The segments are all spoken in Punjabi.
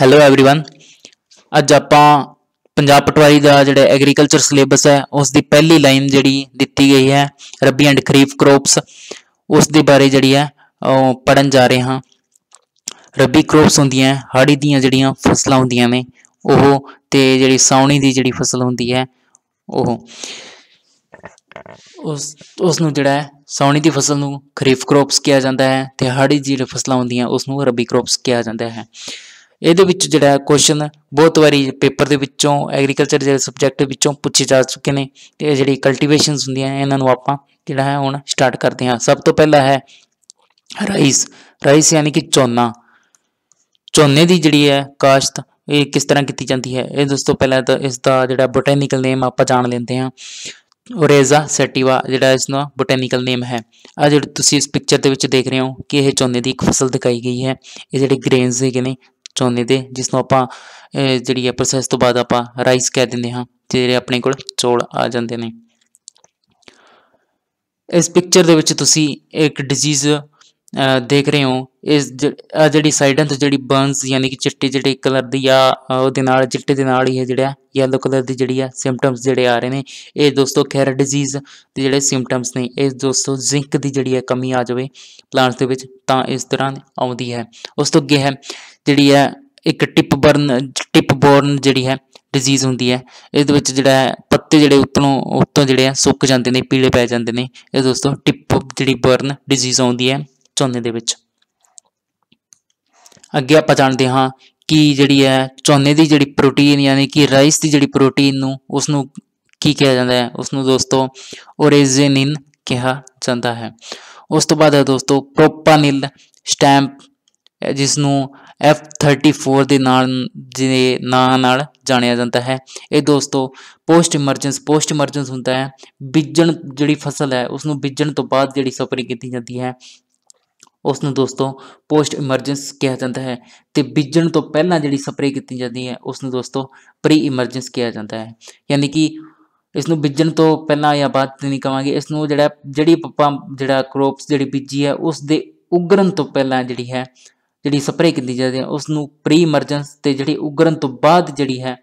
ਹੈਲੋ एवरीवन ਅੱਜ ਆਪਾਂ ਪੰਜਾਬ ਪਟਵਾਰੀ ਦਾ ਜਿਹੜਾ ਐਗਰੀਕਲਚਰ ਸਿਲੇਬਸ ਹੈ ਉਸ ਦੀ ਪਹਿਲੀ ਲਾਈਨ ਜਿਹੜੀ ਦਿੱਤੀ ਗਈ ਹੈ ਰੱਬੀ ਐਂਡ ਖਰੀਫ ਕ੍ਰੋਪਸ ਉਸ ਦੇ ਬਾਰੇ ਜਿਹੜੀ ਹੈ ਪੜਨ ਜਾ ਰਹੇ ਹਾਂ ਰੱਬੀ ਕ੍ਰੋਪਸ ਹੁੰਦੀਆਂ ਹਾੜੀ ਦੀਆਂ ਜਿਹੜੀਆਂ ਫਸਲਾਂ ਹੁੰਦੀਆਂ ਨੇ ਉਹ ਤੇ ਜਿਹੜੀ ਸੌਣੀ ਦੀ ਜਿਹੜੀ ਫਸਲ ਹੁੰਦੀ ਹੈ ਉਹ ਉਸ ਉਸ ਨੂੰ ਜਿਹੜਾ ਸੌਣੀ ਦੀ ਫਸਲ ਨੂੰ ਖਰੀਫ ਕ੍ਰੋਪਸ ਕਿਹਾ ਜਾਂਦਾ ਹੈ ਤੇ ਹਾੜੀ ਜਿਹੜੀ ਫਸਲਾਂ ਹੁੰਦੀਆਂ ਉਸ ਨੂੰ ਰੱਬੀ ਕ੍ਰੋਪਸ ਕਿਹਾ ਜਾਂਦਾ ਹੈ ਇਹਦੇ ਵਿੱਚ ਜਿਹੜਾ ਕੁਐਸਚਨ ਬਹੁਤ ਵਾਰੀ ਪੇਪਰ ਦੇ ਵਿੱਚੋਂ ਐਗਰੀਕਲਚਰ ਦੇ ਸਬਜੈਕਟ ਵਿੱਚੋਂ ਪੁੱਛੇ ਜਾ ਚੁੱਕੇ ਨੇ ਤੇ ਜਿਹੜੀ ਕਲਟੀਵੇਸ਼ਨਸ ਹੁੰਦੀਆਂ ਇਹਨਾਂ ਨੂੰ ਆਪਾਂ ਜਿਹੜਾ ਹੈ ਹੁਣ ਸਟਾਰਟ ਕਰਦੇ ਹਾਂ ਸਭ ਤੋਂ ਪਹਿਲਾਂ ਹੈ ਰਾਈਸ ਰਾਈਸ ਯਾਨੀ ਕਿ ਝੋਨਾ ਝੋਨੇ ਦੀ ਜਿਹੜੀ ਹੈ ਕਾਸ਼ਤ ਇਹ ਕਿਸ ਤਰ੍ਹਾਂ ਕੀਤੀ ਜਾਂਦੀ ਹੈ ਇਹ ਦੋਸਤੋ ਪਹਿਲਾਂ ਤਾਂ ਇਸ ਦਾ ਜਿਹੜਾ ਬੋਟੈਨੀਕਲ ਨੇਮ ਆਪਾਂ ਜਾਣ ਲੈਂਦੇ ਹਾਂ ਓਰੇਜ਼ਾ ਸੈਟੀਵਾ ਜਿਹੜਾ ਇਸ ਦਾ ਬੋਟੈਨੀਕਲ ਨੇਮ ਹੈ ਆ ਜਿਹੜੀ ਤੁਸੀਂ ਇਸ ਪਿਕਚਰ ਦੇ ਵਿੱਚ ਦੇਖ ਰਹੇ ਹੋ ਕਿ ਇਹ ਝੋਨੇ ਦੀ ਇੱਕ ਫਸਲ ਦਿਖਾਈ ਗਈ ਹੈ ਇਹ ਜਿਹੜੇ ਗ੍ਰੇਨਸ ਹੈਗੇ ਨੇ ਝੋਨੇ ਦੇ ਜਿਸ ਨੂੰ ਆਪਾਂ ਜਿਹੜੀ ਹੈ ਪ੍ਰੋਸੈਸ ਤੋਂ ਬਾਅਦ ਆਪਾਂ ਰਾਈਸ ਕਹਿ ਦਿੰਦੇ ਹਾਂ ਜਿਹੜੇ ਆਪਣੇ ਕੋਲ ਚੌਲ ਆ ਜਾਂਦੇ ਨੇ ਇਸ ਪਿਕਚਰ ਦੇ ਵਿੱਚ ਤੁਸੀਂ ਇੱਕ ਡਿਜ਼ੀਜ਼ ਦੇਖ ਰਹੇ ਹੋ ਇਸ ਜਿਹੜੀ ਸਾਈਡਾਂ ਤੋਂ ਜਿਹੜੀ ਬਰਨਸ ਯਾਨੀ ਕਿ ਚਿੱਟੇ ਜਿਹੜੇ ਕਲਰ ਦੀ ਆ ਉਹਦੇ ਨਾਲ ਚਿੱਟੇ ਦੇ ਨਾਲ ਹੀ ਹੈ ਜਿਹੜਾ ਯੈਲੋ ਕਲਰ ਦੀ ਜਿਹੜੀ ਆ ਸਿੰਪਟਮਸ ਜਿਹੜੇ ਆ ਰਹੇ ਨੇ ਇਹ ਦੋਸਤੋ ਖੈਰ ਡਿਜ਼ੀਜ਼ ਤੇ ਜਿਹੜੇ ਸਿੰਪਟਮਸ ਨੇ ਇਹ ਦੋਸਤੋ ਜ਼ਿੰਕ ਦੀ ਜਿਹੜੀ ਹੈ ਕਮੀ ਆ ਜਾਵੇ ਪਲਾਂਟਸ ਦੇ ਵਿੱਚ ਤਾਂ ਇਸ ਤਰ੍ਹਾਂ ਆਉਂਦੀ ਹੈ ਉਸ ਤੋਂ ਅੱਗੇ ਹੈ ਜਿਹੜੀ ਹੈ ਇੱਕ ਟਿਪ ਬਰਨ ਟਿਪ ਬੋਰਨ ਜਿਹੜੀ ਹੈ ਡਿਜ਼ੀਜ਼ ਹੁੰਦੀ ਹੈ ਇਹਦੇ ਵਿੱਚ ਜਿਹੜਾ ਪੱਤੇ ਜਿਹੜੇ ਉੱਤੋਂ ਉੱਤੋਂ ਜਿਹੜੇ ਆ ਸੁੱਕ ਜਾਂਦੇ ਨੇ ਪੀਲੇ ਪੈ ਜਾਂਦੇ ਨੇ ਇਹ ਦੋਸਤੋ ਟਿਪ ਜਿਹੜੀ ਬਰਨ ਡਿਜ਼ੀਜ਼ ਆਉਂਦੀ ਹੈ ਝੋਨੇ ਦੇ ਵਿੱਚ ਅੱਗੇ ਆਪਾਂ ਜਾਣਦੇ ਹਾਂ ਕਿ ਜਿਹੜੀ ਹੈ ਝੋਨੇ ਦੀ ਜਿਹੜੀ ਪ੍ਰੋਟੀਨ ਯਾਨੀ ਕਿ ਰਾਈਸ ਦੀ ਜਿਹੜੀ ਪ੍ਰੋਟੀਨ ਨੂੰ ਉਸ ਨੂੰ ਕੀ ਕਿਹਾ ਜਾਂਦਾ ਹੈ ਉਸ ਨੂੰ ਦੋਸਤੋ ਓਰੀਜਿਨਿਨ ਕਿਹਾ ਜਾਂਦਾ ਹੈ ਉਸ ਤੋਂ ਬਾਅਦ ਹੈ ਦੋਸਤੋ ਪ੍ਰੋਪਾਨਿਲ ਸਟੈਂਪ ਜਿਸ ਨੂੰ F34 ਦੇ ਨਾਲ ਜਿਹਦੇ ਨਾਂ ਨਾਲ ਜਾਣਿਆ ਜਾਂਦਾ ਹੈ ਇਹ ਦੋਸਤੋ ਪੋਸਟ ਇਮਰਜੈਂਸ ਪੋਸਟ ਇਮਰਜੈਂਸ ਹੁੰਦਾ ਹੈ ਬੀਜਣ ਜਿਹੜੀ ਫਸਲ ਹੈ ਉਸ ਨੂੰ ਬੀਜਣ ਤੋਂ ਬਾਅਦ ਜਿਹੜੀ ਸਪਰੇ ਕੀਤੀ ਜਾਂਦੀ ਹੈ ਉਸ ਨੂੰ ਦੋਸਤੋ ਪੋਸਟ ਇਮਰਜੈਂਸ ਕਿਹਾ ਜਾਂਦਾ ਹੈ ਤੇ ਬੀਜਣ ਤੋਂ ਪਹਿਲਾਂ ਜਿਹੜੀ ਸਪਰੇ ਕੀਤੀ ਜਾਂਦੀ ਹੈ ਉਸ ਨੂੰ ਦੋਸਤੋ ਪ੍ਰੀ ਇਮਰਜੈਂਸ ਕਿਹਾ ਜਾਂਦਾ ਹੈ ਯਾਨੀ ਕਿ ਇਸ ਨੂੰ ਬੀਜਣ ਤੋਂ ਪਹਿਲਾਂ ਜਾਂ ਬਾਅਦ ਨਹੀਂ ਕਹਾਂਗੇ ਇਸ ਨੂੰ ਜਿਹੜਾ ਜਿਹੜੀ ਪਪਾ ਜਿਹੜਾ ਕ੍ਰੋਪਸ ਜਿਹੜੀ ਬੀਜੀ ਹੈ ਉਸ ਦੇ ਉਗਰਨ ਤੋਂ ਪਹਿਲਾਂ ਜਿਹੜੀ ਹੈ ਜਿਹੜੀ ਸਪਰੇਅ ਕੀਤੀ ਜਾਂਦੀ ਹੈ ਉਸ ਨੂੰ ਪ੍ਰੀ ਇਮਰਜੈਂਸ ਤੇ ਜਿਹੜੀ ਉਗਰਨ ਤੋਂ ਬਾਅਦ ਜਿਹੜੀ ਹੈ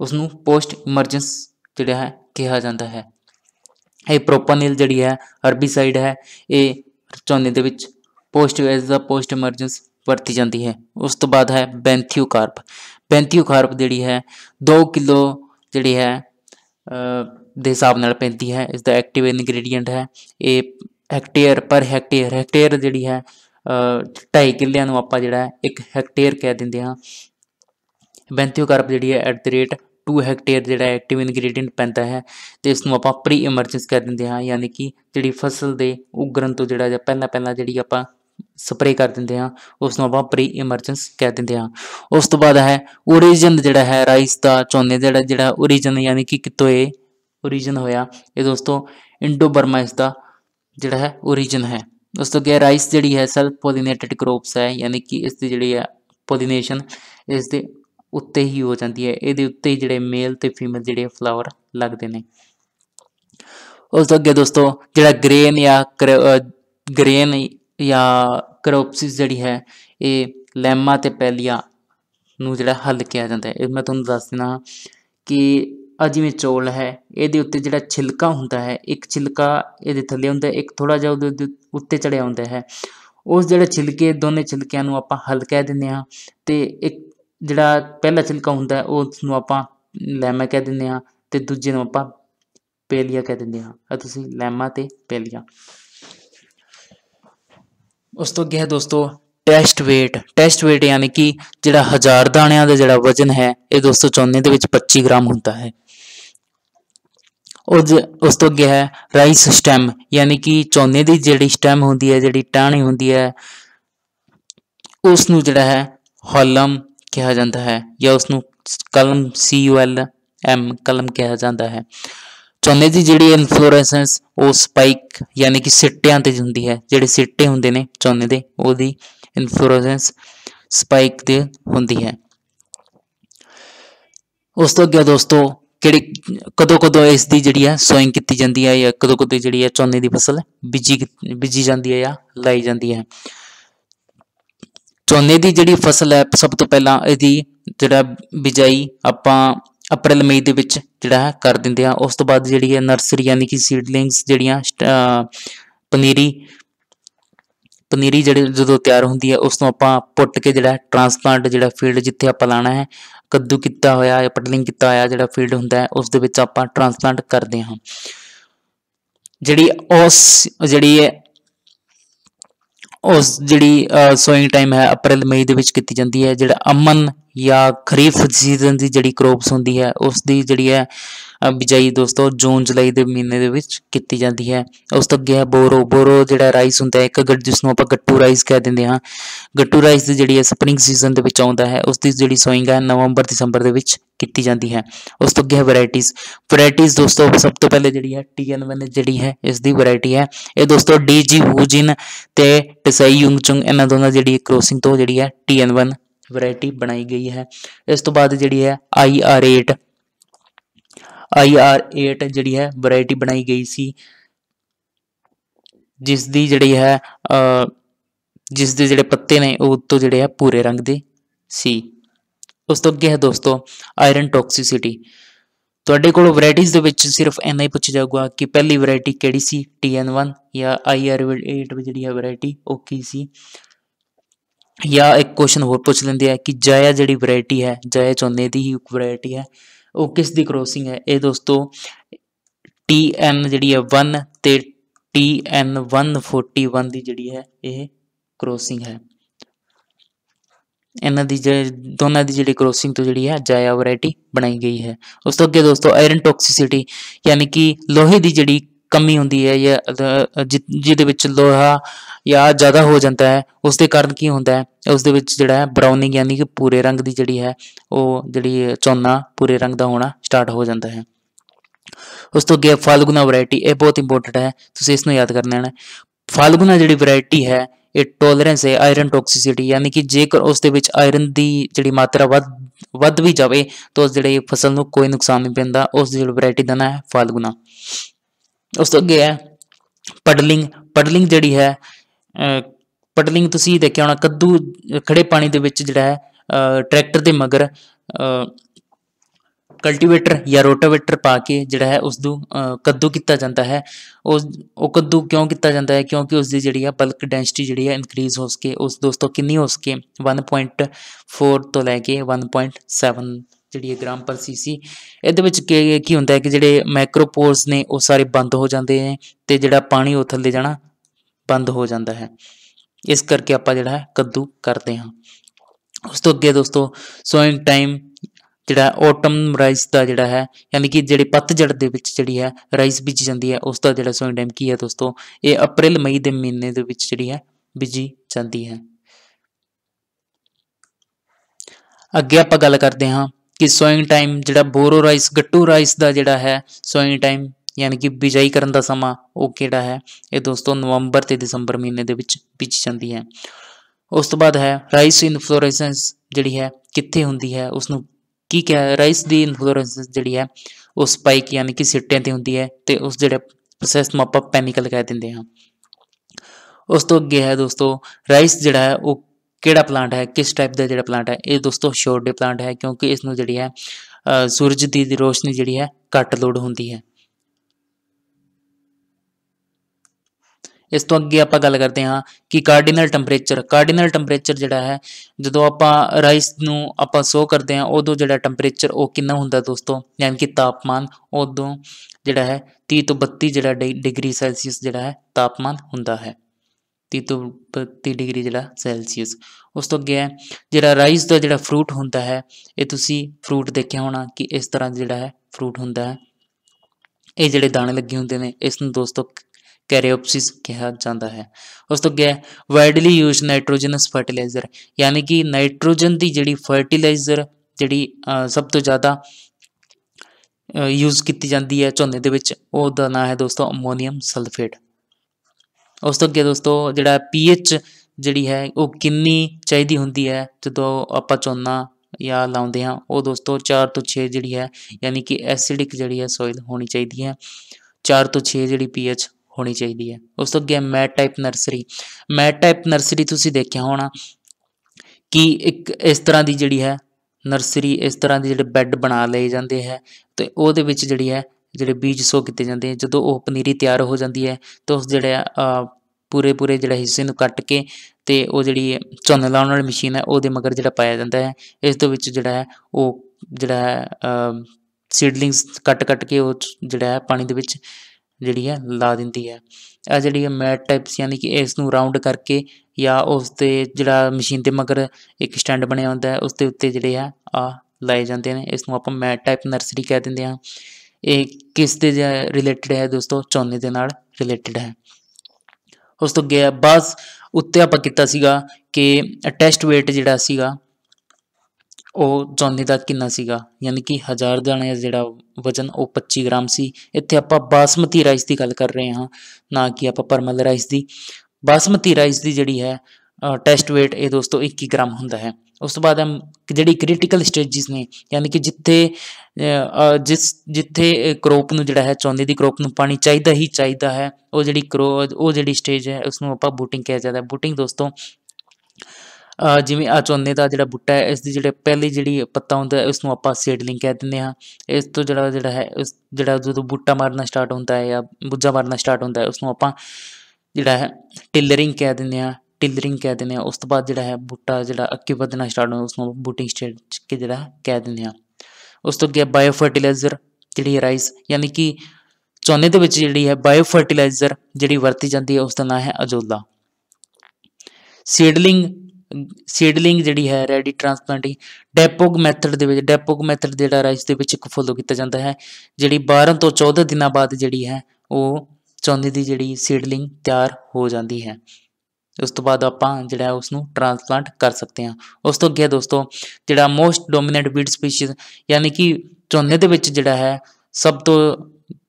ਉਸ ਨੂੰ ਪੋਸਟ ਇਮਰਜੈਂਸ ਜਿਹੜਾ ਹੈ ਕਿਹਾ ਜਾਂਦਾ ਹੈ ਇਹ ਪ੍ਰੋਪਾਨਿਲ ਜਿਹੜੀ ਹੈ ਹਰਬੀਸਾਈਡ ਹੈ ਇਹ ਝੋਨੇ ਦੇ ਵਿੱਚ ਪੋਸਟ ਐਜ਼ ਦਾ ਪੋਸਟ ਇਮਰਜੈਂਸ ਵਰਤੀ ਜਾਂਦੀ ਹੈ ਉਸ ਤੋਂ ਬਾਅਦ ਹੈ ਬੈਂਥਿਓਕਾਰਪ ਬੈਂਥਿਓਕਾਰਪ ਜਿਹੜੀ ਹੈ 2 ਕਿਲੋ ਜਿਹੜੀ ਹੈ ਦੇ ਹਿਸਾਬ ਨਾਲ ਪੈਂਦੀ ਹੈ ਇਸ ਦਾ ਐਕਟਿਵ ਇਨਗਰੀਡੀਐਂਟ ਹੈ ਇਹ ਹੈਕਟੇਅਰ ਪਰ ਹੈਕਟੇਅਰ ਹੈਕਟੇਅਰ ਜਿਹੜੀ ਹੈ ਢਾਈ ਕਿੱਲਿਆਂ ਨੂੰ ਆਪਾਂ ਜਿਹੜਾ ਇੱਕ ਹੈਕਟੇਅਰ ਕਹਿ ਦਿੰਦੇ ਹਾਂ ਬੈਂਥੀਓਕਾਰਪ ਜਿਹੜੀ ਹੈ ਐਟ ਦ ਰੇਟ 2 ਹੈਕਟੇਅਰ ਜਿਹੜਾ ਐਕਟਿਵ ਇਨਗਰੀਡੀਐਂਟ ਪੈਂਦਾ ਹੈ ਤੇ ਇਸ ਨੂੰ ਆਪਾਂ ਪ੍ਰੀ ਐਮਰਜੈਂਸ ਕਹਿ ਦਿੰਦੇ ਹਾਂ ਯਾਨੀ ਕਿ ਜਿਹੜੀ ਫਸਲ ਦੇ ਉਗਰਨ ਤੋਂ ਜਿਹੜਾ ਜਾਂ ਪਹਿਲਾਂ ਪਹਿਲਾਂ ਜਿਹੜੀ ਆਪਾਂ ਸਪਰੇਅ ਕਰ ਦਿੰਦੇ ਹਾਂ ਉਸ ਨੂੰ ਆਪਾਂ ਪ੍ਰੀ ਐਮਰਜੈਂਸ ਕਹਿ ਦਿੰਦੇ ਹਾਂ ਉਸ ਤੋਂ ਬਾਅਦ ਹੈ origin ਜਿਹੜਾ ਹੈ ਰਾਈਸ ਦਾ ਚੋਨੇ ਦਾ ਜਿਹੜਾ origin ਯਾਨੀ ਕਿ ਕਿਤੋਂ ਇਹ origin ਹੋਇਆ ਇਹ ਦੋਸਤੋ ਇੰਡੋ ਬਰਮਾ ਇਸ ਦਾ ਜਿਹੜਾ ਹੈ origin ਹੈ ਉਸ ਤੋਂ ਰਾਈਸ ਜਿਹੜੀ ਹੈ ਸੈਲਫ ਪੋਲੀਨੇਟਡ ਕ੍ਰੋਪਸ ਹੈ ਯਾਨੀ ਕਿ ਇਸ ਦੀ ਜਿਹੜੀ ਹੈ ਪੋਲੀਨੇਸ਼ਨ ਇਸ ਦੇ ਉੱਤੇ ਹੀ ਹੋ ਜਾਂਦੀ ਹੈ ਇਹਦੇ ਉੱਤੇ ਹੀ ਜਿਹੜੇ ਮੇਲ ਤੇ ਫੀਮੇਲ ਜਿਹੜੇ ਫਲਾਵਰ ਲੱਗਦੇ ਨੇ ਉਸ ਤੋਂ ਅੱਗੇ ਦੋਸਤੋ ਜਿਹੜਾ ਗ੍ਰੇਨ ਜਾਂ ਗ੍ਰੇਨ ਜਾਂ ਕ੍ਰੋਪਸਿਸ ਜਿਹੜੀ ਹੈ ਇਹ ਲੈਮਾ ਤੇ ਪੈਲੀਆ ਨੂੰ ਜਿਹੜਾ ਹੱਲ ਕਿਹਾ ਜਾਂਦਾ ਹੈ ਇਹ ਮੈਂ ਤੁਹਾਨੂੰ ਦੱਸ ਦੇਣਾ ਕਿ ਆ ਜਿਵੇਂ ਚੋਲ ਹੈ ਇਹਦੇ ਉੱਤੇ ਜਿਹੜਾ ਛਿਲਕਾ ਹੁੰਦਾ ਹੈ ਇੱਕ ਛਿਲਕਾ ਇਹਦੇ ਥੱਲੇ ਹੁੰਦਾ ਇੱਕ ਥੋੜਾ ਜਿਹਾ ਉਹਦੇ ਉੱਤੇ ਚੜਿਆ ਹੁੰਦਾ ਹੈ ਉਸ ਜਿਹੜੇ ਛਿਲਕੇ ਦੋਨੇ ਛਿਲਕਿਆਂ ਨੂੰ ਆਪਾਂ ਹਲ ਕਹਿ ਦਿੰਦੇ ਹਾਂ ਤੇ ਇੱਕ ਜਿਹੜਾ ਪਹਿਲਾ ਛਿਲਕਾ ਹੁੰਦਾ ਉਹ ਉਸ ਨੂੰ ਆਪਾਂ ਲੈਮਾ ਕਹਿ ਦਿੰਦੇ ਹਾਂ ਤੇ ਦੂਜੇ ਨੂੰ ਆਪਾਂ ਪੇਲੀਆ ਕਹਿ ਦਿੰਦੇ ਹਾਂ ਆ ਤੁਸੀਂ ਲੈਮਾ ਤੇ ਪੇਲੀਆ ਉਸ ਤੋਂ ਅੱਗੇ ਹੈ ਦੋਸਤੋ ਟੈਸਟ weight ਟੈਸਟ weight ਯਾਨੀ ਕਿ ਜਿਹੜਾ ਹਜ਼ਾਰ ਦਾਣਿਆਂ ਦਾ ਜਿਹੜਾ ਵਜ਼ਨ ਹੈ ਇਹ ਦੋਸਤੋ ਚੋਨੇ ਦੇ ਵਿੱਚ 25 ਗ੍ਰਾਮ ਹੁੰਦਾ ਹੈ ਉਸ ਉਸ ਤੋਂ ਅੱਗੇ ਹੈ ਰਾਈਸ ਸਟੈਮ ਯਾਨੀ ਕਿ ਚੌਨੇ ਦੀ ਜਿਹੜੀ ਸਟੈਮ ਹੁੰਦੀ ਹੈ ਜਿਹੜੀ ਟਾਹਣੀ ਹੁੰਦੀ ਹੈ ਉਸ ਨੂੰ ਜਿਹੜਾ ਹੈ ਹਲਮ ਕਿਹਾ ਜਾਂਦਾ ਹੈ ਜਾਂ ਉਸ ਨੂੰ ਕਲਮ ਸੀ ਯੂ ਐਲ ਐਮ ਕਲਮ ਕਿਹਾ ਜਾਂਦਾ ਹੈ ਚੌਨੇ ਦੀ ਜਿਹੜੀ ਇਨਫਲੋਰੈਂਸੈਂਸ ਉਹ ਸਪਾਈਕ ਯਾਨੀ ਕਿ ਸਿੱਟਿਆਂ ਤੇ ਹੁੰਦੀ ਹੈ ਜਿਹੜੇ ਸਿੱਟੇ ਹੁੰਦੇ ਨੇ ਚੌਨੇ ਦੇ ਉਹਦੀ ਇਨਫਲੋਰੈਂਸ ਸਪਾਈਕ ਤੇ ਹੁੰਦੀ ਹੈ ਉਸ ਤੋਂ ਅੱਗੇ ਦੋਸਤੋ ਕਿਹੜੇ ਕਦੋਂ ਕਦੋਂ ਇਸ ਦੀ ਜਿਹੜੀ ਆ ਸੋਇੰਗ ਕੀਤੀ ਜਾਂਦੀ ਹੈ ਜਾਂ ਕਦੋਂ ਕਦੋਂ ਜਿਹੜੀ ਹੈ ਝੋਨੇ ਦੀ ਫਸਲ ਬੀਜੀ ਬੀਜੀ ਜਾਂਦੀ ਹੈ ਜਾਂ ਲਾਈ ਜਾਂਦੀ ਹੈ ਝੋਨੇ ਦੀ ਜਿਹੜੀ ਫਸਲ ਹੈ ਸਭ ਤੋਂ ਪਹਿਲਾਂ ਇਹਦੀ ਜਿਹੜਾ ਬਿਜਾਈ ਆਪਾਂ ਅਪ੍ਰੈਲ ਮਈ ਦੇ ਵਿੱਚ ਜਿਹੜਾ ਕਰ ਦਿੰਦੇ ਆ ਉਸ ਤੋਂ ਬਾਅਦ ਜਿਹੜੀ ਹੈ ਨਰਸਰੀ ਯਾਨੀ ਕਿ ਸੀਡਲਿੰਗਸ ਜਿਹੜੀਆਂ ਪਨੀਰੀ ਪਨੀਰੀ ਜਿਹੜੀ ਜਦੋਂ ਤਿਆਰ ਹੁੰਦੀ ਹੈ ਉਸ ਤੋਂ ਆਪਾਂ ਪੁੱਟ ਕੇ ਜਿਹੜਾ ਟ੍ਰਾਂਸਪਲਾਂਟ ਜਿਹੜਾ ਫੀਲਡ ਜਿੱਥੇ ਆਪਾਂ ਲਾਣਾ ਹੈ ਕੱਦੂ ਕੀਤਾ ਹੋਇਆ ਜਾਂ ਪਟਲਿੰਗ ਕੀਤਾ ਹੋਇਆ ਜਿਹੜਾ ਫੀਲਡ ਹੁੰਦਾ ਹੈ ਉਸ ਦੇ ਵਿੱਚ ਆਪਾਂ ਟ੍ਰਾਂਸਪਲਾਂਟ ਕਰਦੇ ਹਾਂ ਜਿਹੜੀ ਉਸ ਜਿਹੜੀ ਹੈ ਉਸ ਜਿਹੜੀ ਸੋਇੰਗ ਟਾਈਮ ਹੈ ਅਪ੍ਰੈਲ ਮਈ ਦੇ ਵਿੱਚ ਕੀਤੀ ਜਾਂਦੀ ਹੈ ਜਿਹੜਾ ਅਮਨ ਜਾਂ ਖਰੀਫ ਸੀਜ਼ਨ ਦੀ ਜਿਹੜੀ ਕ੍ਰੋਪਸ ਹੁੰਦੀ ਹੈ ਉਸ ਦੀ ਜਿਹੜੀ ਹੈ ਬਿਜਾਈ ਦੋਸਤੋ ਜੂਨ ਜੁਲਾਈ ਦੇ ਮਹੀਨੇ ਦੇ ਵਿੱਚ ਕੀਤੀ ਜਾਂਦੀ ਹੈ ਉਸ ਤੋਂ ਅੱਗੇ ਹੈ ਬੋਰੋ ਬੋਰੋ ਜਿਹੜਾ ਰਾਈਸ ਹੁੰਦਾ ਹੈ ਇੱਕ ਗੱਡ ਜਿਸ ਨੂੰ ਆਪਾਂ ਗੱਟੂ ਰਾਈਸ ਕਹਿ ਦਿੰਦੇ ਹਾਂ ਗੱਟੂ ਰਾਈਸ ਦੀ ਜਿਹੜੀ ਹੈ ਸਪਰਿੰਗ ਸੀਜ਼ਨ ਦੇ ਵਿੱਚ ਆਉਂਦਾ ਹੈ ਉਸ ਦੀ ਜਿਹੜੀ ਸੋਇੰਗ ਹੈ ਨਵੰਬਰ ਦਸੰਬਰ ਦੇ ਵਿੱਚ ਕੀਤੀ ਜਾਂਦੀ ਹੈ ਉਸ ਤੋਂ ਅੱਗੇ ਹੈ ਵੈਰਾਈਟੀਆਂ ਵੈਰਾਈਟੀਆਂ ਦੋਸਤੋ ਸਭ ਤੋਂ ਪਹਿਲੇ ਜਿਹੜੀ ਹੈ ਟੀਐਨ1 ਜਿਹੜੀ ਹੈ ਇਸ ਦੀ ਵੈਰਾਈਟੀ ਹੈ ਇਹ ਦੋਸਤੋ ਡੀਜੀ ਹੂਜਿਨ ਤੇ ਟਸਾਈ ਯੁੰਗਚੁੰਗ ਇਹਨਾਂ ਦੋਨਾਂ ਜਿਹੜੀ ਕ੍ਰੋਸਿੰਗ ਤੋਂ ਜਿਹੜੀ ਹੈ ਟੀਐਨ1 ਵੈਰਾਈਟੀ ਬਣਾਈ ਗਈ ਹੈ ਇਸ ਤੋਂ ਬਾਅਦ ਜਿਹੜੀ ਹੈ IR8 IR8 ਜਿਹੜੀ ਹੈ ਵੈਰਾਈਟੀ ਬਣਾਈ ਗਈ ਸੀ ਜਿਸ ਦੀ ਜਿਹੜੀ ਹੈ ਜਿਸ ਦੇ ਜਿਹੜੇ ਪੱਤੇ ਨੇ ਉਹ ਤੋਂ ਜਿਹੜੇ ਆ ਪੂਰੇ ਰੰਗ ਦੇ ਸੀ ਉਸ ਤੋਂ ਅੱਗੇ ਹੈ ਦੋਸਤੋ ਆਇਰਨ ਟੌਕਸਿਸਿਟੀ ਤੁਹਾਡੇ ਕੋਲ ਵੈਰਾਈਟੀਆਂ ਦੇ ਵਿੱਚ ਸਿਰਫ ਇੰਨਾ ਹੀ ਪੁੱਛਿਆ ਜਾਊਗਾ ਕਿ ਪਹਿਲੀ ਵੈਰਾਈਟੀ ਕਿਹੜੀ ਸੀ TN1 ਜਾਂ IR8 ਜਿਹੜੀ ਹੈ ਵੈਰਾਈਟੀ ਉਹ ਕੀ ਸੀ ਜਾਂ ਇੱਕ ਕੁਐਸਚਨ ਹੋਰ ਪੁੱਛ ਲੈਂਦੇ ਆ ਕਿ ਜਾਇਆ ਜਿਹੜੀ ਵੈਰਾਈਟੀ ਹੈ ਜਾਇਆ ਚੋਨੇ ਦੀ ਹੀ ਵੈਰਾਈਟੀ ਹੈ ਉਹ ਕਿਸ ਦੀ ਕ੍ਰੋਸਿੰਗ ਹੈ ਇਹ ਦੋਸਤੋ TN ਜਿਹੜੀ ਹੈ 1 ਤੇ TN 141 ਦੀ ਜਿਹੜੀ ਹੈ ਇਹ ਕ੍ਰੋਸਿੰਗ ਹੈ ਇਹਨਾਂ ਦੀ ਦੋਨਾਂ ਦੀ ਜਿਹੜੀ ਕ੍ਰੋਸਿੰਗ ਤੋਂ ਜਿਹੜੀ ਹੈ ਜਾਇਆ ਵੈਰਾਈਟੀ ਬਣਾਈ ਗਈ ਹੈ ਉਸ ਤੋਂ ਅੱਗੇ ਦੋਸਤੋ ਆਇਰਨ ਟੌਕਸਿਸਿਟੀ ਯਾਨੀ ਕਿ ਲੋਹੇ ਦੀ ਜਿਹੜੀ ਕਮੀ ਹੁੰਦੀ ਹੈ ਜਾਂ ਜਿਹਦੇ ਵਿੱਚ ਲੋਹਾ ਜਾਂ ਜ਼ਿਆਦਾ ਹੋ ਜਾਂਦਾ ਹੈ ਉਸ ਦੇ ਕਾਰਨ ਕੀ ਹੁੰਦਾ ਹੈ ਉਸ ਦੇ ਵਿੱਚ ਜਿਹੜਾ ਹੈ ਬਰਾਊਨਿੰਗ ਯਾਨੀ ਕਿ ਪੂਰੇ ਰੰਗ ਦੀ ਜਿਹੜੀ ਹੈ ਉਹ ਜਿਹੜੀ ਚੌਨਾ ਪੂਰੇ ਰੰਗ ਦਾ ਹੋਣਾ ਸਟਾਰਟ ਹੋ ਜਾਂਦਾ ਹੈ ਉਸ ਤੋਂ ਅੱਗੇ ਫਾਲਗੁਨਾ ਵੈਰਾਈਟੀ ਇਹ ਬਹੁਤ ਇੰਪੋਰਟੈਂਟ ਹੈ ਤੁਸੀਂ ਇਸ ਨੂੰ ਯਾਦ ਕਰਨਾ ਹੈ ਫਾਲਗੁਨਾ ਜਿਹੜੀ ਵੈਰਾਈਟੀ ਹੈ ਇਹ ਟੋਲਰੈਂਸ ਹੈ ਆਇਰਨ ਟੌਕਸਿਸਿਟੀ ਯਾਨੀ ਕਿ ਜੇਕਰ ਉਸ ਦੇ ਵਿੱਚ ਆਇਰਨ ਦੀ ਜਿਹੜੀ ਮਾਤਰਾ ਵੱਧ ਵੱਧ ਵੀ ਜਾਵੇ ਤਾਂ ਉਸ ਜਿਹੜੇ ਫਸਲ ਨੂੰ ਕੋਈ ਨੁਕਸਾਨ ਨਹੀਂ ਪੈਂਦਾ ਉਸ ਦੀ ਜਿਹੜੀ ਵੈਰਾਈਟੀ ਦਾ ਨਾਮ ਹੈ ਫਾਲਗੁਨਾ ਉਸ ਤੋਂ ਅੱਗੇ ਹੈ ਪਡਲਿੰਗ ਪਡਲਿੰਗ ਜਿਹੜੀ ਹੈ ਪਡਲਿੰਗ ਤੁਸੀਂ ਦੇਖਿਆ ਹੋਣਾ ਕੱਦੂ ਖੜੇ ਪਾਣੀ ਦੇ ਵਿੱਚ ਜਿਹੜਾ ਹੈ ਟਰੈਕਟਰ ਦੇ ਮਗਰ ਕਲਟੀਵੇਟਰ ਜਾਂ ਰੋਟਾਵੇਟਰ ਪਾ ਕੇ ਜਿਹੜਾ ਹੈ ਉਸ ਨੂੰ ਕੱਦੂ ਕੀਤਾ ਜਾਂਦਾ ਹੈ ਉਸ ਉਹ ਕੱਦੂ ਕਿਉਂ ਕੀਤਾ ਜਾਂਦਾ ਹੈ ਕਿਉਂਕਿ ਉਸ ਦੀ ਜਿਹੜੀ ਹੈ ਬਲਕ ਡੈਂਸਿਟੀ ਜਿਹੜੀ ਹੈ ਇਨਕਰੀਜ਼ ਹੋ ਸਕੇ ਉਸ ਦੋਸਤੋ ਕਿੰਨੀ ਹੋ ਸਕੇ 1.4 ਤੋਂ ਲੈ ਕੇ 1.7 ਜਿਹੜੀ ਹੈ ਗ੍ਰਾਮ ਪੰਚਾਇਤੀ ਇਹਦੇ ਵਿੱਚ ਕੀ ਕੀ ਹੁੰਦਾ ਹੈ ਕਿ ਜਿਹੜੇ ਮਾਈਕਰੋਪੋਰਸ ਨੇ ਉਹ ਸਾਰੇ ਬੰਦ ਹੋ ਜਾਂਦੇ ਨੇ ਤੇ ਜਿਹੜਾ ਪਾਣੀ ਉਹ ਥੱਲੇ ਜਾਣਾ ਬੰਦ ਹੋ ਜਾਂਦਾ ਹੈ ਇਸ ਕਰਕੇ ਆਪਾਂ ਜਿਹੜਾ ਹੈ ਕੱਦੂ ਕਰਦੇ ਹਾਂ ਉਸ ਤੋਂ ਅੱਗੇ ਦੋਸਤੋ ਸੋਇਨ ਟਾਈਮ ਜਿਹੜਾ ਆਟਮ ਰਾਈਸ ਦਾ ਜਿਹੜਾ ਹੈ ਯਾਨੀ ਕਿ ਜਿਹੜੇ ਪੱਤਝੜ ਦੇ ਵਿੱਚ ਜਿਹੜੀ ਹੈ ਰਾਈਸ ਬੀਜੀ ਜਾਂਦੀ ਹੈ ਉਸ ਦਾ ਜਿਹੜਾ ਸੋਇਨ ਟਾਈਮ ਕੀ ਹੈ ਦੋਸਤੋ ਇਹ ਅਪ੍ਰੈਲ ਮਈ ਦੇ ਮਹੀਨੇ ਦੇ ਵਿੱਚ ਜਿਹੜੀ ਹੈ ਬੀਜੀ ਜਾਂਦੀ ਹੈ ਅੱਗੇ ਆਪਾਂ ਗੱਲ ਕਰਦੇ ਹਾਂ ਕਿ ਸੋਇੰਗ ਟਾਈਮ ਜਿਹੜਾ ਬੋਰੋ ਰਾਈਸ ਗੱਟੂ ਰਾਈਸ ਦਾ ਜਿਹੜਾ ਹੈ ਸੋਇੰਗ ਟਾਈਮ ਯਾਨੀ ਕਿ ਬਿਜਾਈ ਕਰਨ ਦਾ ਸਮਾਂ ਉਹ ਕਿਹੜਾ ਹੈ ਇਹ ਦੋਸਤੋ ਨਵੰਬਰ ਤੇ ਦਸੰਬਰ ਮਹੀਨੇ ਦੇ ਵਿੱਚ ਬੀਜੀ ਜਾਂਦੀ ਹੈ ਉਸ ਤੋਂ ਬਾਅਦ ਹੈ ਰਾਈਸ ਇਨਫਲੋਰੈਂਸੈਂਸ ਜਿਹੜੀ ਹੈ ਕਿੱਥੇ ਹੁੰਦੀ ਹੈ ਉਸ ਨੂੰ ਕੀ ਕਹਿੰਦੇ ਰਾਈਸ ਦੀ ਇਨਫਲੋਰੈਂਸੈਂਸ ਜਿਹੜੀ ਹੈ ਉਹ ਸਪਾਈਕ ਯਾਨੀ ਕਿ ਸਿੱਟਿਆਂ ਤੇ ਹੁੰਦੀ ਹੈ ਤੇ ਉਸ ਜਿਹੜਾ ਪ੍ਰੋਸੈਸ ਨੂੰ ਆਪਾਂ ਪੈਨਿਕਲ ਕਹਿ ਦਿੰਦੇ ਹਾਂ ਉਸ ਤੋਂ ਅੱਗੇ ਹੈ ਦੋਸਤੋ ਰਾਈਸ ਜਿਹੜਾ ਹੈ ਉਹ ਕਿਹੜਾ ਪਲਾਂਟ ਹੈ ਕਿਸ ਟਾਈਪ ਦਾ ਜਿਹੜਾ ਪਲਾਂਟ ਹੈ ਇਹ ਦੋਸਤੋ ਸ਼ੋਰਟ ਡੇ ਪਲਾਂਟ ਹੈ ਕਿਉਂਕਿ ਇਸ ਨੂੰ ਜਿਹੜੀ ਹੈ ਸੂਰਜ ਦੀ ਰੋਸ਼ਨੀ ਜਿਹੜੀ ਹੈ ਘੱਟ ਲੋੜ ਹੁੰਦੀ ਹੈ ਇਸ ਤੋਂ ਅੱਗੇ ਆਪਾਂ ਗੱਲ ਕਰਦੇ ਹਾਂ ਕਿ ਕਾਰਡੀਨਲ ਟੈਂਪਰੇਚਰ ਕਾਰਡੀਨਲ ਟੈਂਪਰੇਚਰ ਜਿਹੜਾ ਹੈ ਜਦੋਂ ਆਪਾਂ ਰਾਈਸ ਨੂੰ ਆਪਾਂ ਸੋ ਕਰਦੇ ਹਾਂ ਉਦੋਂ ਜਿਹੜਾ ਟੈਂਪਰੇਚਰ ਉਹ ਕਿੰਨਾ ਹੁੰਦਾ ਦੋਸਤੋ ਯਾਨੀ ਕਿ ਤਾਪਮਾਨ ਉਦੋਂ ਜਿਹੜਾ ਹੈ 30 ਤੋਂ 32 ਜਿਹੜਾ ਡਿਗਰੀ ਸੈਲਸੀਅਸ ਜਿਹੜਾ ਹੈ ਤਾਪਮਾਨ ਹੁੰਦਾ ਹੈ 30 ਤੋਂ ਡਿਗਰੀ ਜਿਹੜਾ ਸੈਲਸੀਅਸ ਉਸ ਤੋਂ ਅੱਗੇ ਹੈ ਜਿਹੜਾ ਰਾਈਸ ਦਾ ਜਿਹੜਾ ਫਰੂਟ ਹੁੰਦਾ ਹੈ ਇਹ ਤੁਸੀਂ ਫਰੂਟ ਦੇਖਿਆ ਹੋਣਾ ਕਿ ਇਸ ਤਰ੍ਹਾਂ ਜਿਹੜਾ ਹੈ ਫਰੂਟ ਹੁੰਦਾ ਹੈ ਇਹ ਜਿਹੜੇ ਦਾਣੇ ਲੱਗੇ ਹੁੰਦੇ ਨੇ ਇਸ ਨੂੰ ਦੋਸਤੋ ਕੈਰੀਓਪਸਿਸ ਕਿਹਾ ਜਾਂਦਾ ਹੈ ਉਸ ਤੋਂ ਅੱਗੇ ਵਾਈਡਲੀ ਯੂਜ਼ ਨਾਈਟ੍ਰੋਜਨਸ ਫਰਟੀਲਾਈਜ਼ਰ ਯਾਨੀ ਕਿ ਨਾਈਟ੍ਰੋਜਨ ਦੀ ਜਿਹੜੀ ਫਰਟੀਲਾਈਜ਼ਰ ਜਿਹੜੀ ਸਭ ਤੋਂ ਜ਼ਿਆਦਾ ਯੂਜ਼ ਕੀਤੀ ਜਾਂਦੀ ਹੈ ਝੋਨੇ ਦੇ ਵਿੱਚ ਉਹਦਾ ਨਾਮ ਹੈ ਦੋਸਤੋ ਅਮੋਨੀਅਮ ਸਲਫੇਟ ਉਸ ਤੋਂ ਅੱਗੇ ਦੋਸਤੋ ਜਿਹੜਾ ਪੀਐਚ ਜਿਹੜੀ ਹੈ ਉਹ ਕਿੰਨੀ ਚਾਹੀਦੀ ਹੁੰਦੀ ਹੈ ਜਦੋਂ ਆਪਾਂ ਚੋਨਾ ਜਾਂ ਲਾਉਂਦੇ ਹਾਂ ਉਹ ਦੋਸਤੋ 4 ਤੋਂ 6 ਜਿਹੜੀ ਹੈ ਯਾਨੀ ਕਿ ਐਸਿਡਿਕ ਜਿਹੜੀ ਹੈ ਸੋਇਲ ਹੋਣੀ ਚਾਹੀਦੀ ਹੈ 4 ਤੋਂ 6 ਜਿਹੜੀ ਪੀਐਚ ਹੋਣੀ ਚਾਹੀਦੀ ਹੈ ਉਸ ਤੋਂ ਅੱਗੇ mat type nursery mat type nursery ਤੁਸੀਂ ਦੇਖਿਆ ਹੋਣਾ ਕਿ ਇੱਕ ਇਸ ਤਰ੍ਹਾਂ ਦੀ ਜਿਹੜੀ ਹੈ ਨਰਸਰੀ ਇਸ ਤਰ੍ਹਾਂ ਦੇ ਜਿਹੜੇ ਬੈੱਡ ਬਣਾ ਲਏ ਜਾਂਦੇ ਹੈ ਤੇ ਉਹਦੇ ਵਿੱਚ ਜਿਹੜੀ ਹੈ ਜਿਹੜੇ ਬੀਜ ਸੋ ਕੀਤੇ ਜਾਂਦੇ ਆ ਜਦੋਂ ਉਹ ਪਨੀਰੀ ਤਿਆਰ ਹੋ ਜਾਂਦੀ ਹੈ ਤਾਂ ਉਸ ਜਿਹੜਾ ਪੂਰੇ ਪੂਰੇ ਜਿਹੜਾ ਹਿੱਸੇ ਨੂੰ ਕੱਟ ਕੇ ਤੇ ਉਹ ਜਿਹੜੀ ਚੁੰਨ ਲਾਉਣ ਵਾਲੀ ਮਸ਼ੀਨ ਹੈ ਉਹਦੇ ਮਗਰ ਜਿਹੜਾ ਪਾਇਆ ਜਾਂਦਾ ਹੈ ਇਸ ਦੇ ਵਿੱਚ ਜਿਹੜਾ ਹੈ ਉਹ ਜਿਹੜਾ ਹੈ ਸੀਡਲਿੰਗਸ ਕੱਟ ਕੱਟ ਕੇ ਉਹ ਜਿਹੜਾ ਹੈ ਪਾਣੀ ਦੇ ਵਿੱਚ ਜਿਹੜੀ ਹੈ ਲਾ ਦਿੰਦੀ ਹੈ ਆ ਜਿਹੜੀ ਮੈਟ ਟਾਈਪਸ ਯਾਨੀ ਕਿ ਇਸ ਨੂੰ ਰਾਉਂਡ ਕਰਕੇ ਜਾਂ ਉਸ ਤੇ ਜਿਹੜਾ ਮਸ਼ੀਨ ਦੇ ਮਗਰ ਇੱਕ ਸਟੈਂਡ ਬਣਿਆ ਹੁੰਦਾ ਹੈ ਉਸ ਦੇ ਉੱਤੇ ਜਿਹੜੇ ਆ ਆ ਲਾਏ ਜਾਂਦੇ ਨੇ ਇਸ ਨੂੰ ਆਪਾਂ ਮੈਟ ਟਾਈਪ ਨਰਸਰੀ ਕਹਿ ਦਿੰਦੇ ਆ ਇਹ ਕਿਸ ਦੇ ਰਿਲੇਟਡ ਹੈ ਦੋਸਤੋ ਚੌਨੇ ਦੇ ਨਾਲ ਰਿਲੇਟਡ ਹੈ ਉਸ ਤੋਂ ਗਿਆ ਬਸ ਉੱਤੇ ਆਪਾਂ ਕੀਤਾ ਸੀਗਾ ਕਿ ਟੈਸਟ weight ਜਿਹੜਾ ਸੀਗਾ ਉਹ ਚੌਨੇ ਦਾ ਕਿੰਨਾ ਸੀਗਾ ਯਾਨੀ ਕਿ 1000 ਦਾਣੇ ਜਿਹੜਾ ਵਜਨ ਉਹ 25 ਗ੍ਰਾਮ ਸੀ ਇੱਥੇ ਆਪਾਂ ਬਾਸਮਤੀ ਰਾਈਸ ਦੀ ਗੱਲ ਕਰ ਰਹੇ ਹਾਂ ਨਾ ਕਿ ਆਪਾਂ ਪਰਮਲ ਰਾਈਸ ਦੀ ਬਾਸਮਤੀ ਰਾਈਸ ਦੀ ਜਿਹੜੀ ਹੈ ਟੈਸਟ weight ਇਹ ਦੋਸਤੋ 21 ਗ੍ਰਾਮ ਹੁੰਦਾ ਹੈ ਉਸ ਤੋਂ ਬਾਅਦ ਹਮ ਜਿਹੜੀ ਕ੍ਰਿਟੀਕਲ ਸਟੇਜਸ ਨੇ ਯਾਨੀ ਕਿ ਜਿੱਥੇ ਜਿਸ ਜਿੱਥੇ ਕ੍ਰੋਪ ਨੂੰ ਜਿਹੜਾ ਹੈ ਚੌਂਦੇ ਦੀ ਕ੍ਰੋਪ ਨੂੰ ਪਾਣੀ ਚਾਹੀਦਾ ਹੀ ਚਾਹੀਦਾ ਹੈ ਉਹ ਜਿਹੜੀ ਕ੍ਰੋ ਉਹ ਜਿਹੜੀ ਸਟੇਜ ਹੈ ਉਸ ਨੂੰ ਆਪਾਂ ਬੂਟਿੰਗ ਕਿਹਾ ਜਾਂਦਾ ਹੈ ਬੂਟਿੰਗ ਦੋਸਤੋ ਜਿਵੇਂ ਆ ਚੌਂਦੇ ਦਾ ਜਿਹੜਾ ਬੁੱਟਾ ਹੈ ਇਸ ਦੀ ਜਿਹੜੇ ਪਹਿਲੀ ਜਿਹੜੀ ਪੱਤਾ ਹੁੰਦਾ ਹੈ ਉਸ ਨੂੰ ਆਪਾਂ ਸੀਡਲਿੰਗ ਕਹਿ ਦਿੰਦੇ ਹਾਂ ਇਸ ਤੋਂ ਜਿਹੜਾ ਜਿਹੜਾ ਹੈ ਉਸ ਜਿਹੜਾ ਜਦੋਂ ਬੁੱਟਾ ਮਾਰਨਾ ਸਟਾਰਟ ਹੁੰਦਾ ਹੈ ਜਾਂ ਬੁੱਝਾ ਮਾਰਨਾ ਸਟਾਰਟ ਹੁੰਦਾ ਹੈ ਉਸ ਨੂੰ ਆਪਾਂ ਜਿਹੜਾ ਹੈ ਟਿਲਰਿੰਗ ਕਹਿ ਦਿੰਦੇ ਹਾਂ ਟਿਲਰਿੰਗ ਕਹਿ ਦਿੰਦੇ ਆ ਉਸ ਤੋਂ ਬਾਅਦ ਜਿਹੜਾ ਹੈ ਬੂਟਾ ਜਿਹੜਾ ਅੱਗੇ ਵਧਣਾ ਸਟਾਰਟ ਹੁੰਦਾ ਉਸ ਨੂੰ ਬੂਟਿੰਗ ਸਟੇਜ ਕਿ ਜਿਹੜਾ ਕਹਿ ਦਿੰਦੇ ਆ ਉਸ ਤੋਂ ਅੱਗੇ ਬਾਇਓ ਫਰਟੀਲਾਈਜ਼ਰ ਜਿਹੜੀ ਰਾਈਸ ਯਾਨੀ ਕਿ ਝੋਨੇ ਦੇ ਵਿੱਚ ਜਿਹੜੀ ਹੈ ਬਾਇਓ ਫਰਟੀਲਾਈਜ਼ਰ ਜਿਹੜੀ ਵਰਤੀ ਜਾਂਦੀ ਹੈ ਉਸ ਦਾ ਨਾਮ ਹੈ ਅਜੋਲਾ ਸੀਡਲਿੰਗ ਸੀਡਲਿੰਗ ਜਿਹੜੀ ਹੈ ਰੈਡੀ ਟ੍ਰਾਂਸਪਲੈਂਟਿੰਗ ਡੈਪੋਗ ਮੈਥਡ ਦੇ ਵਿੱਚ ਡੈਪੋਗ ਮੈਥਡ ਜਿਹੜਾ ਰਾਈਸ ਦੇ ਵਿੱਚ ਇੱਕ ਫੋਲੋ ਕੀਤਾ ਜਾਂਦਾ ਹੈ ਜਿਹੜੀ 12 ਤੋਂ 14 ਦਿਨਾਂ ਬਾਅਦ ਜਿਹੜੀ ਹੈ ਉਹ ਚੌਨੇ ਦੀ ਜਿਹੜੀ ਸੀਡਲਿੰਗ ਤਿਆਰ ਹੋ ਜਾਂਦੀ ਹੈ ਉਸ ਤੋਂ ਬਾਅਦ ਆਪਾਂ ਜਿਹੜਾ ਉਸ ਨੂੰ ਟ੍ਰਾਂਸਪਲਾਂਟ ਕਰ ਸਕਦੇ ਹਾਂ ਉਸ ਤੋਂ ਅੱਗੇ ਦੋਸਤੋ ਜਿਹੜਾ ਮੋਸਟ ਡੋਮੀਨੈਂਟ ਵੀਡ ਸਪੀਸੀਜ਼ ਯਾਨੀ ਕਿ ਝੋਨੇ ਦੇ ਵਿੱਚ ਜਿਹੜਾ ਹੈ ਸਭ ਤੋਂ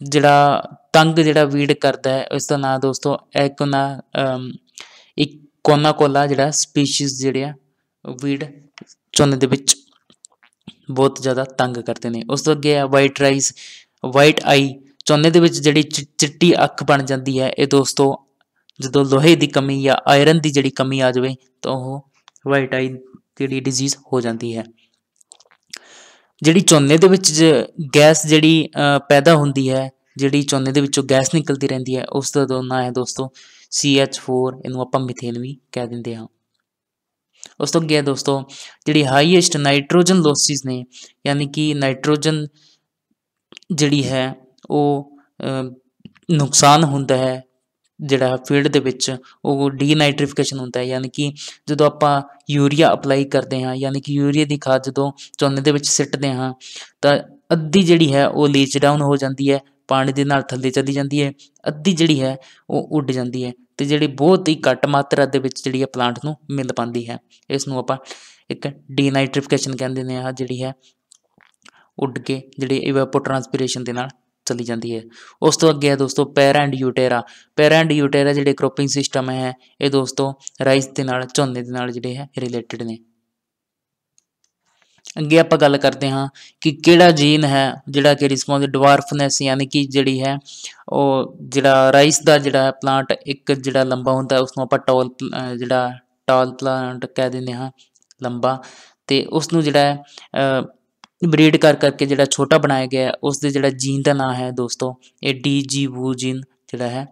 ਜਿਹੜਾ ਤੰਗ ਜਿਹੜਾ ਵੀਡ ਕਰਦਾ ਹੈ ਉਸ ਦਾ ਨਾਮ ਦੋਸਤੋ ਐਕੋਨਾ ਇੱਕ ਕੋਨਾ ਕੋਲਾ ਜਿਹੜਾ ਸਪੀਸੀਜ਼ ਜਿਹੜੇ ਆ ਵੀਡ ਝੋਨੇ ਦੇ ਵਿੱਚ ਬਹੁਤ ਜ਼ਿਆਦਾ ਤੰਗ ਕਰਦੇ ਨੇ ਉਸ ਤੋਂ ਅੱਗੇ ਆ ਵਾਈਟ ਰਾਈਸ ਵਾਈਟ ਆਈ ਝੋਨੇ ਦੇ ਵਿੱਚ ਜਿਹੜੀ ਚਿੱਟੀ ਅੱਖ ਬਣ ਜਾਂਦੀ ਹੈ ਇਹ ਦੋਸਤੋ ਜਦੋਂ ਲੋਹੇ ਦੀ ਕਮੀ ਜਾਂ ਆਇਰਨ ਦੀ ਜਿਹੜੀ ਕਮੀ ਆ ਜਾਵੇ ਤਾਂ ਉਹ ਵਾਈਟ ਆਈ ਜਿਹੜੀ ਡਿਜ਼ੀਜ਼ ਹੋ ਜਾਂਦੀ ਹੈ ਜਿਹੜੀ ਚੋਨੇ ਦੇ ਵਿੱਚ ਗੈਸ ਜਿਹੜੀ ਪੈਦਾ ਹੁੰਦੀ ਹੈ ਜਿਹੜੀ ਚੋਨੇ ਦੇ ਵਿੱਚੋਂ ਗੈਸ ਨਿਕਲਦੀ ਰਹਿੰਦੀ ਹੈ ਉਸ ਦਾ ਦੋਨਾਂ ਹੈ ਦੋਸਤੋ CH4 ਇਹਨੂੰ ਆਪਾਂ ਮੀਥੇਨ ਵੀ ਕਹਿ ਦਿੰਦੇ ਹਾਂ ਉਸ ਤੋਂ ਅੱਗੇ ਦੋਸਤੋ ਜਿਹੜੀ ਹਾਈਐਸਟ ਨਾਈਟ੍ਰੋਜਨ ਲੋਸਿਸ ਨੇ ਯਾਨੀ ਕਿ ਨਾਈਟ੍ਰੋਜਨ ਜਿਹੜੀ ਹੈ ਉਹ ਨੁਕਸਾਨ ਹੁੰਦਾ ਹੈ ਜਿਹੜਾ ਫੀਲਡ ਦੇ ਵਿੱਚ ਉਹ ਡੀਨਾਈਟ੍ਰੀਫਿਕੇਸ਼ਨ ਹੁੰਦਾ ਹੈ ਯਾਨੀ ਕਿ ਜਦੋਂ ਆਪਾਂ ਯੂਰੀਆ ਅਪਲਾਈ ਕਰਦੇ ਹਾਂ ਯਾਨੀ ਕਿ ਯੂਰੀਆ ਦੀ ਖਾਦ ਜਦੋਂ ਝੋਨੇ ਦੇ ਵਿੱਚ ਸਿੱਟਦੇ ਹਾਂ ਤਾਂ ਅੱਧੀ ਜਿਹੜੀ ਹੈ ਉਹ ਲੀਚ ਡਾਊਨ ਹੋ ਜਾਂਦੀ ਹੈ ਪਾਣੀ ਦੇ ਨਾਲ ਥੱਲੇ ਚਲੀ ਜਾਂਦੀ ਹੈ ਅੱਧੀ ਜਿਹੜੀ ਹੈ ਉਹ ਉੱਡ ਜਾਂਦੀ ਹੈ ਤੇ ਜਿਹੜੀ ਬਹੁਤ ਹੀ ਘੱਟ ਮਾਤਰਾ ਦੇ ਵਿੱਚ ਜਿਹੜੀ ਹੈ ਪਲਾਂਟ ਨੂੰ ਮਿਲ ਪਾਉਂਦੀ ਹੈ ਇਸ ਨੂੰ ਆਪਾਂ ਇੱਕ ਡੀਨਾਈਟ੍ਰੀਫਿਕੇਸ਼ਨ ਕਹਿੰਦੇ ਨੇ ਆ ਜਿਹੜੀ ਹੈ ਉੱਡ ਕੇ ਜਿਹੜੀ ਟ੍ਰਾਂਸਪੀਰੇਸ਼ਨ ਦੇ ਨਾਲ ਚਲੀ ਜਾਂਦੀ ਹੈ ਉਸ ਤੋਂ ਅੱਗੇ ਹੈ ਦੋਸਤੋ ਪੈਰਾ ਐਂਡ ਯੂਟੇਰਾ ਪੈਰਾ ਐਂਡ ਯੂਟੇਰਾ ਜਿਹੜੇ ਕ੍ਰੋਪਿੰਗ ਸਿਸਟਮ ਹੈ ਇਹ ਦੋਸਤੋ ਰਾਈਸ ਦੇ ਨਾਲ ਝੋਨੇ ਦੇ ਨਾਲ ਜਿਹੜੇ ਹੈ ਰਿਲੇਟਡ ਨੇ ਅੱਗੇ ਆਪਾਂ ਗੱਲ ਕਰਦੇ ਹਾਂ ਕਿ ਕਿਹੜਾ ਜੀਨ ਹੈ ਜਿਹੜਾ ਕਿ ਰਿਸਪੌਂਸ ਡਵਾਰਫਨੈਸ ਯਾਨੀ ਕਿ ਜਿਹੜੀ ਹੈ ਉਹ ਜਿਹੜਾ ਰਾਈਸ ਦਾ ਜਿਹੜਾ ਪਲਾਂਟ ਇੱਕ ਜਿਹੜਾ ਲੰਬਾ ਹੁੰਦਾ ਉਸ ਨੂੰ ਆਪਾਂ ਟਾਲ ਜਿਹੜਾ ਟਾਲ ਪਲਾਂਟ ਕਹਿ ਦਿੰਦੇ ਹਾਂ ਲੰਬਾ ਤੇ ਉਸ ਨੂੰ ਜਿਹੜਾ ब्रीड कर करके जो छोटा बनाया गया है उसके जो जीन का नाँ है दोस्तों ये डी जी वू जीन जोड़ा है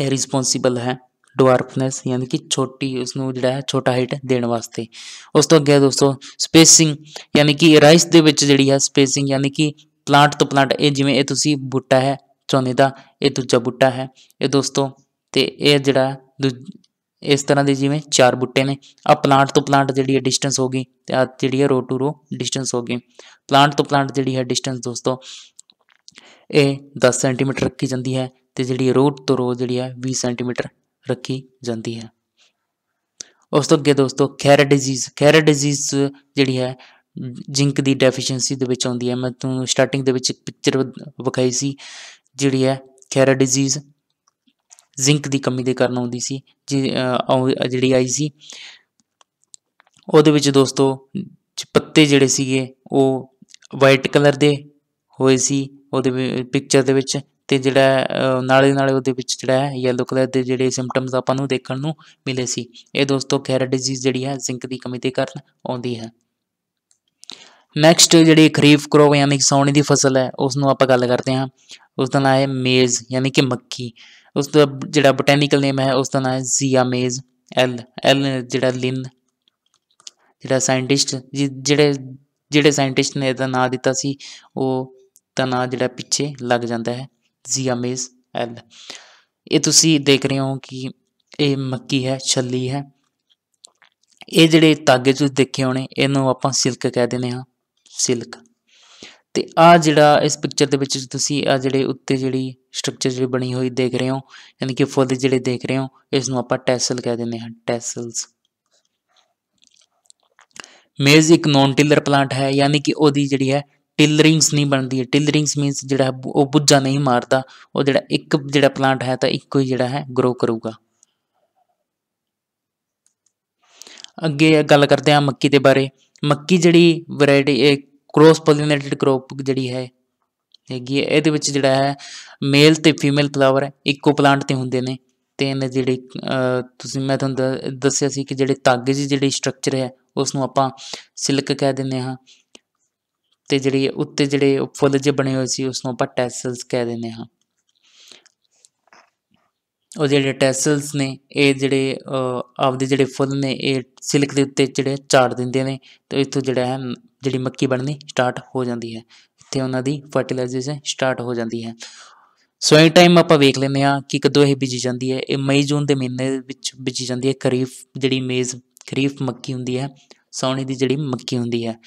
यह रिसपोंसीबल है डॉर्फनैस यानी कि छोटी उसको जोड़ा है छोटा हिट देने वास्ते उस तो अगे दोस्तों स्पेसिंग यानी कि राइस के जी है स्पेसिंग यानी कि प्लांट तो प्लांट ये जिमें बूटा है झोने का यह दूजा बूटा है ये दोस्तों तो यह जरा दू ਇਸ ਤਰ੍ਹਾਂ ਦੇ ਜਿਵੇਂ ਚਾਰ ਬੁੱਟੇ ਨੇ ਆ ਪਲਾਂਟ ਤੋਂ ਪਲਾਂਟ ਜਿਹੜੀ ਹੈ ਡਿਸਟੈਂਸ ਹੋ ਗਈ ਤੇ ਆ ਜਿਹੜੀ ਹੈ ਰੋ ਟੂ ਰੋ ਡਿਸਟੈਂਸ ਹੋ ਗਈ ਪਲਾਂਟ ਤੋਂ ਪਲਾਂਟ ਜਿਹੜੀ ਹੈ ਡਿਸਟੈਂਸ ਦੋਸਤੋ ਇਹ 10 ਸੈਂਟੀਮੀਟਰ ਰੱਖੀ ਜਾਂਦੀ ਹੈ ਤੇ ਜਿਹੜੀ ਰੋ ਤੋਂ ਰੋ ਜਿਹੜੀ ਹੈ 20 ਸੈਂਟੀਮੀਟਰ ਰੱਖੀ ਜਾਂਦੀ ਹੈ ਉਸ ਤੋਂ ਅੱਗੇ ਦੋਸਤੋ ਖੈਰ ਡਿਜ਼ੀਜ਼ ਖੈਰ ਡਿਜ਼ੀਜ਼ ਜਿਹੜੀ ਹੈ ਜ਼ਿੰਕ ਦੀ ਡੈਫੀਸ਼ੀਐਂਸੀ ਦੇ ਵਿੱਚ ਆਉਂਦੀ ਹੈ ਮੈਂ ਤੁਹਾਨੂੰ ਸਟਾਰਟਿੰਗ ਦੇ ਵਿੱਚ ਇੱਕ ਪਿਕਚਰ ਵਿਖਾਈ ਸੀ ਜਿਹੜੀ ਹੈ ਖੈਰ ਡਿਜ਼ੀਜ਼ ਜ਼ਿੰਕ ਦੀ ਕਮੀ ਦੇ ਕਾਰਨ ਆਉਂਦੀ ਸੀ ਜਿਹੜੀ ਆਈ ਸੀ ਉਹਦੇ ਵਿੱਚ ਦੋਸਤੋ ਪੱਤੇ ਜਿਹੜੇ ਸੀਗੇ ਉਹ ਵਾਈਟ ਕਲਰ ਦੇ ਹੋਏ ਸੀ ਉਹਦੇ ਪਿਕਚਰ ਦੇ ਵਿੱਚ ਤੇ ਜਿਹੜਾ ਨਾਲੇ ਨਾਲੇ ਉਹਦੇ ਵਿੱਚ ਜਿਹੜਾ ਹੈ ਯੈਲੋ ਕਲਰ ਦੇ ਜਿਹੜੇ ਸਿੰਪਟਮਸ ਆਪਾਂ ਨੂੰ ਦੇਖਣ ਨੂੰ ਮਿਲੇ ਸੀ ਇਹ ਦੋਸਤੋ ਕੈਰਾ ਡਿਜ਼ੀਜ਼ ਜਿਹੜੀ ਹੈ ਜ਼ਿੰਕ ਦੀ ਕਮੀ ਦੇ ਕਾਰਨ ਆਉਂਦੀ ਹੈ ਨੈਕਸਟ ਜਿਹੜੀ ਖਰੀਫ ਕਰੋ ਯਾਨੀ ਕਿ ਸੌਣੀ ਦੀ ਫਸਲ ਹੈ ਉਸ ਨੂੰ ਆਪਾਂ ਗੱਲ ਕਰਦੇ ਹਾਂ ਉਸ ਦਾ ਨਾਮ ਹੈ ਮੇਜ਼ ਯਾਨੀ ਕਿ ਮੱਕੀ ਉਸ ਦਾ ਜਿਹੜਾ ਬੋਟੈਨੀਕਲ ਨੇਮ ਹੈ ਉਸ ਦਾ ਨਾਮ ਹੈ ਜ਼ੀਆਮੇਜ਼ ਐਲ ਐਲ ਜਿਹੜਾ ਲਿਨ ਜਿਹੜਾ ਸਾਇੰਟਿਸਟ ਜਿਹੜੇ ਜਿਹੜੇ ਸਾਇੰਟਿਸਟ ਨੇ ਇਹਦਾ ਨਾਮ ਦਿੱਤਾ ਸੀ ਉਹ ਦਾ ਨਾਮ ਜਿਹੜਾ ਪਿੱਛੇ ਲੱਗ ਜਾਂਦਾ ਹੈ ਜ਼ੀਆਮੇਜ਼ ਐਲ ਇਹ ਤੁਸੀਂ ਦੇਖ ਰਹੇ ਹੋ ਕਿ ਇਹ ਮੱਕੀ ਹੈ ਛੱਲੀ ਹੈ ਇਹ ਜਿਹੜੇ ਤਾਗੇ ਤੁਸੀਂ ਦੇਖੇ ਹੋਣੇ ਇਹਨੂੰ ਆਪਾਂ ਸਿਲਕ ਕਹਿ ਦਿੰਦੇ ਹਾਂ ਸਿਲਕ ਤੇ ਆ ਜਿਹੜਾ ਇਸ ਪਿਕਚਰ ਦੇ ਵਿੱਚ ਤੁਸੀਂ ਆ ਜਿਹੜੇ ਉੱਤੇ ਜਿਹੜੀ ਸਟਰਕਚਰ ਜਿਹੜੀ ਬਣੀ ਹੋਈ ਦੇਖ ਰਹੇ ਹੋ ਯਾਨੀ ਕਿ ਫੁੱਲ ਜਿਹੜੇ ਦੇਖ ਰਹੇ ਹੋ ਇਸ ਨੂੰ ਆਪਾਂ ਟੈਸਲ ਕਹਿ ਦਿੰਦੇ ਹਾਂ ਟੈਸਲਸ ਮੇਜ਼ ਇੱਕ ਨੌਨ ਟਿਲਰ ਪਲਾਂਟ ਹੈ ਯਾਨੀ ਕਿ ਉਹਦੀ ਜਿਹੜੀ ਹੈ ਟਿਲਰਿੰਗਸ ਨਹੀਂ ਬਣਦੀ ਹੈ ਟਿਲਰਿੰਗਸ ਮੀਨਸ ਜਿਹੜਾ ਉਹ ਬੁੱਝਾ ਨਹੀਂ ਮਾਰਦਾ ਉਹ ਜਿਹੜਾ ਇੱਕ ਜਿਹੜਾ ਪਲਾਂਟ ਹੈ ਤਾਂ ਇੱਕੋ ਹੀ ਜਿਹੜਾ ਹੈ ਗਰੋ ਕਰੂਗਾ ਅੱਗੇ ਗੱਲ ਕਰਦੇ ਹਾਂ ਮੱਕੀ ਦੇ ਬਾਰੇ ਮੱਕੀ ਜਿਹੜੀ ਵੈਰਾਈਟੀ ਕ੍ਰੋਸ ਪੋਲੀਨੇਟਡ ਕ੍ਰੋਪ ਜਿਹੜੀ ਹੈ ਹੈਗੀ ਹੈ ਇਹਦੇ ਵਿੱਚ ਜਿਹੜਾ ਹੈ ਮੇਲ ਤੇ ਫੀਮੇਲ ਫਲਾਵਰ ਇੱਕੋ ਪਲਾਂਟ ਤੇ ਹੁੰਦੇ ਨੇ ਤੇ ਇਹਨੇ ਜਿਹੜੇ ਤੁਸੀਂ ਮੈਂ ਤੁਹਾਨੂੰ ਦੱਸਿਆ ਸੀ ਕਿ ਜਿਹੜੇ ਤਾਗ ਜੀ ਜਿਹੜੀ ਸਟਰਕਚਰ ਹੈ ਉਸ ਨੂੰ ਆਪਾਂ ਸਿਲਕ ਕਹਿ ਦਿੰਦੇ ਹਾਂ ਤੇ ਜਿਹੜੀ ਉੱਤੇ ਜਿਹੜੇ ਫੁੱਲ ਜੇ ਬਣੇ ਹੋਏ ਸੀ ਉਸ ਨੂੰ ਆਪਾਂ ਟੈਸਲਸ ਕਹਿ ਦਿੰਦੇ ਹਾਂ ਉਹ ਜਿਹੜੇ ਟੈਸਲਸ ਨੇ ਇਹ ਜਿਹੜੇ ਆਪਦੇ ਜਿਹੜੇ ਫੁੱਲ ਨੇ ਇਹ ਸਿਲਕ ਦੇ ਉੱਤੇ ਜਿਹੜੇ ਝਾੜ ਦਿੰਦੇ ਨੇ ਤੇ ਇਥੋਂ ਜਿਹੜਾ ਹੈ ਜਿਹੜੀ ਮੱਕੀ ਬਣਨੀ ਸਟਾਰਟ ਹੋ ਜਾਂਦੀ ਹੈ ਇੱਥੇ ਉਹਨਾਂ ਦੀ ਫਰਟੀਲਾਈਜ਼ੇਸ਼ਨ ਸਟਾਰਟ ਹੋ ਜਾਂਦੀ ਹੈ ਸੋ ਇਹ ਟਾਈਮ ਆਪਾਂ ਵੇਖ ਲੈਂਦੇ ਆ ਕਿ ਕਦੋਂ ਇਹ ਬੀਜੀ ਜਾਂਦੀ ਹੈ ਇਹ ਮਈ ਜੂਨ ਦੇ ਮਹੀਨੇ ਵਿੱਚ ਬੀਜੀ ਜਾਂਦੀ ਹੈ ਖਰੀਫ ਜਿਹੜੀ ਮੇਜ਼ ਖਰੀਫ ਮੱਕੀ ਹੁੰਦੀ ਹੈ ਸੌਣੀ ਦੀ ਜਿਹੜੀ ਮੱਕੀ ਹੁੰਦੀ ਹੈ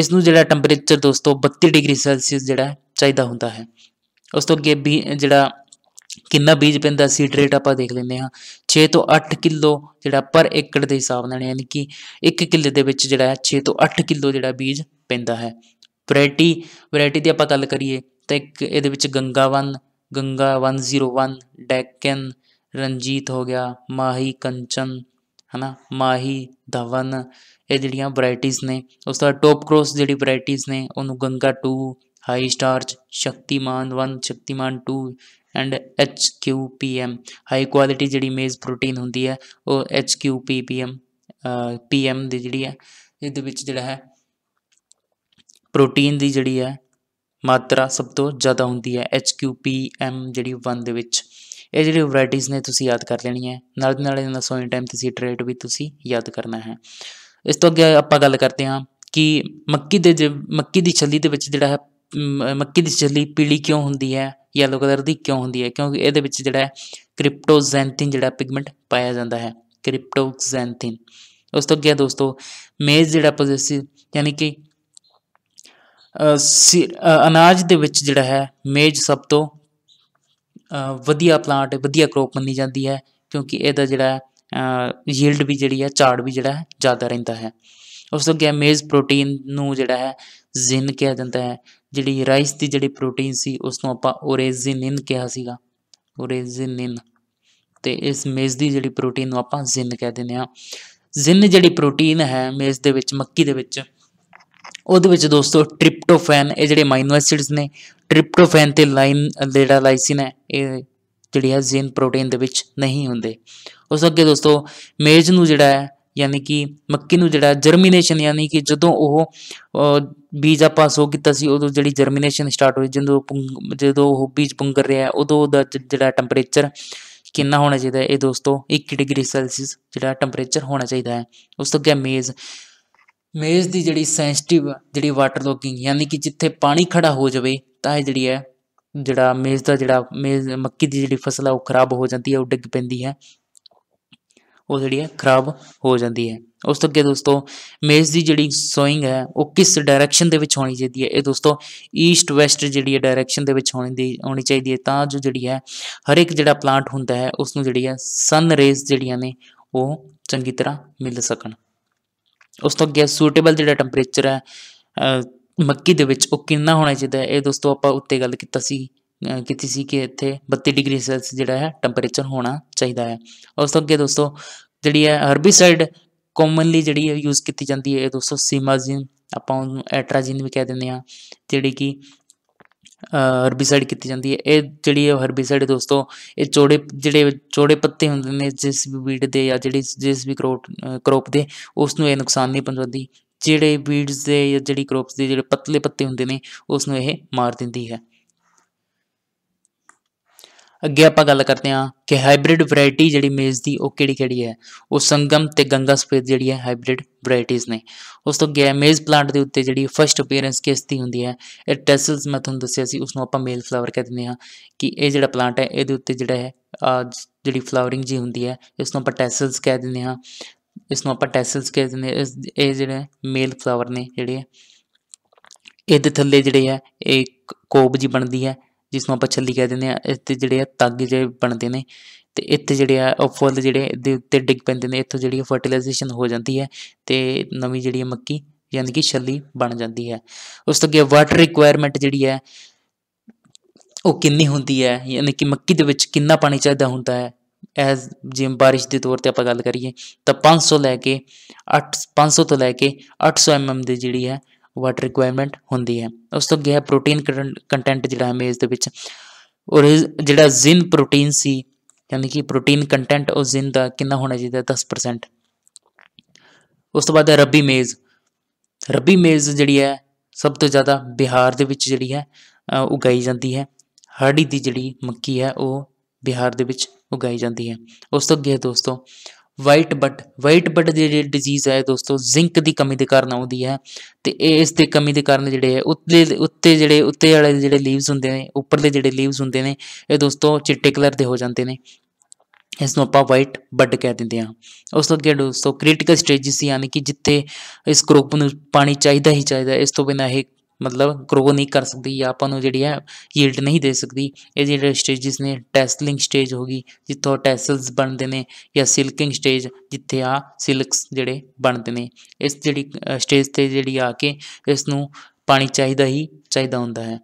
ਇਸ ਨੂੰ ਜਿਹੜਾ ਟੈਂਪਰੇਚਰ ਦੋਸਤੋ 32 ਡਿਗਰੀ ਸੈਲਸੀਅਸ ਜਿਹੜਾ ਚਾਹੀਦਾ ਹੁੰਦਾ ਹੈ ਉਸ ਤੋਂ ਅੱਗੇ ਵੀ ਜਿਹੜਾ ਕਿੰਨਾ ਬੀਜ ਪੈਂਦਾ ਸੀਡ ਰੇਟ ਆਪਾਂ ਦੇਖ ਲੈਂਦੇ ਹਾਂ 6 ਤੋਂ 8 ਕਿਲੋ ਜਿਹੜਾ ਪਰ ਏਕੜ ਦੇ ਹਿਸਾਬ ਨਾਲ ਯਾਨੀ ਕਿ 1 ਕਿੱਲੇ ਦੇ ਵਿੱਚ ਜਿਹੜਾ ਹੈ 6 ਤੋਂ 8 ਕਿਲੋ ਜਿਹੜਾ ਬੀਜ ਪੈਂਦਾ ਹੈ ਵੈਰਾਈਟੀ ਵੈਰਾਈਟੀ ਦੀ ਆਪਾਂ ਗੱਲ ਕਰੀਏ ਤਾਂ ਇੱਕ ਇਹਦੇ ਵਿੱਚ ਗੰਗਾਵਨ ਗੰਗਾ 101 ਡੈਕਨ ਰਣਜੀਤ ਹੋ ਗਿਆ ਮਾਹੀ ਕੰਚਨ ਹਨਾ ਮਾਹੀ ਧਵਨ ਇਹ ਜਿਹੜੀਆਂ ਵੈਰਾਈਟੀਆਂ ਨੇ ਉਸ ਦਾ ਟੌਪ ਕ੍ਰੋਸ ਜਿਹੜੀ ਵੈਰਾਈਟੀਆਂ ਨੇ ਉਹਨੂੰ Ganga 2 high starch Shaktiman 1 Shaktiman 2 and H Q P M high quality ਜਿਹੜੀ ਮੇਜ਼ ਪ੍ਰੋਟੀਨ ਹੁੰਦੀ ਹੈ ਉਹ H Q P P M P M ਦੀ ਜਿਹੜੀ ਹੈ ਇਹਦੇ ਵਿੱਚ ਜਿਹੜਾ ਹੈ ਪ੍ਰੋਟੀਨ ਦੀ ਜਿਹੜੀ ਹੈ ਮਾਤਰਾ ਸਭ ਤੋਂ ਜ਼ਿਆਦਾ ਹੁੰਦੀ ਹੈ ਐਚ ਕਿਊ ਪੀ ਐਮ ਜਿਹੜੀ 1 ਦੇ ਵਿੱਚ ਇਹ ਜਿਹੜੀ ਵੈਰਾਈਟੀਆਂ ਨੇ ਤੁਸੀਂ ਯਾਦ ਕਰ ਲੈਣੀ ਹੈ ਨਾਲ ਦੇ ਨਾਲ ਇਹਨਾਂ ਸੋਇਨ ਟਾਈਮ ਤੁਸੀਂ ਟ੍ਰੇਡ ਵੀ ਤੁਸੀਂ ਯਾਦ ਕਰਨਾ ਹੈ ਇਸ ਤੋਂ ਅੱਗੇ ਆਪਾਂ ਗੱਲ ਕਰਦੇ ਹਾਂ ਕਿ ਮੱਕੀ ਦੇ ਮੱਕੀ ਦੀ ਛੱਲੀ ਦੇ ਵਿੱਚ ਜਿਹੜਾ ਹੈ ਮੱਕੀ ਦੀ ਛੱਲੀ ਪੀਲੀ ਕਿਉਂ ਹੁੰਦੀ ਹੈ ਯੈਲੋ ਕਲਰ ਦੀ ਕਿਉਂ ਹੁੰਦੀ ਹੈ ਕਿਉਂਕਿ ਇਹਦੇ ਵਿੱਚ ਜਿਹੜਾ ਕ੍ਰਿਪਟੋਜ਼ੈਂਥਿਨ ਜਿਹੜਾ ਪਿਗਮੈਂਟ ਪਾਇਆ ਜਾਂਦਾ ਹੈ ਕ੍ਰਿਪਟੋਜ਼ੈਂਥਿਨ ਉਸ ਤੋਂ ਅੱਗੇ ਦੋਸਤੋ ਮੇਜ਼ ਜਿਹੜਾ ਪੋਜੈਸਿਵ ਯਾਨੀ ਕਿ ਅਨਾਜ ਦੇ ਵਿੱਚ ਜਿਹੜਾ ਹੈ ਮੇਜ਼ ਸਭ ਤੋਂ ਵਧੀਆ ਪਲਾਂਟ ਵਧੀਆ ਕ੍ਰੋਪ ਮੰਨੀ ਜਾਂਦੀ ਹੈ ਕਿਉਂਕਿ ਇਹਦਾ ਜਿਹੜਾ ਯੀਲਡ ਵੀ ਜਿਹੜੀ ਹੈ ਝਾੜ ਵੀ ਜਿਹੜਾ ਹੈ ਜ਼ਿਆਦਾ ਰਹਿੰਦਾ ਹੈ ਉਸ ਤੋਂ ਅੱਗੇ ਮੇਜ਼ ਪ੍ਰੋਟੀਨ ਨੂੰ ਜਿਹੜਾ ਹੈ ਜ਼ਿਨ ਕਿਹਾ ਜਾਂਦਾ ਹੈ ਜਿਹੜੀ ਰਾਈਸ ਦੀ ਜਿਹੜੀ ਪ੍ਰੋਟੀਨ ਸੀ ਉਸ ਨੂੰ ਆਪਾਂ ਓਰੇਜ਼ਿਨਿਨ ਕਿਹਾ ਸੀਗਾ ਓਰੇਜ਼ਿਨਿਨ ਤੇ ਇਸ ਮੇਜ਼ ਦੀ ਜਿਹੜੀ ਪ੍ਰੋਟੀਨ ਨੂੰ ਆਪਾਂ ਜ਼ਿਨ ਕਹਿ ਦਿੰਦੇ ਆ ਜ਼ਿਨ ਜਿਹੜੀ ਪ੍ਰੋਟੀਨ ਹੈ ਮੇਜ਼ ਦੇ ਵਿੱਚ ਮੱਕੀ ਦੇ ਵਿੱਚ ਉਹਦੇ ਵਿੱਚ ਦੋਸਤੋ ਟ੍ਰਿਪਟੋਫੈਨ ਇਹ ਜਿਹੜੇ ਮਾਈਨੋ ਐਸਿਡਸ ਨੇ ਟ੍ਰਿਪਟੋਫੈਨ ਤੇ ਲਾਈਨ ਜਿਹੜਾ ਲਾਈਸਿਨ ਹੈ ਇਹ ਜਿਹੜੀ ਹੈ ਜ਼ਿਨ ਪ੍ਰੋਟੀਨ ਦੇ ਵਿੱਚ ਨਹੀਂ ਹੁੰਦੇ ਉਸ ਅੱਗੇ ਦੋਸਤੋ ਮੇਜ਼ ਨੂੰ ਜਿਹੜਾ ਹੈ ਯਾਨੀ ਕਿ ਮੱਕੀ ਨੂੰ ਜਿਹੜਾ ਜਰਮੀਨੇਸ਼ਨ ਯਾਨੀ ਕਿ ਜਦੋਂ ਉਹ ਬੀਜ ਆਪਾਂ ਸੋ ਕੀਤਾ ਸੀ ਉਦੋਂ ਜਿਹੜੀ ਜਰਮੀਨੇਸ਼ਨ ਸਟਾਰਟ ਹੋਈ ਜਦੋਂ ਜਦੋਂ ਉਹ ਬੀਜ ਪੁੰਗਰ ਰਿਹਾ ਉਦੋਂ ਉਹਦਾ ਜਿਹੜਾ ਟੈਂਪਰੇਚਰ ਕਿੰਨਾ ਹੋਣਾ ਚਾਹੀਦਾ ਹੈ ਇਹ ਦੋਸਤੋ 1 ਡਿਗਰੀ ਸੈਲਸੀਅਸ ਜਿਹੜਾ ਟੈਂਪਰੇਚਰ ਹੋਣਾ ਚਾਹੀਦਾ ਹੈ ਉਸ ਤੋਂ ਅੱਗੇ ਮੇਜ਼ ਮੇਜ਼ ਦੀ ਜਿਹੜੀ ਸੈਂਸਿਟਿਵ ਜਿਹੜੀ ਵਾਟਰ ਲੋਕਿੰਗ ਯਾਨੀ ਕਿ ਜਿੱਥੇ ਪਾਣੀ ਖੜਾ ਹੋ ਜਾਵੇ ਤਾਂ ਇਹ ਜਿਹੜੀ ਹੈ ਜਿਹੜਾ ਮੇਜ਼ ਦਾ ਜਿਹੜਾ ਮੇਜ਼ ਮੱਕੀ ਦੀ ਜਿਹੜੀ ਫਸਲ ਆ ਉਹ ਖਰਾਬ ਹੋ ਜਾਂਦੀ ਹੈ ਉਹ ਡਿੱਗ ਪੈਂਦੀ ਹੈ ਉਹ ਜਿਹੜੀ ਹੈ ਖਰਾਬ ਹੋ ਜਾਂਦੀ ਹੈ ਉਸ ਤੋਂ ਅੱਗੇ ਦੋਸਤੋ ਮੇਜ਼ ਦੀ ਜਿਹੜੀ ਸੋਇੰਗ ਹੈ ਉਹ ਕਿਸ ਡਾਇਰੈਕਸ਼ਨ ਦੇ ਵਿੱਚ ਹੋਣੀ ਚਾਹੀਦੀ ਹੈ ਇਹ ਦੋਸਤੋ ਈਸਟ ਵੈਸਟ ਜਿਹੜੀ ਹੈ ਡਾਇਰੈਕਸ਼ਨ ਦੇ ਵਿੱਚ ਹੋਣੀ ਦੀ ਹੋਣੀ ਚਾਹੀਦੀ ਹੈ ਤਾਂ ਜੋ ਜਿਹੜੀ ਹੈ ਹਰ ਇੱਕ ਜਿਹੜਾ ਪਲਾਂਟ ਹੁੰਦਾ ਹੈ ਉਸ ਨੂੰ ਜਿਹੜੀ ਹੈ ਸਨ ਰੇਜ਼ ਜਿਹੜੀਆਂ ਨੇ ਉਹ ਚੰਗੀ ਤਰ੍ਹਾਂ ਮਿਲ ਸਕਣ ਉਸ ਤੋਂ ਅੱਗੇ ਸੂਟੇਬਲ ਜਿਹੜਾ ਟੈਂਪਰੇਚਰ ਹੈ ਮੱਕੀ ਦੇ ਵਿੱਚ ਉਹ ਕਿੰਨਾ ਹੋਣਾ ਚਾਹੀਦਾ ਹੈ ਇਹ ਦੋਸਤੋ ਆਪਾਂ ਉੱਤੇ ਗੱਲ ਕੀਤਾ ਸੀ ਕਿਤੇ ਸੀ ਕਿ ਇੱਥੇ 32 ਡਿਗਰੀ ਸੈਲਸੀਅਸ ਜਿਹੜਾ ਹੈ ਟੈਂਪਰੇਚਰ ਹੋਣਾ ਚਾਹੀਦਾ ਹੈ ਉਸ ਤੋਂ ਅੱਗੇ ਦੋਸਤੋ ਜਿਹੜੀ ਹੈ ਹਰਬੀਸਾਈਡ ਕਾਮਨਲੀ ਜਿਹੜੀ ਹੈ ਯੂਜ਼ ਕੀਤੀ ਜਾਂਦੀ ਹੈ ਦੋਸਤੋ ਸੀਮਾਜ਼ਿਨ ਆਪਾਂ ਉਹਨੂੰ ਐਟਰਾਜਿਨ ਵੀ ਕਹਿ ਦਿੰਦੇ ਆ ਜਿਹੜੀ ਕਿ ਹਰਬੀਸਾਈਡ ਕੀਤੀ ਜਾਂਦੀ ਹੈ ਇਹ ਜਿਹੜੀ ਹੈ ਹਰਬੀਸਾਈਡ ਦੋਸਤੋ ਇਹ ਚੋੜੇ ਜਿਹੜੇ ਚੋੜੇ ਪੱਤੇ ਹੁੰਦੇ ਨੇ ਜਿਸ ਵੀ ਵੀਡ ਦੇ ਜਾਂ ਜਿਹੜੀ ਜਿਸ ਵੀ ਕਰੋਪ ਦੇ ਉਸ ਨੂੰ ਇਹ ਨੁਕਸਾਨ ਨਹੀਂ ਪਹੁੰਚਾਉਂਦੀ ਜਿਹੜੇ ਵੀਡਸ ਦੇ ਜਾਂ ਜਿਹੜੀ ਕਰੋਪਸ ਦੇ ਜਿਹੜੇ ਪਤਲੇ ਪੱਤੇ ਹੁੰਦੇ ਨੇ ਉਸ ਨੂੰ ਇਹ ਮਾਰ ਦਿੰਦੀ ਹੈ ਅੱਗੇ ਆਪਾਂ ਗੱਲ ਕਰਦੇ ਹਾਂ ਕਿ ਹਾਈਬ੍ਰਿਡ ਵੈਰਾਈਟੀ ਜਿਹੜੀ ਮੇਜ਼ ਦੀ ਉਹ ਕਿਹੜੀ ਕਿਹੜੀ ਹੈ ਉਹ ਸੰਗਮ ਤੇ ਗੰਗਾ ਸਫੇਦ ਜਿਹੜੀ ਹੈ ਹਾਈਬ੍ਰਿਡ ਵੈਰਾਈਟੀਆਂ ਨੇ ਉਸ ਤੋਂ ਗਿਆ ਮੇਜ਼ ਪਲਾਂਟ ਦੇ ਉੱਤੇ ਜਿਹੜੀ ਫਰਸਟ ਅਪੀਅਰੈਂਸ ਕਿਸ ਦੀ ਹੁੰਦੀ ਹੈ ਇਹ ਟੈਸਲਸ ਮੈਂ ਤੁਹਾਨੂੰ ਦੱਸਿਆ ਸੀ ਉਸ ਨੂੰ ਆਪਾਂ ਮੇਲ ਫਲਾਵਰ ਕਹਿ ਦਿੰਦੇ ਹਾਂ ਕਿ ਇਹ ਜਿਹੜਾ ਪਲਾਂਟ ਹੈ ਇਹਦੇ ਉੱਤੇ ਜਿਹੜਾ ਹੈ ਜਿਹੜੀ ਫਲਾਵਰਿੰਗ ਜੀ ਹੁੰਦੀ ਹੈ ਇਸ ਨੂੰ ਆਪਾਂ ਟੈਸਲਸ ਕਹਿ ਦਿੰਦੇ ਹਾਂ ਇਸ ਨੂੰ ਆਪਾਂ ਟੈਸਲਸ ਕਹਿ ਦਿੰਦੇ ਹਾਂ ਇਹ ਜਿਹੜੇ ਮੇਲ ਫਲਾਵਰ ਨੇ ਜਿਹੜੇ ਇਹਦੇ ਥੱਲੇ ਜਿਹੜੇ ਹੈ ਇੱਕ ਕੋਬ ਜੀ ਬਣਦੀ ਹੈ ਜਿਸ ਨੂੰ ਆਪਾਂ ਛੱਲੀ ਕਹਿ ਦਿੰਦੇ ਆ ਇਸ ਤੇ ਜਿਹੜੇ ਆ ਤੱਗ ਜੇ ਬਣਦੇ ਨੇ ਤੇ ਇੱਥੇ ਜਿਹੜੇ ਆ ਉਹ ਫੁੱਲ ਜਿਹੜੇ ਦੇ ਉੱਤੇ ਡਿੱਗ ਪੈਂਦੇ ਨੇ ਇੱਥੋਂ ਜਿਹੜੀ ਫਰਟੀਲਾਈਜੇਸ਼ਨ ਹੋ ਜਾਂਦੀ ਹੈ ਤੇ ਨਵੀਂ ਜਿਹੜੀ ਮੱਕੀ ਯਾਨੀ ਕਿ ਛੱਲੀ ਬਣ ਜਾਂਦੀ ਹੈ ਉਸ ਤੋਂ ਅੱਗੇ ਵਾਟਰ ਰਿਕੁਆਇਰਮੈਂਟ ਜਿਹੜੀ ਹੈ ਉਹ ਕਿੰਨੀ ਹੁੰਦੀ ਹੈ ਯਾਨੀ ਕਿ ਮੱਕੀ ਦੇ ਵਿੱਚ ਕਿੰਨਾ ਪਾਣੀ ਚਾਹੀਦਾ ਹੁੰਦਾ ਹੈ ਐਸ ਜਿਵੇਂ ਬਾਰਿਸ਼ ਦੇ ਤੌਰ ਤੇ ਆਪਾਂ ਗੱਲ ਕਰੀਏ ਤਾਂ 500 ਲੈ ਕੇ 8 500 ਤੋਂ ਲੈ ਕੇ 800 ਐਮਐਮ ਦੀ ਜਿਹੜੀ ਹੈ ਵਾਟਰ ਰਿਕੁਆਇਰਮੈਂਟ ਹੁੰਦੀ ਹੈ ਉਸ ਤੋਂ ਅੱਗੇ ਹੈ ਪ੍ਰੋਟੀਨ ਕੰਟੈਂਟ ਜਿਹੜਾ ਹੈ ਮੇਜ਼ ਦੇ ਵਿੱਚ ਔਰ ਜਿਹੜਾ ਜ਼ਿਨ ਪ੍ਰੋਟੀਨ ਸੀ ਯਾਨੀ ਕਿ ਪ੍ਰੋਟੀਨ ਕੰਟੈਂਟ ਉਹ ਜ਼ਿਨ ਦਾ ਕਿੰਨਾ ਹੋਣਾ ਚਾਹੀਦਾ 10% ਉਸ ਤੋਂ ਬਾਅਦ ਹੈ ਰੱਬੀ ਮੇਜ਼ ਰੱਬੀ ਮੇਜ਼ ਜਿਹੜੀ ਹੈ ਸਭ ਤੋਂ ਜ਼ਿਆਦਾ ਬਿਹਾਰ ਦੇ ਵਿੱਚ ਜਿਹੜੀ ਹੈ ਉਗਾਈ ਜਾਂਦੀ ਹੈ ਹਾੜੀ ਦੀ ਜਿਹੜੀ ਮੱਕੀ ਹੈ ਉਹ ਬਿਹਾਰ ਦੇ ਵਿੱਚ ਉਗਾਈ ਜਾਂਦੀ ਹੈ ਉਸ ਤੋਂ ਅੱਗੇ ਦੋਸਤੋ ਵਾਈਟ ਬੱਟ ਵਾਈਟ ਬੱਟ ਦੀ ਜਿਹੜੀ ਡਿਜ਼ੀਜ਼ ਹੈ ਦੋਸਤੋ ਜ਼ਿੰਕ ਦੀ ਕਮੀ ਦੇ ਕਾਰਨ ਆਉਂਦੀ ਹੈ ਤੇ ਇਹ ਇਸ ਦੇ ਕਮੀ ਦੇ ਕਾਰਨ ਜਿਹੜੇ ਹੈ ਉੱਤੇ ਉੱਤੇ ਜਿਹੜੇ ਉੱਤੇ ਵਾਲੇ ਜਿਹੜੇ ਲੀਵਸ ਹੁੰਦੇ ਨੇ ਉੱਪਰਲੇ ਜਿਹੜੇ ਲੀਵਸ ਹੁੰਦੇ ਨੇ ਇਹ ਦੋਸਤੋ ਚਿੱਟੇ ਕਲਰ ਦੇ ਹੋ ਜਾਂਦੇ ਨੇ ਇਸ ਨੂੰ ਆਪਾਂ ਵਾਈਟ ਬੱਡ ਕਹਿ ਦਿੰਦੇ ਆ ਉਸ ਤੋਂ ਅੱਗੇ ਦੋਸਤੋ ਕ੍ਰਿਟੀਕਲ ਸਟੇਜਸ ਯਾਨੀ ਕਿ ਜਿੱਥੇ ਇਸ ਕਰੋਪ ਨੂੰ ਪਾਣੀ ਚਾਹੀਦਾ ਹੀ ਚਾਹੀਦਾ ਇਸ ਤੋਂ ਬਿਨਾ ਇਹ ਮਤਲਬ ਗਰੋ ਨਹੀਂ ਕਰ ਸਕਦੀ ਜਾਂ ਆਪਾਂ ਨੂੰ ਜਿਹੜੀ ਹੈ ਯੀਲਡ ਨਹੀਂ ਦੇ ਸਕਦੀ ਇਹ ਜਿਹੜੇ ਸਟੇजेस ਨੇ ਟੈਸਲਿੰਗ ਸਟੇਜ ਹੋਗੀ ਜਿੱਥੋਂ ਟੈਸਲਸ ਬਣਦੇ ਨੇ ਜਾਂ ਸਿਲਕਿੰਗ ਸਟੇਜ ਜਿੱਥੇ ਆ ਸਿਲਕਸ ਜਿਹੜੇ ਬਣਦੇ ਨੇ ਇਸ ਜਿਹੜੀ ਸਟੇਜ ਤੇ ਜਿਹੜੀ ਆ ਕੇ ਇਸ ਨੂੰ ਪਾਣੀ ਚਾਹੀਦਾ ਹੀ ਚਾਹੀਦਾ ਹੁੰਦਾ ਹੈ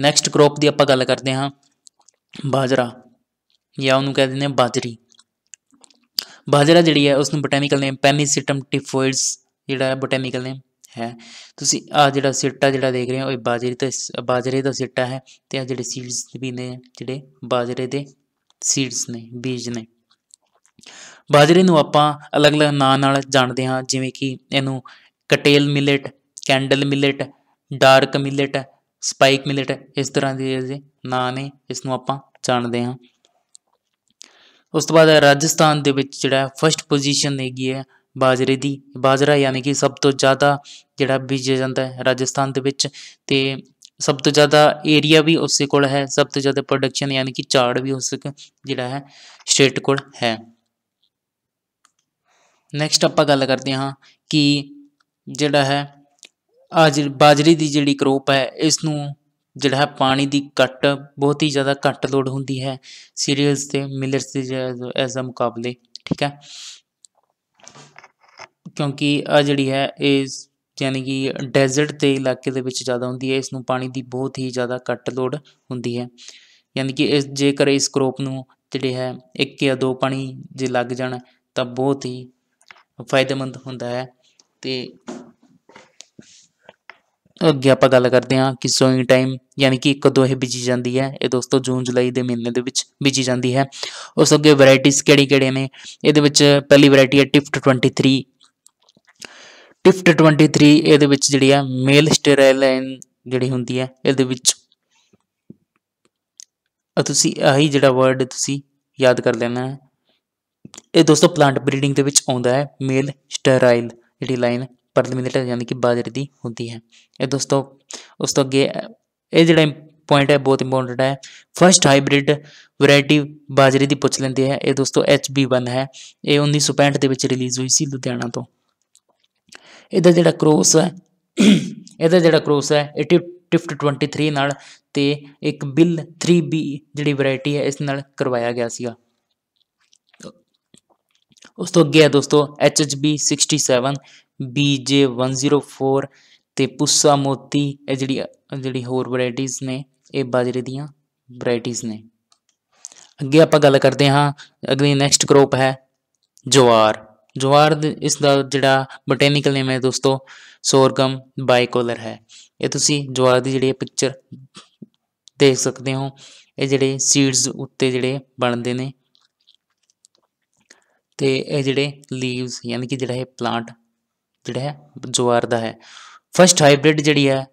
ਨੈਕਸਟ ਕ੍ਰੋਪ ਦੀ ਆਪਾਂ ਗੱਲ ਕਰਦੇ ਹਾਂ ਬਾਜਰਾ ਜਾਂ ਉਹਨੂੰ ਕਹਿੰਦੇ ਨੇ ਬਾਜਰੀ ਬਾਜਰਾ ਜਿਹੜੀ ਹੈ ਉਸ ਨੂੰ ਬੋਟੈਨੀਕਲ ਨੇਮ ਪੈਨੀਸਿਟਮ ਟਿਫੋਇਡਸ ਜਿਹੜਾ ਬੋਟੈਨੀਕਲ ਨੇਮ ਹੈ ਤੁਸੀਂ ਆ ਜਿਹੜਾ ਸਿੱਟਾ ਜਿਹੜਾ ਦੇਖ ਰਹੇ ਹੋ ਇਹ ਬਾਜਰੇ ਦਾ ਬਾਜਰੇ ਦਾ ਸਿੱਟਾ ਹੈ ਤੇ ਆ ਜਿਹੜੇ ਸੀਡਸ ਵੀ ਨੇ ਜਿਹੜੇ ਬਾਜਰੇ ਦੇ ਸੀਡਸ ਨੇ ਬੀਜ ਨੇ ਬਾਜਰੇ ਨੂੰ ਆਪਾਂ ਅਲੱਗ-ਅਲੱਗ ਨਾਂ ਨਾਲ ਜਾਣਦੇ ਹਾਂ ਜਿਵੇਂ ਕਿ ਇਹਨੂੰ cattail millet candle millet dark millet spike millet ਇਸ ਤਰ੍ਹਾਂ ਦੇ ਜਿਹੜੇ ਨਾਂ ਨੇ ਇਸ ਨੂੰ ਆਪਾਂ ਜਾਣਦੇ ਹਾਂ ਉਸ ਤੋਂ ਬਾਅਦ ਰਾਜਸਥਾਨ ਦੇ ਵਿੱਚ ਜਿਹੜਾ ਫਰਸਟ ਪੋਜੀਸ਼ਨ ਹੈਗੀ ਹੈ ਬਾਜਰੇ ਦੀ ਬਾਜਰਾ ਯਾਨੀ ਕਿ ਸਭ ਤੋਂ ਜ਼ਿਆਦਾ ਜਿਹੜਾ ਬੀਜਿਆ ਜਾਂਦਾ ਹੈ ਰਾਜਸਥਾਨ ਦੇ ਵਿੱਚ ਤੇ ਸਭ ਤੋਂ ਜ਼ਿਆਦਾ ਏਰੀਆ ਵੀ ਉਸੇ ਕੋਲ ਹੈ ਸਭ ਤੋਂ ਜ਼ਿਆਦਾ ਪ੍ਰੋਡਕਸ਼ਨ ਯਾਨੀ ਕਿ ਝਾੜ ਵੀ ਉਸ ਜਿਹੜਾ ਹੈ ਸਟੇਟ ਕੋਲ ਹੈ ਨੈਕਸਟ ਆਪਾਂ ਗੱਲ ਕਰਦੇ ਹਾਂ ਕਿ ਜਿਹੜਾ ਹੈ ਅੱਜ ਬਾਜਰੀ ਦੀ ਜਿਹੜੀ ਕ੍ਰੋਪ ਹੈ ਇਸ ਨੂੰ ਜਿਹੜਾ ਹੈ ਪਾਣੀ ਦੀ ਘੱਟ ਬਹੁਤ ਹੀ ਜ਼ਿਆਦਾ ਘੱਟ ਲੋੜ ਹੁੰਦੀ ਹੈ ਸੀਰੀਅਲਸ ਤੇ ਮਿਲਰਸ ਦੇ ਐਜ਼ ਅ ਮੁਕਾਬਲੇ ਠੀਕ ਹੈ ਕਿਉਂਕਿ ਆ ਜਿਹੜੀ ਹੈ ਇਸ ਯਾਨੀ ਕਿ ਡੈਜ਼ਰਟ ਦੇ ਇਲਾਕੇ ਦੇ ਵਿੱਚ ਜ਼ਿਆਦਾ ਹੁੰਦੀ ਹੈ ਇਸ ਨੂੰ ਪਾਣੀ ਦੀ ਬਹੁਤ ਹੀ ਜ਼ਿਆਦਾ ਘੱਟ ਲੋੜ ਹੁੰਦੀ ਹੈ ਯਾਨੀ ਕਿ ਇਸ ਜੇਕਰ ਇਸ ਕ੍ਰੋਪ ਨੂੰ ਜਿਹੜੇ ਹੈ ਇੱਕ ਜਾਂ ਦੋ ਪਾਣੀ ਜੇ ਲੱਗ ਜਾਣ ਤਾਂ ਬਹੁਤ ਹੀ ਫਾਇਦੇਮੰਦ ਹੁੰਦਾ ਹੈ ਤੇ ਅੱਗੇ ਆਪਾਂ ਗੱਲ ਕਰਦੇ ਹਾਂ ਕਿ ਸੋਇੰਗ ਟਾਈਮ ਯਾਨੀ ਕਿ ਕਦੋਂ ਇਹ ਬੀਜੀ ਜਾਂਦੀ ਹੈ ਇਹ ਦੋਸਤੋ ਜੂਨ ਜੁਲਾਈ ਦੇ ਮਹੀਨੇ ਦੇ ਵਿੱਚ ਬੀਜੀ ਜਾਂਦੀ ਹੈ ਉਸ ਅੱਗੇ ਵੈਰਾਈਟੀਆਂ ਕਿਹੜੀ-ਕਿਹੜੀਆਂ ਨੇ ਇਹਦੇ ਵਿੱਚ ਪਹਿਲੀ ਵੈਰਾਈਟੀ ਹੈ ਟਿਫਟ 23 ਫਿਫਟ 23 ਇਹਦੇ ਵਿੱਚ ਜਿਹੜੀ ਆ ਮੇਲ ਲਾਈਨ ਜਿਹੜੀ ਹੁੰਦੀ ਆ ਇਹਦੇ ਵਿੱਚ ਤੁਸੀਂ ਆਹੀ ਜਿਹੜਾ ਵਰਡ ਤੁਸੀਂ ਯਾਦ ਕਰ ਲੈਣਾ ਹੈ ਇਹ ਦੋਸਤੋ ਪਲਾਂਟ ਬਰੀਡਿੰਗ ਦੇ ਵਿੱਚ ਆਉਂਦਾ ਹੈ ਮੇਲ ਸਟੇਰਾਈਲ ਜਿਹੜੀ ਲਾਈਨ ਪਰਲਮਿਨੇਟਰ ਯਾਨੀ ਕਿ ਬਾਜਰੇ ਦੀ ਹੁੰਦੀ ਹੈ ਇਹ ਦੋਸਤੋ ਉਸ ਤੋਂ ਅੱਗੇ ਇਹ ਜਿਹੜਾ ਪੁਆਇੰਟ ਹੈ ਬਹੁਤ ਇੰਪੋਰਟੈਂਟ ਹੈ ਫਰਸਟ ਹਾਈਬ੍ਰਿਡ ਵੈਰਾਈਟੀ ਬਾਜਰੇ ਦੀ ਪੁੱਛ ਲੈਂਦੇ ਹੈ ਇਹ ਦੋਸਤੋ HB1 ਹੈ ਇਹ 1965 ਦੇ ਵਿੱਚ ਰਿਲੀਜ਼ ਹੋਈ ਸੀ ਲੁਧਿਆਣਾ ਤੋਂ ਇਹਦਾ ਜਿਹੜਾ ਕ੍ਰੋਸ ਹੈ ਇਹਦਾ ਜਿਹੜਾ ਕ੍ਰੋਸ ਹੈ ਇਹ ਟਿਫਟ 23 ਨਾਲ ਤੇ ਇੱਕ ਬਿਲ 3B ਜਿਹੜੀ ਵੈਰਾਈਟੀ ਹੈ ਇਸ ਨਾਲ ਕਰਵਾਇਆ ਗਿਆ ਸੀਗਾ ਉਸ ਤੋਂ ਅੱਗੇ ਹੈ ਦੋਸਤੋ HHB 67 BJ 104 ਤੇ ਪੁੱਸਾ ਮੋਤੀ ਇਹ ਜਿਹੜੀ ਜਿਹੜੀ ਹੋਰ ਵੈਰਾਈਟੀਆਂ ਨੇ ਇਹ ਬਾਜਰੇ ਦੀਆਂ ਵੈਰਾਈਟੀਆਂ ਨੇ ਅੱਗੇ ਆਪਾਂ ਗੱਲ ਕਰਦੇ ਹਾਂ ਅਗਲੀ ਨੈਕਸਟ ਕ੍ਰੋਪ ਹੈ ਜਵਾਰ ਜਵਾਰ ਇਸ ਦਾ ਜਿਹੜਾ ਬੋਟੈਨੀਕਲ ਨੇਮ ਹੈ ਦੋਸਤੋ ਸੋਰਗਮ ਬਾਈਕੋਲਰ ਹੈ ਇਹ ਤੁਸੀਂ ਜਵਾਰ ਦੀ ਜਿਹੜੀ ਪਿਕਚਰ ਦੇਖ ਸਕਦੇ ਹੋ ਇਹ ਜਿਹੜੇ ਸੀਡਸ ਉੱਤੇ ਜਿਹੜੇ ਬਣਦੇ ਨੇ ਤੇ ਇਹ ਜਿਹੜੇ ਲੀਵਸ ਯਾਨੀ ਕਿ ਜਿਹੜਾ ਇਹ ਪਲਾਂਟ ਜਿਹੜਾ ਹੈ ਜਵਾਰ ਦਾ ਹੈ ਫਸਟ ਹਾਈਬ੍ਰਿਡ ਜਿਹੜੀ ਹੈ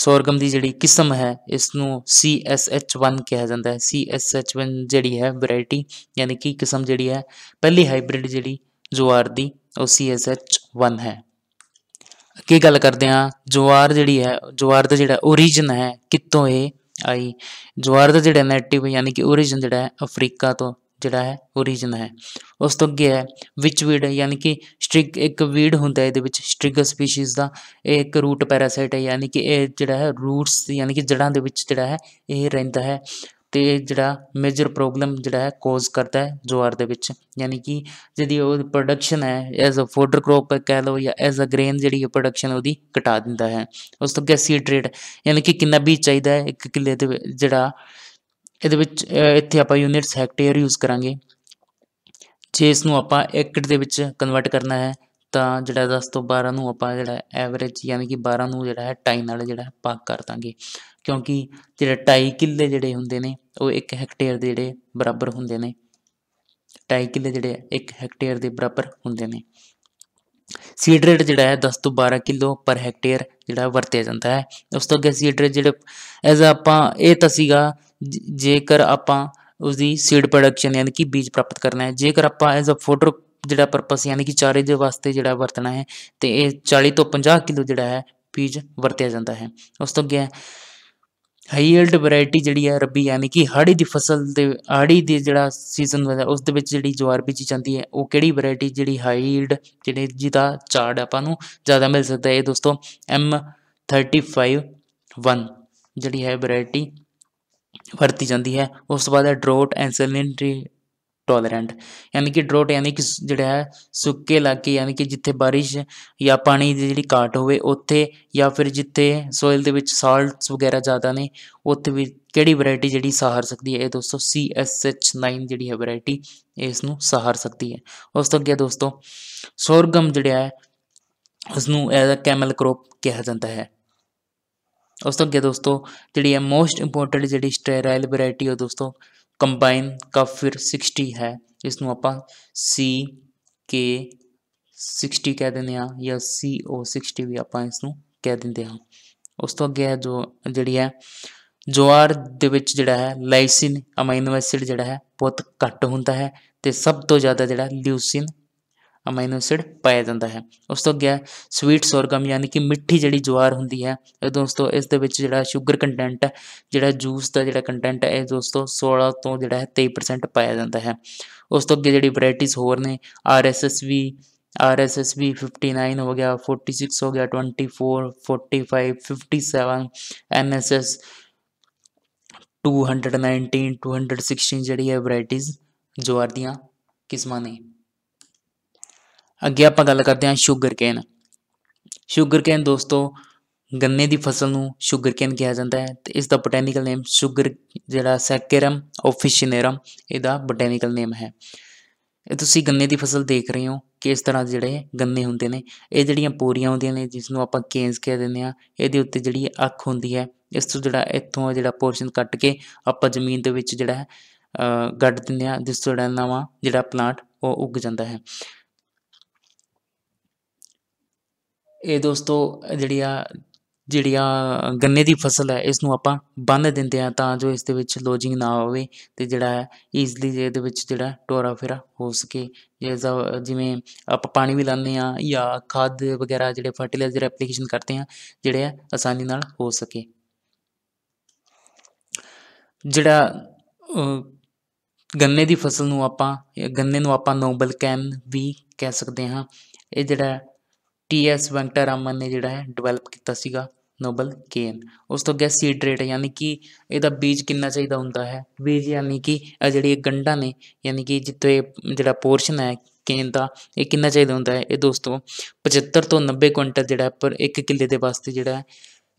ਸੋਰਗਮ ਦੀ ਜਿਹੜੀ ਕਿਸਮ ਹੈ ਇਸ ਨੂੰ CSH1 ਕਿਹਾ ਜਾਂਦਾ ਹੈ CSH1 ਜਿਹੜੀ ਹੈ ਵੈਰਾਈਟੀ ਯਾਨੀ ਕਿ ਕਿਸਮ ਜਿਹੜੀ ਹੈ ਪਹਿਲੀ ਹਾਈਬ੍ਰਿਡ ਜਿਹੜੀ ਜਵਾਰ ਦੀ ਉਹ CSH1 ਹੈ ਅੱਗੇ ਗੱਲ ਕਰਦੇ ਹਾਂ ਜਵਾਰ ਜਿਹੜੀ ਹੈ ਜਵਾਰ ਦਾ ਜਿਹੜਾ origin ਹੈ ਕਿੱਥੋਂ ਇਹ ਆਈ ਜਵਾਰ ਦਾ ਜਿਹੜਾ ਨੈਟਿਵ ਯਾਨੀ ਕਿ origin ਜਿਹੜਾ ਹੈ ਅਫਰੀਕਾ ਤੋਂ ਜਿਹੜਾ ਹੈ ਉਹ ਰੀਜਨ ਹੈ ਉਸ ਤੋਂ ਅੱਗੇ ਹੈ ਵਿਚ ਵੀਡ ਯਾਨੀ ਕਿ ਸਟ੍ਰਿਗ ਇੱਕ ਵੀਡ ਹੁੰਦਾ ਇਹਦੇ ਵਿੱਚ ਸਟ੍ਰਿਗ ਸਪੀਸੀਜ਼ ਦਾ ਇਹ ਇੱਕ ਰੂਟ ਪੈਰਾਸਾਈਟ ਹੈ ਯਾਨੀ ਕਿ ਇਹ ਜਿਹੜਾ ਹੈ ਰੂਟਸ ਯਾਨੀ ਕਿ ਜੜਾਂ ਦੇ ਵਿੱਚ ਜਿਹੜਾ ਹੈ ਇਹ ਰਹਿੰਦਾ ਹੈ ਤੇ ਜਿਹੜਾ ਮੇਜਰ ਪ੍ਰੋਬਲਮ ਜਿਹੜਾ ਹੈ ਕੋਜ਼ ਕਰਦਾ ਹੈ ਜਵਾਰ ਦੇ ਵਿੱਚ ਯਾਨੀ ਕਿ ਜਿਹਦੀ ਉਹ ਪ੍ਰੋਡਕਸ਼ਨ ਹੈ ਐਜ਼ ਅ ਫੋਡਰ ਕ੍ਰੋਪ ਕਹਿ ਲਓ ਜਾਂ ਐਜ਼ ਅ ਗ੍ਰੇਨ ਜਿਹੜੀ ਉਹ ਪ੍ਰੋਡਕਸ਼ਨ ਉਹਦੀ ਘਟਾ ਦਿੰਦਾ ਹੈ ਉਸ ਤੋਂ ਅੱਗੇ ਸੀਡ ਰੇਟ ਯਾਨੀ ਕਿ ਕਿੰਨਾ ਬੀਜ ਚਾਹੀਦਾ ਹੈ ਇੱਕ ਕਿੱਲੇ ਦੇ ਜਿਹੜਾ ਇਹਦੇ ਵਿੱਚ ਇੱਥੇ ਆਪਾਂ ਯੂਨਿਟਸ ਹੈਕਟੇਅਰ ਯੂਜ਼ ਕਰਾਂਗੇ ਜੇ ਇਸ ਨੂੰ ਆਪਾਂ ਏਕੜ ਦੇ ਵਿੱਚ ਕਨਵਰਟ ਕਰਨਾ ਹੈ ਤਾਂ ਜਿਹੜਾ 10 ਤੋਂ 12 ਨੂੰ ਆਪਾਂ ਜਿਹੜਾ ਐਵਰੇਜ ਯਾਨੀ ਕਿ 12 ਨੂੰ ਜਿਹੜਾ ਹੈ ਟਾਈ ਨਾਲ ਜਿਹੜਾ ਪਾਕ ਕਰ ਦਾਂਗੇ ਕਿਉਂਕਿ ਜਿਹੜਾ ਟਾਈ ਕਿੱਲੇ ਜਿਹੜੇ ਹੁੰਦੇ ਨੇ ਉਹ 1 ਹੈਕਟੇਅਰ ਦੇ ਜਿਹੜੇ ਬਰਾਬਰ ਹੁੰਦੇ ਨੇ ਟਾਈ ਕਿੱਲੇ ਜਿਹੜੇ 1 ਹੈਕਟੇਅਰ ਦੇ ਬਰਾਬਰ ਹੁੰਦੇ ਨੇ ਸੀਡ ਰੇਟ ਜਿਹੜਾ ਹੈ 10 ਤੋਂ 12 ਕਿਲੋ ਪਰ ਹੈਕਟੇਅਰ ਜਿਹੜਾ ਵਰਤਿਆ ਜਾਂਦਾ ਹੈ ਉਸ ਤੋਂ ਅੱਗੇ ਸੀਡ ਰੇਟ ਜਿਹੜੇ ਐਜ਼ ਆਪਾਂ ਇਹ ਤਾਂ ਸੀਗਾ ਜੇਕਰ ਆਪਾਂ ਉਸਦੀ ਸੀਡ ਪ੍ਰੋਡਕਸ਼ਨ ਯਾਨੀ ਕਿ ਬੀਜ ਪ੍ਰਾਪਤ ਕਰਨਾ ਹੈ ਜੇਕਰ ਆਪਾਂ ਐਜ਼ ਅ ਫੋਟੋ ਜਿਹੜਾ ਪਰਪਸ ਯਾਨੀ ਕਿ ਚਾਰੇ ਦੇ ਵਾਸਤੇ ਜਿਹੜਾ ਵਰਤਣਾ ਹੈ ਤੇ ਇਹ 40 ਤੋਂ 50 ਕਿਲੋ ਜਿਹੜਾ ਹੈ ਬੀਜ ਵਰਤਿਆ ਜਾਂਦਾ ਹੈ ਉਸ ਤੋਂ ਅੱਗੇ ਹਾਈ ਯੀਲਡ ਵੈਰਾਈਟੀ ਜਿਹੜੀ ਹੈ ਰੱਬੀ ਯਾਨੀ ਕਿ ਹਾੜੀ ਦੀ ਫਸਲ ਦੇ ਹਾੜੀ ਦੇ ਜਿਹੜਾ ਸੀਜ਼ਨ ਹੁੰਦਾ ਉਸ ਦੇ ਵਿੱਚ ਜਿਹੜੀ ਜਵਾਰ ਬੀਜੀ ਜਾਂਦੀ ਹੈ ਉਹ ਕਿਹੜੀ ਵੈਰਾਈਟੀ ਜਿਹੜੀ ਹਾਈ ਯੀਲਡ ਜਿਹੜੇ ਜਿਹਦਾ ਚਾਰਡ ਆਪਾਂ ਨੂੰ ਜ਼ਿਆਦਾ ਮਿਲ ਸਕਦਾ ਹੈ ਇਹ ਦੋਸਤੋ M351 ਜਿਹੜੀ ਹੈ ਵੈਰਾਈਟੀ ਵਰਤੀ ਜਾਂਦੀ ਹੈ ਉਸ ਤੋਂ ਬਾਅਦ ਹੈ ਡਰੋਟ ਐਂਡ ਟੋਲਰੈਂਟ ਯਾਨੀ ਕਿ ਡਰੋਟ ਯਾਨੀ ਕਿ ਜਿਹੜਾ ਹੈ ਸੁੱਕੇ ਇਲਾਕੇ ਯਾਨੀ ਕਿ ਜਿੱਥੇ ਬਾਰਿਸ਼ ਜਾਂ ਪਾਣੀ ਦੀ ਜਿਹੜੀ ਘਾਟ ਹੋਵੇ ਉੱਥੇ ਜਾਂ ਫਿਰ ਜਿੱਥੇ ਸੋਇਲ ਦੇ ਵਿੱਚ ਸਾਲਟਸ ਵਗੈਰਾ ਜ਼ਿਆਦਾ ਨੇ ਉੱਥੇ ਵੀ ਕਿਹੜੀ ਵੈਰਾਈਟੀ ਜਿਹੜੀ ਸਹਾਰ ਸਕਦੀ ਹੈ ਇਹ ਦੋਸਤੋ CSH9 ਜਿਹੜੀ ਹੈ ਵੈਰਾਈਟੀ ਇਸ ਨੂੰ ਸਹਾਰ ਸਕਦੀ ਹੈ ਉਸ ਤੋਂ ਅੱਗੇ ਦੋਸਤੋ ਸੋਰਗਮ ਜਿਹੜਾ ਹੈ ਉਸ ਨੂੰ ਐਜ਼ ਅ ਕੈਮਲ ਕ੍ਰੋਪ ਕਿਹਾ ਜਾਂਦਾ ਹੈ ਉਸ ਤੋਂ ਅੱਗੇ ਦੋਸਤੋ ਜਿਹੜੀ ਹੈ ਮੋਸਟ ਇੰਪੋਰਟੈਂਟ ਜਿਹੜੀ ਸਟੈਰਾਈਲ ਵੈਰਾਈਟੀ ਹੈ ਦੋਸਤੋ ਕੰਬਾਈਨ ਕਾਫਿਰ 60 ਹੈ ਇਸ ਨੂੰ ਆਪਾਂ ਸੀ ਕੇ 60 ਕਹਿ ਦਿੰਦੇ ਆ ਜਾਂ ਸੀ ਓ 60 ਵੀ ਆਪਾਂ ਇਸ ਨੂੰ ਕਹਿ ਦਿੰਦੇ ਆ ਉਸ ਤੋਂ ਅੱਗੇ ਹੈ ਜੋ ਜਿਹੜੀ ਹੈ ਜਵਾਰ ਦੇ ਵਿੱਚ ਜਿਹੜਾ ਹੈ ਲਾਈਸਿਨ ਅਮਾਈਨੋ ਐਸਿਡ ਜਿਹੜਾ ਹੈ ਬਹੁਤ ਘੱਟ ਹੁੰਦਾ ਹੈ ਤੇ ਸਭ ਤੋਂ ਜ਼ਿਆਦਾ ਜਿਹੜਾ ਲਿਊਸਿਨ ਅਮਾਈਨੋ ਐਸਿਡ ਪਾਇਆ ਜਾਂਦਾ ਹੈ ਉਸ ਤੋਂ ਅੱਗੇ ਸਵੀਟ ਸੋਰਗਮ ਯਾਨੀ ਕਿ ਮਿੱਠੀ ਜਿਹੜੀ ਜਵਾਰ ਹੁੰਦੀ ਹੈ ਇਹ ਦੋਸਤੋ ਇਸ ਦੇ ਵਿੱਚ ਜਿਹੜਾ ਸ਼ੂਗਰ ਕੰਟੈਂਟ ਹੈ ਜਿਹੜਾ ਜੂਸ ਦਾ ਜਿਹੜਾ ਕੰਟੈਂਟ ਹੈ ਇਹ ਦੋਸਤੋ 16 ਤੋਂ ਜਿਹੜਾ ਹੈ 23% ਪਾਇਆ ਜਾਂਦਾ ਹੈ ਉਸ ਤੋਂ ਅੱਗੇ ਜਿਹੜੀ ਵੈਰਾਈਟੀਆਂ ਹੋਰ ਨੇ ਆਰਐਸਐਸਵੀ RSSB 59 ਹੋ ਗਿਆ 46 ਹੋ ਗਿਆ 24 45 57 NSS 219 216 ਜਿਹੜੀ ਹੈ ਵੈਰਾਈਟੀਆਂ ਜਵਾਰ ਦੀਆਂ ਕਿਸਮਾਂ ਨੇ ਅੱਗੇ ਆਪਾਂ ਗੱਲ ਕਰਦੇ ਹਾਂ ਸ਼ੂਗਰ ਕੇਨ ਸ਼ੂਗਰ ਕੇਨ ਦੋਸਤੋ ਗੰਨੇ ਦੀ ਫਸਲ ਨੂੰ ਸ਼ੂਗਰ ਕੇਨ ਕਿਹਾ ਜਾਂਦਾ ਹੈ ਤੇ ਇਸ ਦਾ ਬੋਟੈਨੀਕਲ ਨੇਮ ਸ਼ੂਗਰ ਜਿਹੜਾ ਸੈਕੇਰਮ ਆਫਿਸ਼ਨੇਰਮ ਇਹਦਾ ਬੋਟੈਨੀਕਲ ਨੇਮ ਹੈ ਇਹ ਤੁਸੀਂ ਗੰਨੇ ਦੀ ਫਸਲ ਦੇਖ ਰਹੇ ਹੋ ਕਿ ਇਸ ਤਰ੍ਹਾਂ ਜਿਹੜੇ ਗੰਨੇ ਹੁੰਦੇ ਨੇ ਇਹ ਜਿਹੜੀਆਂ ਪੋਰੀਆਂ ਹੁੰਦੀਆਂ ਨੇ ਜਿਸ ਨੂੰ ਆਪਾਂ ਕੇਨਸ ਕਹਿ ਦਿੰਦੇ ਆ ਇਹਦੇ ਉੱਤੇ ਜਿਹੜੀ ਅੱਖ ਹੁੰਦੀ ਹੈ ਇਸ ਤੋਂ ਜਿਹੜਾ ਇੱਥੋਂ ਜਿਹੜਾ ਪੋਰਸ਼ਨ ਕੱਟ ਕੇ ਆਪਾਂ ਜ਼ਮੀਨ ਦੇ ਵਿੱਚ ਜਿਹੜਾ ਗੱਡ ਦਿੰਦੇ ਆ ਜਿਸ ਤੋਂ ਜਿਹੜਾ ਨਵਾਂ ਜਿਹੜਾ ਪਲਾਂਟ ਉਹ ਉੱਗ ਜਾਂਦਾ ਹੈ ਇਹ ਦੋਸਤੋ ਜਿਹੜੀ ਆ ਜਿਹੜੀ ਆ ਗੰਨੇ ਦੀ ਫਸਲ ਹੈ ਇਸ ਨੂੰ ਆਪਾਂ ਬੰਨ ਦਿੰਦੇ ਆ ਤਾਂ ਜੋ ਇਸ ਦੇ ਵਿੱਚ ਲੋਜਿੰਗ ਨਾ ਹੋਵੇ ਤੇ ਜਿਹੜਾ ਹੈ ਈਜ਼ਲੀ ਇਹਦੇ ਵਿੱਚ ਜਿਹੜਾ ਟੋਰਾ ਫੇਰਾ ਹੋ ਸਕੇ ਜਿਵੇਂ ਆਪਾਂ ਪਾਣੀ ਵੀ ਲਾਉਂਦੇ ਆ ਜਾਂ ਖਾਦ ਵਗੈਰਾ ਜਿਹੜੇ ਫਰਟੀਲਾਈਜ਼ਰ ਐਪਲੀਕੇਸ਼ਨ ਕਰਦੇ ਆ ਜਿਹੜੇ ਆ ਆਸਾਨੀ ਨਾਲ ਹੋ ਸਕੇ ਜਿਹੜਾ ਗੰਨੇ ਦੀ ਫਸਲ ਨੂੰ ਆਪਾਂ ਗੰਨੇ ਨੂੰ ਆਪਾਂ ਨੋਬਲ ਕੈਨ ਵੀ ਕਹਿ ਸਕਦੇ ਹਾਂ ਇਹ ਜਿਹੜਾ ਟੀ ਐਸ ਵੈਂਕਟਰਾਮਨ ਨੇ ਜਿਹੜਾ ਹੈ ਡਿਵੈਲਪ ਕੀਤਾ ਸੀਗਾ ਨੋਬਲ ਕੇਨ ਉਸ ਤੋਂ ਗੈਸ ਸੀਡ ਰੇਟ ਯਾਨੀ ਕਿ ਇਹਦਾ ਬੀਜ ਕਿੰਨਾ ਚਾਹੀਦਾ ਹੁੰਦਾ ਹੈ ਬੀਜ ਯਾਨੀ ਕਿ ਇਹ ਜਿਹੜੀ ਗੰਡਾ ਨੇ ਯਾਨੀ ਕਿ ਜਿੱਤੇ ਜਿਹੜਾ ਪੋਰਸ਼ਨ ਹੈ ਕੇਨ ਦਾ ਇਹ ਕਿੰਨਾ ਚਾਹੀਦਾ ਹੁੰਦਾ ਹੈ ਇਹ ਦੋਸਤੋ 75 ਤੋਂ 90 ਕੁਇੰਟਲ ਜਿਹੜਾ ਪਰ 1 ਕਿੱਲੇ ਦੇ ਵਾਸਤੇ ਜਿਹੜਾ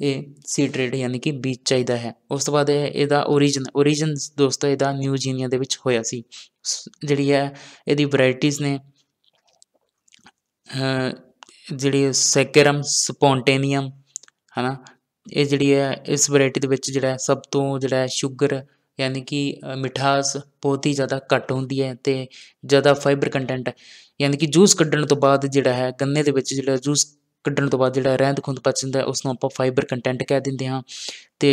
ਇਹ ਸੀਡ ਰੇਟ ਯਾਨੀ ਕਿ ਬੀਜ ਚਾਹੀਦਾ ਹੈ ਉਸ ਤੋਂ ਬਾਅਦ ਇਹਦਾ origin origin ਦੋਸਤੋ ਇਹਦਾ ਨਿਊ ਜੀਨੀਆ ਦੇ ਵਿੱਚ ਹੋਇਆ ਸੀ ਜਿਹੜੀ ਹੈ ਇਹਦੀ ਵੈਰਾਈਟੀਆਂ ਨੇ ਜਿਹੜੀ ਸੈਕਰਮ ਸਪੌਂਟੇਨੀਅਮ ਹਨਾ ਇਹ ਜਿਹੜੀ ਹੈ ਇਸ ਵੈਰਾਈਟੀ ਦੇ ਵਿੱਚ ਜਿਹੜਾ ਸਭ ਤੋਂ ਜਿਹੜਾ ਸ਼ੂਗਰ ਯਾਨੀ ਕਿ ਮਿਠਾਸ ਬਹੁਤ ਹੀ ਜ਼ਿਆਦਾ ਘੱਟ ਹੁੰਦੀ ਹੈ ਤੇ ਜ਼ਿਆਦਾ ਫਾਈਬਰ ਕੰਟੈਂਟ ਹੈ ਯਾਨੀ ਕਿ ਜੂਸ ਕੱਢਣ ਤੋਂ ਬਾਅਦ ਜਿਹੜਾ ਹੈ ਗੰਨੇ ਦੇ ਵਿੱਚ ਜਿਹੜਾ ਜੂਸ ਕੱਢਣ ਤੋਂ ਬਾਅਦ ਜਿਹੜਾ ਰਹਿੰਦ ਖੁੰਦ ਪਚ ਜਾਂਦਾ ਉਸ ਨੂੰ ਆਪਾਂ ਫਾਈਬਰ ਕੰਟੈਂਟ ਕਹਿ ਦਿੰਦੇ ਹਾਂ ਤੇ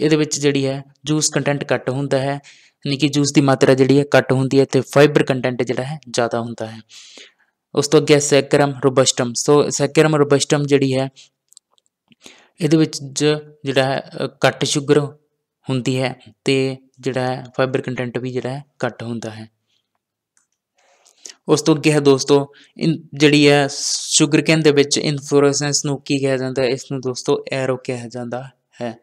ਇਹਦੇ ਵਿੱਚ ਜਿਹੜੀ ਹੈ ਜੂਸ ਕੰਟੈਂਟ ਘੱਟ ਹੁੰਦਾ ਹੈ ਯਾਨੀ ਕਿ ਜੂਸ ਦੀ ਮਾਤਰਾ ਜਿਹੜੀ ਹੈ ਘੱਟ ਹੁੰਦੀ ਹੈ ਤੇ ਫਾਈਬਰ ਕੰਟੈਂਟ ਜਿਹੜਾ ਹੈ ਜ਼ਿਆਦਾ ਹੁੰਦਾ ਹੈ ਉਸ ਤੋਂ ਅੱਗੇ ਸੈਕਰਮ ਰੋਬਸਟਮ ਸੋ ਸੈਕਰਮ ਰੋਬਸਟਮ ਜਿਹੜੀ ਹੈ ਇਹਦੇ ਵਿੱਚ ਜਿਹੜਾ ਹੈ ਕੱਟ ਸ਼ੂਗਰ ਹੁੰਦੀ ਹੈ ਤੇ ਜਿਹੜਾ ਹੈ ਫਾਈਬਰ ਕੰਟੈਂਟ ਵੀ ਜਿਹੜਾ ਹੈ ਘੱਟ ਹੁੰਦਾ ਹੈ ਉਸ ਤੋਂ ਅੱਗੇ ਹੈ ਦੋਸਤੋ ਜਿਹੜੀ ਹੈ ਸ਼ੂਗਰ ਕੈਨ ਦੇ ਵਿੱਚ ਇਨਫਲੋਰੈਂਸ ਨੂੰ ਕੀ ਕਿਹਾ ਜਾਂਦਾ ਹੈ ਇਸ ਨੂੰ ਦੋਸਤੋ ਐਰੋ ਕਿਹਾ ਜਾਂਦਾ ਹੈ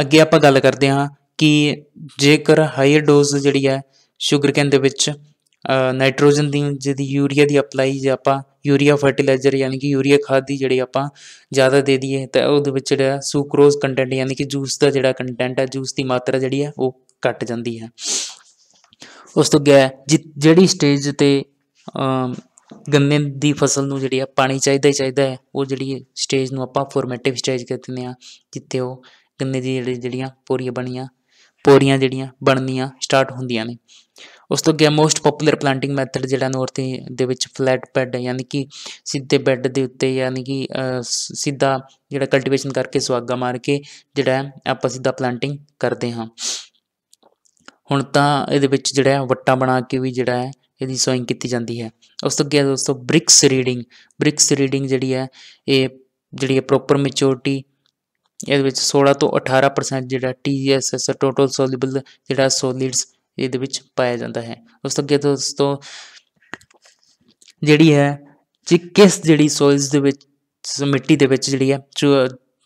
ਅੱਗੇ ਆਪਾਂ ਗੱਲ ਕਰਦੇ ਹਾਂ ਕਿ ਜੇਕਰ ਹਾਇਰ ਡੋਜ਼ ਜਿਹੜੀ ਹੈ ਸ਼ੂਗਰ ਕੈਨ ਦੇ ਵਿੱਚ ਨਾਈਟ੍ਰੋਜਨ ਦੀ ਜਿਹਦੀ ਯੂਰੀਆ ਦੀ ਅਪਲਾਈ ਜੇ ਆਪਾਂ ਯੂਰੀਆ ਫਰਟੀਲਾਈਜ਼ਰ ਯਾਨੀ ਕਿ ਯੂਰੀਆ ਖਾਦ ਦੀ ਜਿਹੜੀ ਆਪਾਂ ਜ਼ਿਆਦਾ ਦੇ ਦਈਏ ਤਾਂ ਉਹਦੇ ਵਿੱਚ ਜਿਹੜਾ ਸੂਕਰੋਜ਼ ਕੰਟੈਂਟ ਯਾਨੀ ਕਿ ਜੂਸ ਦਾ ਜਿਹੜਾ ਕੰਟੈਂਟ ਹੈ ਜੂਸ ਦੀ ਮਾਤਰਾ ਜਿਹੜੀ ਹੈ ਉਹ ਘਟ ਜਾਂਦੀ ਹੈ ਉਸ ਤੋਂ ਗਿਆ ਜਿਹੜੀ ਸਟੇਜ ਤੇ ਗੰਨੇ ਦੀ ਫਸਲ ਨੂੰ ਜਿਹੜੀ ਆ ਪਾਣੀ ਚਾਹੀਦਾ ਹੀ ਚਾਹੀਦਾ ਹੈ ਉਹ ਜਿਹੜੀ ਸਟੇਜ ਨੂੰ ਆਪਾਂ ਫਾਰਮੇਟਿਵ ਸਟੇਜ ਕਹਿੰਦੇ ਆ ਜਿੱਥੇ ਉਹ ਗੰਨੇ ਦੀ ਜਿਹੜੀਆਂ ਪੋਰੀਆਂ ਬਣੀਆਂ ਪੋਰੀਆਂ ਜਿਹੜੀਆਂ ਬਣਨੀਆਂ ਸਟਾਰਟ ਹੁੰਦੀਆਂ ਨੇ ਉਸ ਤੋਂ ਅੱਗੇ ਮੋਸਟ ਪਪੂਲਰ ਪਲਾਂਟਿੰਗ ਮੈਥਡ ਜਿਹੜਾ ਨੋਰਥੀ ਦੇ ਵਿੱਚ ਫਲੈਟ ਬੈੱਡ ਯਾਨੀ ਕਿ ਸਿੱਧੇ ਬੈੱਡ ਦੇ ਉੱਤੇ ਯਾਨੀ ਕਿ ਸਿੱਧਾ ਜਿਹੜਾ ਕਲਟੀਵੇਸ਼ਨ ਕਰਕੇ ਸਵਾਗਾ ਮਾਰ ਕੇ ਜਿਹੜਾ ਆਪਾਂ ਸਿੱਧਾ ਪਲਾਂਟਿੰਗ ਕਰਦੇ ਹਾਂ ਹੁਣ ਤਾਂ ਇਹਦੇ ਵਿੱਚ ਜਿਹੜਾ ਵੱਟਾ ਬਣਾ ਕੇ ਵੀ ਜਿਹੜਾ ਹੈ ਇਹਦੀ ਸੋਇੰਗ ਕੀਤੀ ਜਾਂਦੀ ਹੈ ਉਸ ਤੋਂ ਅੱਗੇ ਦੋਸਤੋ ਬ੍ਰਿਕਸ ਰੀਡਿੰਗ ਬ੍ਰਿਕਸ ਰੀਡਿੰਗ ਜਿਹੜੀ ਹੈ ਇਹ ਜਿਹੜੀ ਹੈ ਪ੍ਰੋਪਰ ਮੈਚੋਰਟੀ ਇਹਦੇ ਵਿੱਚ 16 ਤੋਂ 18% ਜਿਹੜਾ TGSS ਟੋਟਲ ਸੋਲਿਬਲ ਜਿਹੜਾ ਸੋਲਿਡਸ ਇਹਦੇ ਵਿੱਚ ਪਾਇਆ ਜਾਂਦਾ ਹੈ ਉਸ ਤੋਂ ਅੱਗੇ ਦੋਸਤੋ ਜਿਹੜੀ ਹੈ ਜੀ ਕਿਸ ਜਿਹੜੀ ਸੋਇਲਸ ਦੇ ਵਿੱਚ ਮਿੱਟੀ ਦੇ ਵਿੱਚ ਜਿਹੜੀ ਹੈ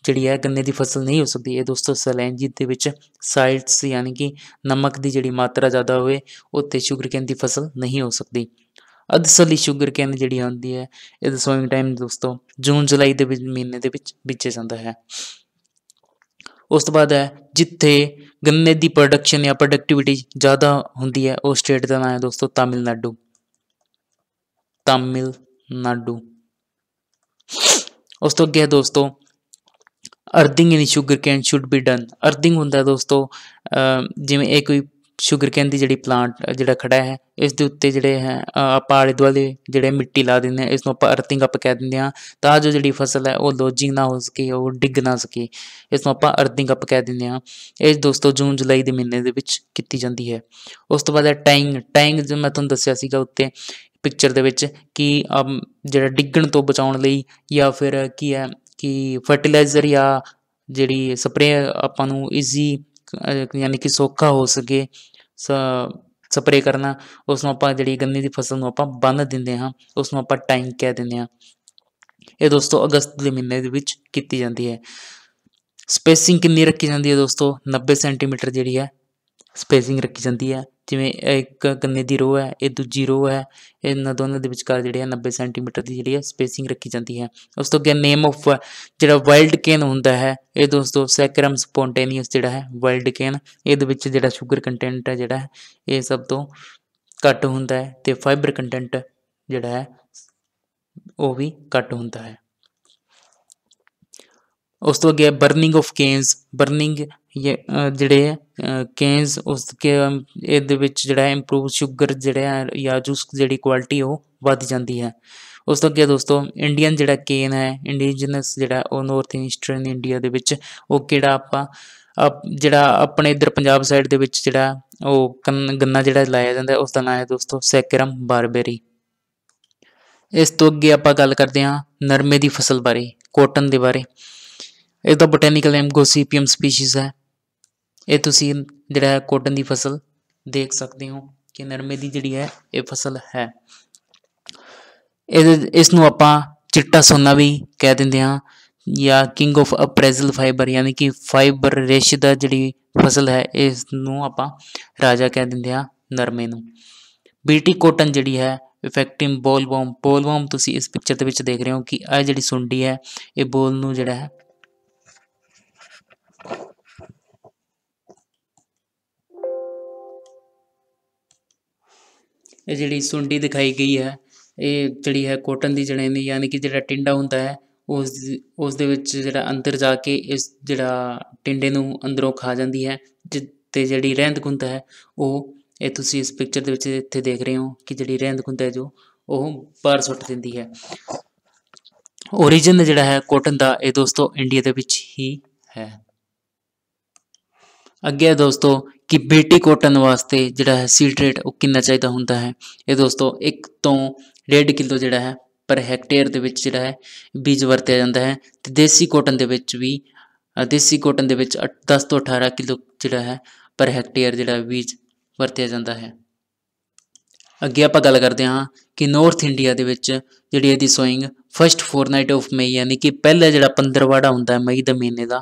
ਜਿਹੜੀ ਹੈ ਗੰਨੇ ਦੀ ਫਸਲ ਨਹੀਂ ਹੋ ਸਕਦੀ ਇਹ ਦੋਸਤੋ ਸਲੈਂਜੀ ਦੇ ਵਿੱਚ ਸਾਈਟਸ ਯਾਨੀ ਕਿ ਨਮਕ ਦੀ ਜਿਹੜੀ ਮਾਤਰਾ ਜ਼ਿਆਦਾ ਹੋਵੇ ਉੱਤੇ ਸ਼ੂਗਰਕੇਨ ਦੀ ਫਸਲ ਨਹੀਂ ਹੋ ਸਕਦੀ ਅਦਸਲੀ ਸ਼ੂਗਰਕੇਨ ਜਿਹੜੀ ਹੁੰਦੀ ਹੈ ਇਹ ਸੋਇੰਗ ਟਾਈਮ ਦੋਸਤੋ ਜੂਨ ਜੁਲਾਈ ਦੇ ਵਿੱਚ ਮਹੀਨੇ ਦੇ ਵਿੱਚ ਵਿਚੇ ਜਾਂਦਾ ਹੈ ਉਸ ਤੋਂ ਬਾਅਦ ਹੈ ਜਿੱਥੇ ਗੰਨੇ ਦੀ ਪ੍ਰੋਡਕਸ਼ਨ ਜਾਂ ਪ੍ਰੋਡਕਟਿਵਿਟੀ ਜ਼ਿਆਦਾ ਹੁੰਦੀ ਹੈ ਉਹ ਸਟੇਟ ਦਾ ਨਾਮ ਹੈ ਦੋਸਤੋ ਤਾਮਿਲਨਾਡੂ ਤਾਮਿਲਨਾਡੂ ਉਸ ਤੋਂ ਅੱਗੇ ਦੋਸਤੋ earthing in sugarcane should be done earthing ਹੁੰਦਾ ਦੋਸਤੋ ਜਿਵੇਂ ਇਹ ਕੋਈ ਸ਼ੂਗਰਕੈਨ ਦੀ ਜਿਹੜੀ ਪਲਾਂਟ ਜਿਹੜਾ ਖੜਾ ਹੈ ਇਸ ਦੇ ਉੱਤੇ ਜਿਹੜੇ ਹੈ ਆਪਾਂ ਆਲੇ ਦੁਆਲੇ ਜਿਹੜੇ ਮਿੱਟੀ ਲਾ ਦਿੰਦੇ ਆ ਇਸ ਨੂੰ ਆਪਾਂ ਅਰਥਿੰਗ ਅਪ ਕਹਿ ਦਿੰਦੇ ਆ ਤਾਂ ਜੋ ਜਿਹੜੀ ਫਸਲ ਹੈ ਉਹ ਲੋਜਿੰਗ ਨਾ ਹੋ ਸਕੇ ਉਹ ਡਿੱਗ ਨਾ ਸਕੇ ਇਸ ਨੂੰ ਆਪਾਂ ਅਰਥਿੰਗ ਅਪ ਕਹਿ ਦਿੰਦੇ ਆ ਇਹ ਦੋਸਤੋ ਜੂਨ ਜੁਲਾਈ ਦੇ ਮਹੀਨੇ ਦੇ ਵਿੱਚ ਕੀਤੀ ਜਾਂਦੀ ਹੈ ਉਸ ਤੋਂ ਬਾਅਦ ਹੈ ਟੈਂਗ ਟੈਂਗ ਜਿਵੇਂ ਮੈਂ ਤੁਹਾਨੂੰ ਦੱਸਿਆ ਸੀਗਾ ਉੱਤੇ ਪਿਕਚਰ ਦੇ ਵਿੱਚ ਕਿ ਜਿਹੜਾ ਡਿੱਗਣ ਤੋਂ ਬਚਾਉਣ ਲਈ ਜਾਂ ਫਿਰ ਕੀ ਹੈ ਕਿ ਫਰਟੀਲਾਈਜ਼ਰ ਜਾਂ ਜਿਹੜੀ ਸਪਰੇ ਆਪਾਂ ਨੂੰ ਈਜ਼ੀ ਯਾਨੀ ਕਿ ਸੋਕਾ ਹੋ ਸਕੇ ਸਪਰੇ ਕਰਨਾ ਉਸ ਨੂੰ ਆਪਾਂ ਜਿਹੜੀ ਗੰਨੇ ਦੀ ਫਸਲ ਨੂੰ ਆਪਾਂ ਬੰਨ ਦਿੰਦੇ ਹਾਂ ਉਸ ਨੂੰ ਆਪਾਂ ਟਾਈਮ ਕਹਿ ਦਿੰਦੇ ਹਾਂ ਇਹ ਦੋਸਤੋ ਅਗਸਤ ਦੇ ਮਹੀਨੇ ਦੇ ਵਿੱਚ ਕੀਤੀ ਜਾਂਦੀ ਹੈ ਸਪੇਸਿੰਗ ਕਿੰਨੀ ਰੱਖੀ ਜਾਂਦੀ ਹੈ ਦੋਸਤੋ 90 ਸੈਂਟੀਮੀਟਰ ਜਿਹੜੀ ਹੈ ਸਪੇਸਿੰਗ ਰੱਖੀ ਜਾਂਦੀ ਹੈ ਜਿਵੇਂ ਇੱਕ ਗੰਨੇ ਦੀ ਰੋ ਹੈ ਇਹ ਦੂਜੀ ਰੋ ਹੈ ਇਹਨਾਂ ਦੋਨਾਂ ਦੇ ਵਿਚਕਾਰ ਜਿਹੜੇ ਹੈ 90 ਸੈਂਟੀਮੀਟਰ ਦੀ ਜਿਹੜੀ ਹੈ ਸਪੇਸਿੰਗ ਰੱਖੀ ਜਾਂਦੀ ਹੈ ਉਸ ਤੋਂ ਅੱਗੇ ਨੇਮ ਆਫ ਜਿਹੜਾ ਵਾਈਲਡ ਕੇਨ ਹੁੰਦਾ ਹੈ ਇਹ ਦੋਸਤੋ ਸੈਕਰਮ ਸਪੋਂਟੇਨੀਅਸ ਜਿਹੜਾ ਹੈ ਵਾਈਲਡ ਕੇਨ ਇਹਦੇ ਵਿੱਚ ਜਿਹੜਾ ਸ਼ੂਗਰ ਕੰਟੈਂਟ ਹੈ ਜਿਹੜਾ ਇਹ ਸਭ ਤੋਂ ਘੱਟ ਹੁੰਦਾ ਹੈ ਤੇ ਫਾਈਬਰ ਕੰਟੈਂਟ ਜਿਹੜਾ ਹੈ ਉਹ ਵੀ ਘੱਟ ਹੁੰਦਾ ਹੈ ਉਸ ਤੋਂ ਅੱਗੇ ਬਰਨਿੰਗ ਆਫ ਕੇਨਸ ਬਰਨਿੰਗ ਜਿਹੜੇ ਕੇਨਸ ਉਸ ਕੇ ਇਹਦੇ ਵਿੱਚ ਜਿਹੜਾ ਇੰਪਰੂਵ ਸ਼ੂਗਰ ਜਿਹੜਾ ਜਾਂ ਜੂਸ ਜਿਹੜੀ ਕੁਆਲਿਟੀ ਉਹ ਵੱਧ ਜਾਂਦੀ ਹੈ ਉਸ ਤੋਂ ਅੱਗੇ ਦੋਸਤੋ ਇੰਡੀਅਨ ਜਿਹੜਾ ਕੇਨ ਹੈ ਇੰਡੀਜਨਸ ਜਿਹੜਾ ਉਹ ਨਾਰਥ ਈਸਟਰਨ ਇੰਡੀਆ ਦੇ ਵਿੱਚ ਉਹ ਕਿਹੜਾ ਆਪਾਂ ਜਿਹੜਾ ਆਪਣੇ ਇਧਰ ਪੰਜਾਬ ਸਾਈਡ ਦੇ ਵਿੱਚ ਜਿਹੜਾ ਉਹ ਗੰਨਾ ਜਿਹੜਾ ਲਾਇਆ ਜਾਂਦਾ ਉਸ ਦਾ ਨਾਮ ਹੈ ਦੋਸਤੋ ਸੈਕਰਮ ਬਾਰਬੇਰੀ ਇਸ ਤੋਂ ਅੱਗੇ ਆਪਾਂ ਗੱਲ ਕਰਦੇ ਹਾਂ ਨਰਮੇ ਦੀ ਫਸਲ ਬਾਰੇ ਕੋਟਨ ਦੇ ਬਾਰੇ ਦਾ ਬੋਟੈਨੀਕਲ ਨੇਮ ਗੋਸੀਪੀਅਮ ਸਪੀਸੀਜ਼ ਹੈ ਇਹ ਤੁਸੀਂ ਜਿਹੜਾ ਕੋਟਨ ਦੀ ਫਸਲ ਦੇਖ ਸਕਦੇ ਹੋ ਕਿ ਨਰਮੇ ਦੀ ਜਿਹੜੀ ਹੈ ਇਹ ਫਸਲ ਹੈ ਇਹ ਇਸ ਨੂੰ ਆਪਾਂ ਚਿੱਟਾ ਸੋਨਾ ਵੀ ਕਹਿ ਦਿੰਦੇ ਹਾਂ ਜਾਂ ਕਿੰਗ ਆਫ ਅਪ੍ਰੈਜ਼ਲ ਫਾਈਬਰ ਯਾਨੀ ਕਿ ਫਾਈਬਰ ਰੇਸ਼ੇ ਦਾ ਜਿਹੜੀ ਫਸਲ ਹੈ ਇਸ ਨੂੰ ਆਪਾਂ ਰਾਜਾ ਕਹਿ ਦਿੰਦੇ ਹਾਂ ਨਰਮੇ ਨੂੰ ਬੀਟੀ ਕੋਟਨ ਜਿਹੜੀ ਹੈ ਇਫੈਕਟਿਵ ਬੋਲਵਮ ਬੋਲਵਮ ਤੁਸੀਂ ਇਸ ਪਿਕਚਰ ਦੇ ਵਿੱਚ ਦੇਖ ਰਹੇ ਹੋ ਕਿ ਇਹ ਜਿਹੜੀ ਸੁੰਡੀ ਹੈ ਇਹ ਬੋਲ ਨੂੰ ਜਿਹੜਾ ਹੈ ਇਹ ਜਿਹੜੀ ਸੁੰਡੀ ਦਿਖਾਈ ਗਈ ਹੈ ਇਹ ਜਿਹੜੀ ਹੈ ਕੋਟਨ ਦੀ ਦੀ ਯਾਨੀ ਕਿ ਜਿਹੜਾ ਟਿੰਡਾ ਹੁੰਦਾ ਹੈ ਉਸ ਉਸ ਦੇ ਵਿੱਚ ਜਿਹੜਾ ਅੰਦਰ ਜਾ ਕੇ ਇਸ ਜਿਹੜਾ ਟਿੰਡੇ ਨੂੰ ਅੰਦਰੋਂ ਖਾ ਜਾਂਦੀ ਹੈ ਤੇ ਜਿਹੜੀ ਰਹਿੰਦ ਗੁੰਦ ਹੈ ਉਹ ਇਹ ਤੁਸੀਂ ਇਸ ਪਿਕਚਰ ਦੇ ਵਿੱਚ ਇੱਥੇ ਦੇਖ ਰਹੇ ਹੋ ਕਿ ਜਿਹੜੀ ਰਹਿੰਦ ਗੁੰਦ ਹੈ ਜੋ ਉਹ ਬਾਹਰ ਸੁੱਟ ਦਿੰਦੀ ਹੈ origin ਜਿਹੜਾ ਹੈ ਕੋਟਨ ਦਾ ਇਹ ਦੋਸਤੋ ਇੰਡੀਆ ਦੇ ਵਿੱਚ ਹੀ ਹੈ ਅੱਗੇ ਦੋਸਤੋ ਕਿ ਬੇਟੀ ਕੋਟਨ ਵਾਸਤੇ ਜਿਹੜਾ ਹੈ ਸੀਡ ਰੇਟ ਉਹ ਕਿੰਨਾ ਚਾਹੀਦਾ ਹੁੰਦਾ ਹੈ ਇਹ ਦੋਸਤੋ 1 ਤੋਂ 1.5 ਕਿਲੋ ਜਿਹੜਾ ਹੈ ਪਰ ਹੈਕਟੇਅਰ ਦੇ ਵਿੱਚ ਜਿਹੜਾ ਹੈ ਬੀਜ ਵਰਤਿਆ ਜਾਂਦਾ ਹੈ ਤੇ ਦੇਸੀ ਕੋਟਨ ਦੇ ਵਿੱਚ ਵੀ ਦੇਸੀ ਕੋਟਨ ਦੇ ਵਿੱਚ 10 ਤੋਂ 18 ਕਿਲੋ ਜਿਹੜਾ ਹੈ ਪਰ ਹੈਕਟੇਅਰ ਜਿਹੜਾ ਬੀਜ ਵਰਤਿਆ ਜਾਂਦਾ ਹੈ ਅੱਗੇ ਆਪਾਂ ਗੱਲ ਕਰਦੇ ਹਾਂ ਕਿ ਨਾਰਥ ਇੰਡੀਆ ਦੇ ਵਿੱਚ ਜਿਹੜੀ ਇਹਦੀ sowing first fortnight of May ਯਾਨੀ ਕਿ ਪਹਿਲਾ ਜਿਹੜਾ 15 ਵਾੜਾ ਹੁੰਦਾ ਹੈ ਮਈ ਦੇ ਮਹੀਨੇ ਦਾ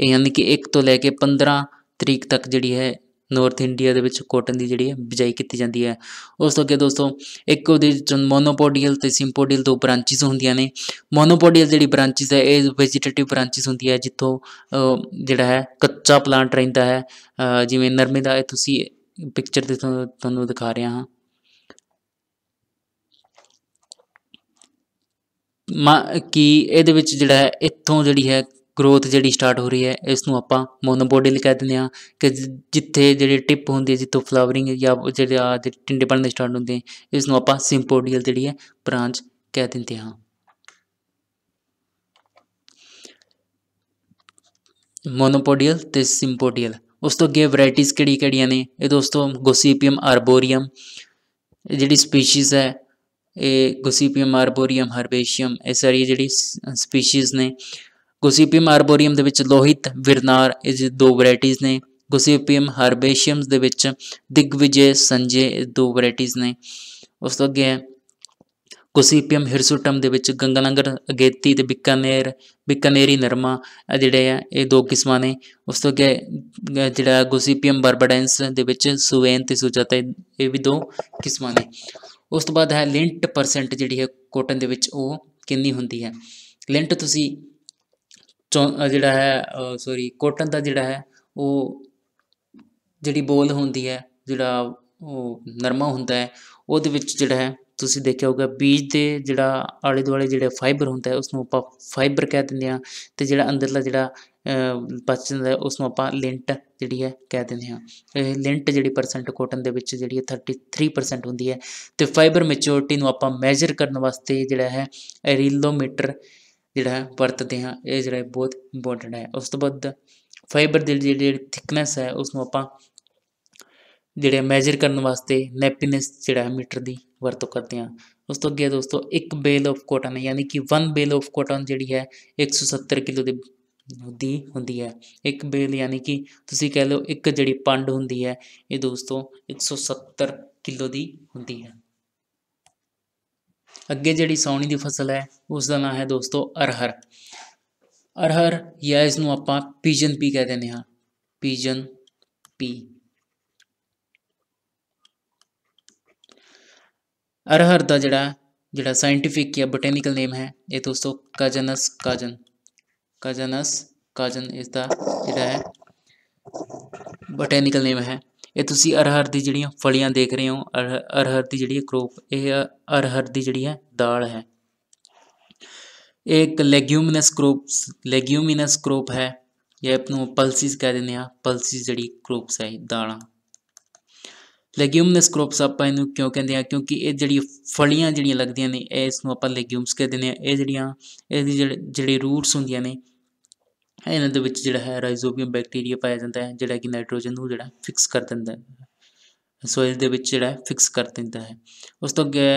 ਇਹ ਯਾਨੀ ਕਿ 1 ਤੋਂ ਲੈ ਕੇ 15 ਤਰੀਕ ਤੱਕ ਜਿਹੜੀ ਹੈ ਨਾਰਥ ਇੰਡੀਆ ਦੇ ਵਿੱਚ ਕਾਟਨ ਦੀ ਜਿਹੜੀ ਹੈ ਬਿਜਾਈ ਕੀਤੀ ਜਾਂਦੀ ਹੈ ਉਸ ਤੋਂ ਅੱਗੇ ਦੋਸਤੋ ਇੱਕ ਉਹਦੇ ਮੋਨੋਪੋਡੀਅਲ ਤੇ ਸਿੰਪੋਡੀਅਲ ਦੋ ਬ੍ਰਾਂਚਿਸ ਹੁੰਦੀਆਂ ਨੇ ਮੋਨੋਪੋਡੀਅਲ ਜਿਹੜੀ ਬ੍ਰਾਂਚਿਸ ਹੈ ਇਹ ਵੈਜੀਟੇਟਿਵ ਬ੍ਰਾਂਚਿਸ ਹੁੰਦੀ ਹੈ ਜਿੱਥੋਂ ਜਿਹੜਾ ਹੈ ਕੱਚਾ ਪਲਾਂਟ ਰਹਿੰਦਾ ਹੈ ਜਿਵੇਂ ਨਰਮੇ ਦਾ ਇਹ ਤੁਸੀਂ ਪਿਕਚਰ ਤੇ ਤੁਹਾਨੂੰ ਦਿਖਾ ਰਿਹਾ ਹਾਂ ਕੀ ਇਹਦੇ ਵਿੱਚ ਜਿਹੜਾ ਹੈ ਇੱਥੋਂ ਜਿਹੜੀ ਹੈ ਗਰੋਥ ਜਿਹੜੀ ਸਟਾਰਟ ਹੋ ਰਹੀ ਹੈ ਇਸ ਨੂੰ ਆਪਾਂ ਮੋਨੋਬੋਡਿਲ ਕਹਿ ਦਿੰਦੇ ਆ ਕਿ ਜਿੱਥੇ ਜਿਹੜੇ ਟਿਪ ਹੁੰਦੀ ਹੈ ਜਿੱਥੋਂ ਫਲਾਵਰਿੰਗ ਜਾਂ ਜਿਹੜੇ ਆ ਟਿੰਡੇ ਬਣਨੇ ਸਟਾਰਟ ਹੁੰਦੇ ਇਸ ਨੂੰ ਆਪਾਂ ਸਿੰਪੋਡੀਅਲ ਜਿਹੜੀ ਹੈ ਬ੍ਰਾਂਚ ਕਹਿ ਦਿੰਦੇ ਹਾਂ ਮੋਨੋਪੋਡੀਅਲ ਤੇ ਸਿੰਪੋਡੀਅਲ ਉਸ ਤੋਂ ਅੱਗੇ ਵੈਰਾਈਟੀਆਂ ਕਿਹੜੀ ਕਿਹੜੀਆਂ ਨੇ ਇਹ ਦੋਸਤੋ ਗੋਸੀਪੀਅਮ ਆਰਬੋਰੀਅਮ ਜਿਹੜੀ ਸਪੀਸੀਜ਼ ਹੈ ਇਹ ਗੋਸੀਪੀਅਮ ਆਰਬੋਰੀਅਮ ਹਰਬੇਸ਼ੀਅਮ ਇਹ ਸਾਰੀ ਜਿਹੜੀ ਸਪੀਸੀਜ਼ ਨੇ ਗੋਸੀਪੀਅਮ ਆਰਬੋਰੀਅਮ ਦੇ ਵਿੱਚ ਲੋਹਿਤ ਵਿਰਨਾਰ ਇਸ ਦੋ ਵੈਰਾਈਟੀਆਂ ਨੇ ਗੋਸੀਪੀਅਮ ਹਰਬੇਸ਼ੀਅਮਸ ਦੇ ਵਿੱਚ ਦਿਗਵਿਜੇ ਸੰਜੇ ਇਹ ਦੋ ਵੈਰਾਈਟੀਆਂ ਨੇ ਉਸ ਤੋਂ ਅੱਗੇ ਗੋਸੀਪੀਅਮ ਹਿਰਸੂਟਮ ਦੇ ਵਿੱਚ ਗੰਗਲੰਗਰ ਅਗੇਤੀ ਤੇ ਬਿਕਾਨੇਰ ਬਿਕਾਨੇਰੀ ਨਰਮਾ ਇਹ ਜਿਹੜੇ ਆ ਇਹ ਦੋ ਕਿਸਮਾਂ ਨੇ ਉਸ ਤੋਂ ਅੱਗੇ ਜਿਹੜਾ ਗੋਸੀਪੀਅਮ ਬਰਬਡੈਂਸ ਦੇ ਵਿੱਚ ਸੁਵੇਨ ਤੇ ਸੁਜਾਤਾ ਇਹ ਵੀ ਦੋ ਕਿਸਮਾਂ ਨੇ ਉਸ ਤੋਂ ਬਾਅਦ ਹੈ ਲਿੰਟ ਪਰਸੈਂਟ ਜਿਹੜੀ ਹੈ ਕੋਟਨ ਦੇ ਵਿੱਚ ਉਹ ਕਿੰਨੀ ਹੁੰਦੀ ਹੈ ਲਿੰਟ ਤੁਸੀਂ ਚੋ ਜਿਹੜਾ ਹੈ ਸੌਰੀ ਕੋਟਨ ਦਾ ਜਿਹੜਾ ਹੈ ਉਹ ਜਿਹੜੀ ਬੋਲ ਹੁੰਦੀ ਹੈ ਜਿਹੜਾ ਉਹ ਨਰਮਾ ਹੁੰਦਾ ਹੈ ਉਹਦੇ ਵਿੱਚ ਜਿਹੜਾ ਹੈ ਤੁਸੀਂ ਦੇਖਿਆ ਹੋਗਾ ਬੀਜ ਦੇ ਜਿਹੜਾ ਆਲੇ ਦੁਆਲੇ ਜਿਹੜਾ ਫਾਈਬਰ ਹੁੰਦਾ ਹੈ ਉਸ ਨੂੰ ਆਪਾਂ ਫਾਈਬਰ ਕਹਿ ਦਿੰਦੇ ਆ ਤੇ ਜਿਹੜਾ ਅੰਦਰਲਾ ਜਿਹੜਾ ਬਚ ਜਾਂਦਾ ਹੈ ਉਸ ਨੂੰ ਆਪਾਂ ਲਿੰਟ ਜਿਹੜੀ ਹੈ ਕਹਿ ਦਿੰਦੇ ਆ ਇਹ ਲਿੰਟ ਜਿਹੜੀ ਪਰਸੈਂਟ ਕੋਟਨ ਦੇ ਵਿੱਚ ਜਿਹੜੀ ਹੈ 33% ਹੁੰਦੀ ਹੈ ਤੇ ਫਾਈਬਰ ਮੈਚਿਓਰਟੀ ਨੂੰ ਆਪਾਂ ਮੈਜ਼ਰ ਕਰਨ ਵਾਸਤੇ ਜਿਹੜਾ ਹੈ ਰੀਲੋਮੀਟਰ जोड़ा है परतते हैं ये जरा बहुत इंपोर्टेंट है उस तो बाद फाइबर दिल दिकनैस है उसको आप जे मैजर करने वास्ते नैपीनैस जोड़ा है मीटर की वरतों करते हैं उस तो अगे दोस्तों एक बेल ऑफ कॉटन यानी कि वन बेल ऑफ कॉटन जी है एक सौ सत्तर किलो दे होंगी है एक बेल यानी कि तुम कह लो एक जड़ी पंड होंगी है ये दोस्तों एक सौ सत्तर किलो की होंगी है ਅੱਗੇ ਜਿਹੜੀ ਸੌਣੀ ਦੀ ਫਸਲ ਹੈ ਉਸ ਦਾ ਨਾਮ ਹੈ ਦੋਸਤੋ ਅਰਹਰ ਅਰਹਰ ਜਾਂ ਇਸ ਨੂੰ ਆਪਾਂ ਪੀਜਨ ਪੀ ਕਹਿ ਦਿੰਦੇ ਹਾਂ ਪੀਜਨ ਪੀ ਅਰਹਰ ਦਾ ਜਿਹੜਾ ਜਿਹੜਾ ਸਾਇੰਟਿਫਿਕ ਜਾਂ ਬੋਟੈਨੀਕਲ ਨੇਮ ਹੈ ਇਹ ਦੋਸਤੋ ਕਾਜਨਸ ਕਾਜਨ ਕਾਜਨਸ ਕਾਜਨ ਇਸ ਦਾ ਜਿਹੜਾ ਹੈ ਬੋਟੈਨੀਕਲ ਨੇਮ ਹੈ ਇਹ ਤੁਸੀਂ ਅਰਹਰ ਦੀ ਜਿਹੜੀਆਂ ਫਲੀਆਂ ਦੇਖ ਰਹੇ ਹੋ ਅਰਹਰ ਦੀ ਜਿਹੜੀ ਕ੍ਰੋਪ ਇਹ ਅਰਹਰ ਦੀ ਜਿਹੜੀ ਹੈ ਦਾਲ ਹੈ ਇਹ ਇੱਕ ਲੈਗਿਊਮਿਨਸ ਕ੍ਰੋਪ ਲੈਗਿਊਮਿਨਸ ਕ੍ਰੋਪ ਹੈ ਇਹ ਨੂੰ ਪਲਸਿਸ ਕਹਿ ਦਿੰਦੇ ਆ ਪਲਸਿਸ ਜਿਹੜੀ ਕ੍ਰੋਪਸ ਹੈ ਦਾਲਾਂ ਲੈਗਿਊਮਿਨਸ ਕ੍ਰੋਪਸ ਆਪਾਂ ਇਹਨੂੰ ਕਿਉਂ ਕਹਿੰਦੇ ਆ ਕਿਉਂਕਿ ਇਹ ਜਿਹੜੀ ਫਲੀਆਂ ਜਿਹੜੀਆਂ ਲੱਗਦੀਆਂ ਨੇ ਇਹ ਇਸ ਨੂੰ ਆਪਾਂ ਲੈਗਿਊਮਸ ਕਹਿੰਦੇ ਆ ਇਹ ਜਿਹੜੀਆਂ ਇਹਦੀ ਜਿਹੜੀ ਰੂਟਸ ਹੁੰਦੀਆਂ ਨੇ ਇਹਨਾਂ ਦੇ ਵਿੱਚ ਜਿਹੜਾ ਹੈ ਰਾਈਜ਼ੋਬੀਅਮ ਬੈਕਟੀਰੀਆ ਪਾਇਆ ਜਾਂਦਾ ਹੈ ਜਿਹੜਾ ਕਿ ਨਾਈਟ੍ਰੋਜਨ ਨੂੰ ਜਿਹੜਾ ਫਿਕਸ ਕਰ ਦਿੰਦਾ ਹੈ ਸੋਇਲ ਦੇ ਵਿੱਚ ਜਿਹੜਾ ਫਿਕਸ ਕਰ ਦਿੰਦਾ ਹੈ ਉਸ ਤੋਂ ਅੱਗੇ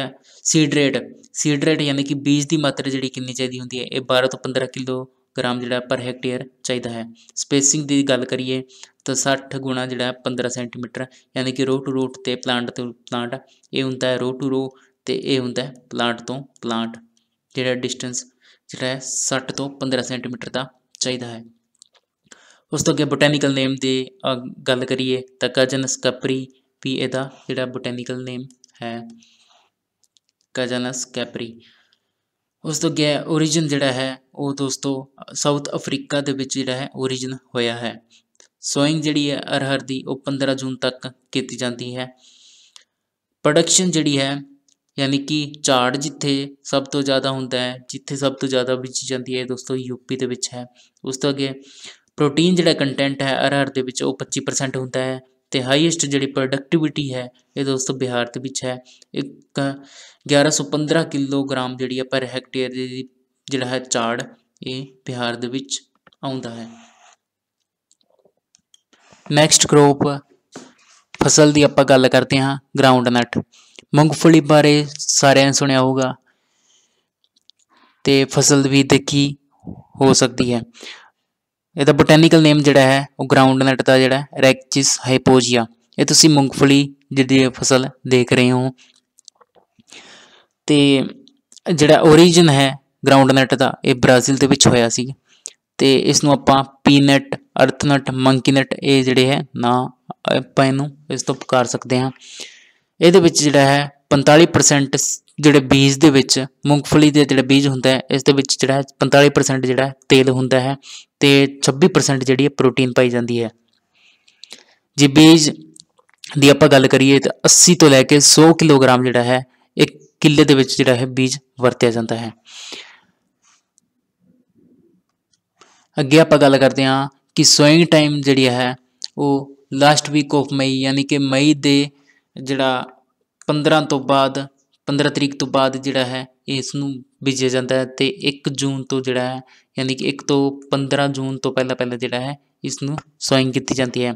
ਸੀਡ ਰੇਟ ਸੀਡ ਰੇਟ ਯਾਨੀ ਕਿ ਬੀਜ ਦੀ ਮਾਤਰਾ ਜਿਹੜੀ ਕਿੰਨੀ ਚਾਹੀਦੀ ਹੁੰਦੀ ਹੈ ਇਹ 12 ਤੋਂ 15 ਕਿਲੋ ਗ੍ਰਾਮ ਜਿਹੜਾ ਪਰ ਹੈਕਟੇਅਰ ਚਾਹੀਦਾ ਹੈ ਸਪੇਸਿੰਗ ਦੀ ਗੱਲ ਕਰੀਏ ਤਾਂ 60 ਗੁਣਾ ਜਿਹੜਾ 15 ਸੈਂਟੀਮੀਟਰ ਯਾਨੀ ਕਿ ਰੋ ਟੂ ਰੂਟ ਤੇ ਪਲਾਂਟ ਤੋਂ ਪਲਾਂਟ ਇਹ ਹੁੰਦਾ ਹੈ ਰੋ ਟੂ ਰੋ ਤੇ ਇਹ ਹੁੰਦਾ ਹੈ ਪਲਾਂਟ ਤੋਂ ਪਲਾਂਟ ਜਿਹੜਾ ਡਿਸਟੈਂਸ ਜਿਹੜਾ 60 ਤੋਂ 15 ਸੈਂਟੀਮੀਟਰ ਦਾ ਚਾਹੀਦਾ ਹੈ ਉਸ ਤੋਂ ਅੱਗੇ ਬੋਟੈਨੀਕਲ ਨੇਮ ਦੇ ਗੱਲ ਕਰੀਏ ਤਾਂ ਕਜਨਸ ਕੈਪਰੀ ਵੀ ਇਹਦਾ ਜਿਹੜਾ ਬੋਟੈਨੀਕਲ ਨੇਮ ਹੈ ਕਜਨਸ ਕੈਪਰੀ ਉਸ ਤੋਂ ਅੱਗੇ origin ਜਿਹੜਾ ਹੈ ਉਹ ਦੋਸਤੋ ਸਾਊਥ ਅਫਰੀਕਾ ਦੇ ਵਿੱਚ ਜਿਹੜਾ ਹੈ origin ਹੋਇਆ ਹੈ ਸੋਇੰਗ ਜਿਹੜੀ ਹੈ ਅਰਹਰ ਦੀ ਉਹ 15 ਜੂਨ ਤੱਕ ਕੀਤੀ ਜਾਂਦੀ ਹੈ ਪ੍ਰੋਡਕਸ਼ਨ ਜਿਹੜੀ ਹੈ ਯਾਨੀ ਕਿ ਝਾੜ ਜਿੱਥੇ ਸਭ ਤੋਂ ਜ਼ਿਆਦਾ ਹੁੰਦਾ ਹੈ ਜਿੱਥੇ ਸਭ ਤੋਂ ਜ਼ਿਆਦਾ ਬੀਜੀ ਜਾਂਦੀ ਹੈ ਦੋਸਤੋ ਯੂਪੀ ਦੇ ਵਿੱਚ ਹੈ ਉਸ ਤੋਂ ਅੱਗੇ ਪ੍ਰੋਟੀਨ ਜਿਹੜਾ ਕੰਟੈਂਟ ਹੈ ਅਰਹਰ ਦੇ ਵਿੱਚ ਉਹ 25% ਹੁੰਦਾ ਹੈ ਤੇ ਹਾਈਐਸਟ ਜਿਹੜੀ ਪ੍ਰੋਡਕਟਿਵਿਟੀ ਹੈ ਇਹ ਦੋਸਤੋ ਬਿਹਾਰ ਦੇ ਵਿੱਚ ਹੈ ਇੱਕ 1115 ਕਿਲੋਗ੍ਰਾਮ ਜਿਹੜੀ ਹੈ ਪਰ ਹੈਕਟੇਅਰ ਦੀ ਜਿਹੜਾ ਹੈ ਝਾੜ ਇਹ ਬਿਹਾਰ ਦੇ ਵਿੱਚ ਆਉਂਦਾ ਹੈ ਨੈਕਸਟ ਕ੍ਰੋਪ ਫਸਲ ਦੀ ਆਪਾਂ ਗੱਲ ਕਰਦੇ ਹਾਂ ਗਰਾਊਂਡ ਨਟ ਮੂੰਗਫਲੀ ਬਾਰੇ ਸਾਰਿਆਂ ਨੇ ਸੁਣਿਆ ਹੋਊਗਾ ਤੇ ਫਸਲ ਵੀ ਦੇਖੀ ਹੋ ਸਕਦੀ ਹੈ ਇਹਦਾ ਬੋਟੈਨੀਕਲ ਨੇਮ ਜਿਹੜਾ ਹੈ ਉਹ ਗਰਾਊਂਡ ਨਟ ਦਾ ਜਿਹੜਾ ਰੈਕਚਿਸ ਹਾਈਪੋਜੀਆ ਇਹ ਤੁਸੀਂ ਮੂੰਗਫਲੀ ਜਿਹਦੀ ਫਸਲ ਦੇਖ ਰਹੇ ਹੋ ਤੇ ਜਿਹੜਾ origin ਹੈ ਗਰਾਊਂਡ ਨਟ ਦਾ ਇਹ ਬ੍ਰਾਜ਼ੀਲ ਦੇ ਵਿੱਚ ਹੋਇਆ ਸੀ ਤੇ ਇਸ ਨੂੰ ਆਪਾਂ ਪੀਨਟ ਅਰਥਨਟ ਮੰਕੀ ਨਟ ਇਹ ਜਿਹੜੇ ਹੈ ਨਾ ਆਪਾਂ ਇਹਨੂੰ ਇਸ ਤੋਂ ਪੁਕਾਰ ਸਕਦੇ ਹਾਂ ਇਹਦੇ ਵਿੱਚ ਜਿਹੜਾ ਹੈ 45% ਜਿਹੜੇ ਬੀਜ ਦੇ ਵਿੱਚ ਮੂੰਗਫਲੀ ਦੇ ਜਿਹੜਾ ਬੀਜ ਹੁੰਦਾ ਹੈ ਇਸ ਦੇ ਵਿੱਚ ਜਿਹੜਾ 45% ਜਿਹੜਾ ਤੇਲ ਹੁੰਦਾ ਹੈ ਤੇ 26% ਜਿਹੜੀ ਹੈ ਪ੍ਰੋਟੀਨ ਪਾਈ ਜਾਂਦੀ ਹੈ ਜੇ ਬੀਜ ਦੀ ਆਪਾਂ ਗੱਲ ਕਰੀਏ ਤਾਂ 80 ਤੋਂ ਲੈ ਕੇ 100 ਕਿਲੋਗ੍ਰਾਮ ਜਿਹੜਾ ਹੈ ਇੱਕ ਕਿੱਲੇ ਦੇ ਵਿੱਚ ਜਿਹੜਾ ਹੈ ਬੀਜ ਵਰਤਿਆ ਜਾਂਦਾ ਹੈ ਅੱਗੇ ਆਪਾਂ ਗੱਲ ਕਰਦੇ ਹਾਂ ਕਿ ਸੋਇੰਗ ਟਾਈਮ ਜਿਹੜੀ ਹੈ ਉਹ ਲਾਸਟ ਵੀਕ ਆਫ ਮਈ ਯਾਨੀ ਕਿ ਮਈ ਦੇ ਜਿਹੜਾ 15 ਤੋਂ ਬਾਅਦ 15 ਤਰੀਕ ਤੋਂ ਬਾਅਦ ਜਿਹੜਾ ਹੈ ਇਸ ਨੂੰ ਬੀਜਿਆ ਜਾਂਦਾ ਹੈ ਤੇ 1 ਜੂਨ ਤੋਂ ਜਿਹੜਾ ਹੈ ਯਾਨੀ ਕਿ 1 ਤੋਂ 15 ਜੂਨ ਤੋਂ ਪਹਿਲਾਂ ਪਹਿਲਾਂ ਜਿਹੜਾ ਹੈ ਇਸ ਨੂੰ ਸੋਇੰਗ ਕੀਤੀ ਜਾਂਦੀ ਹੈ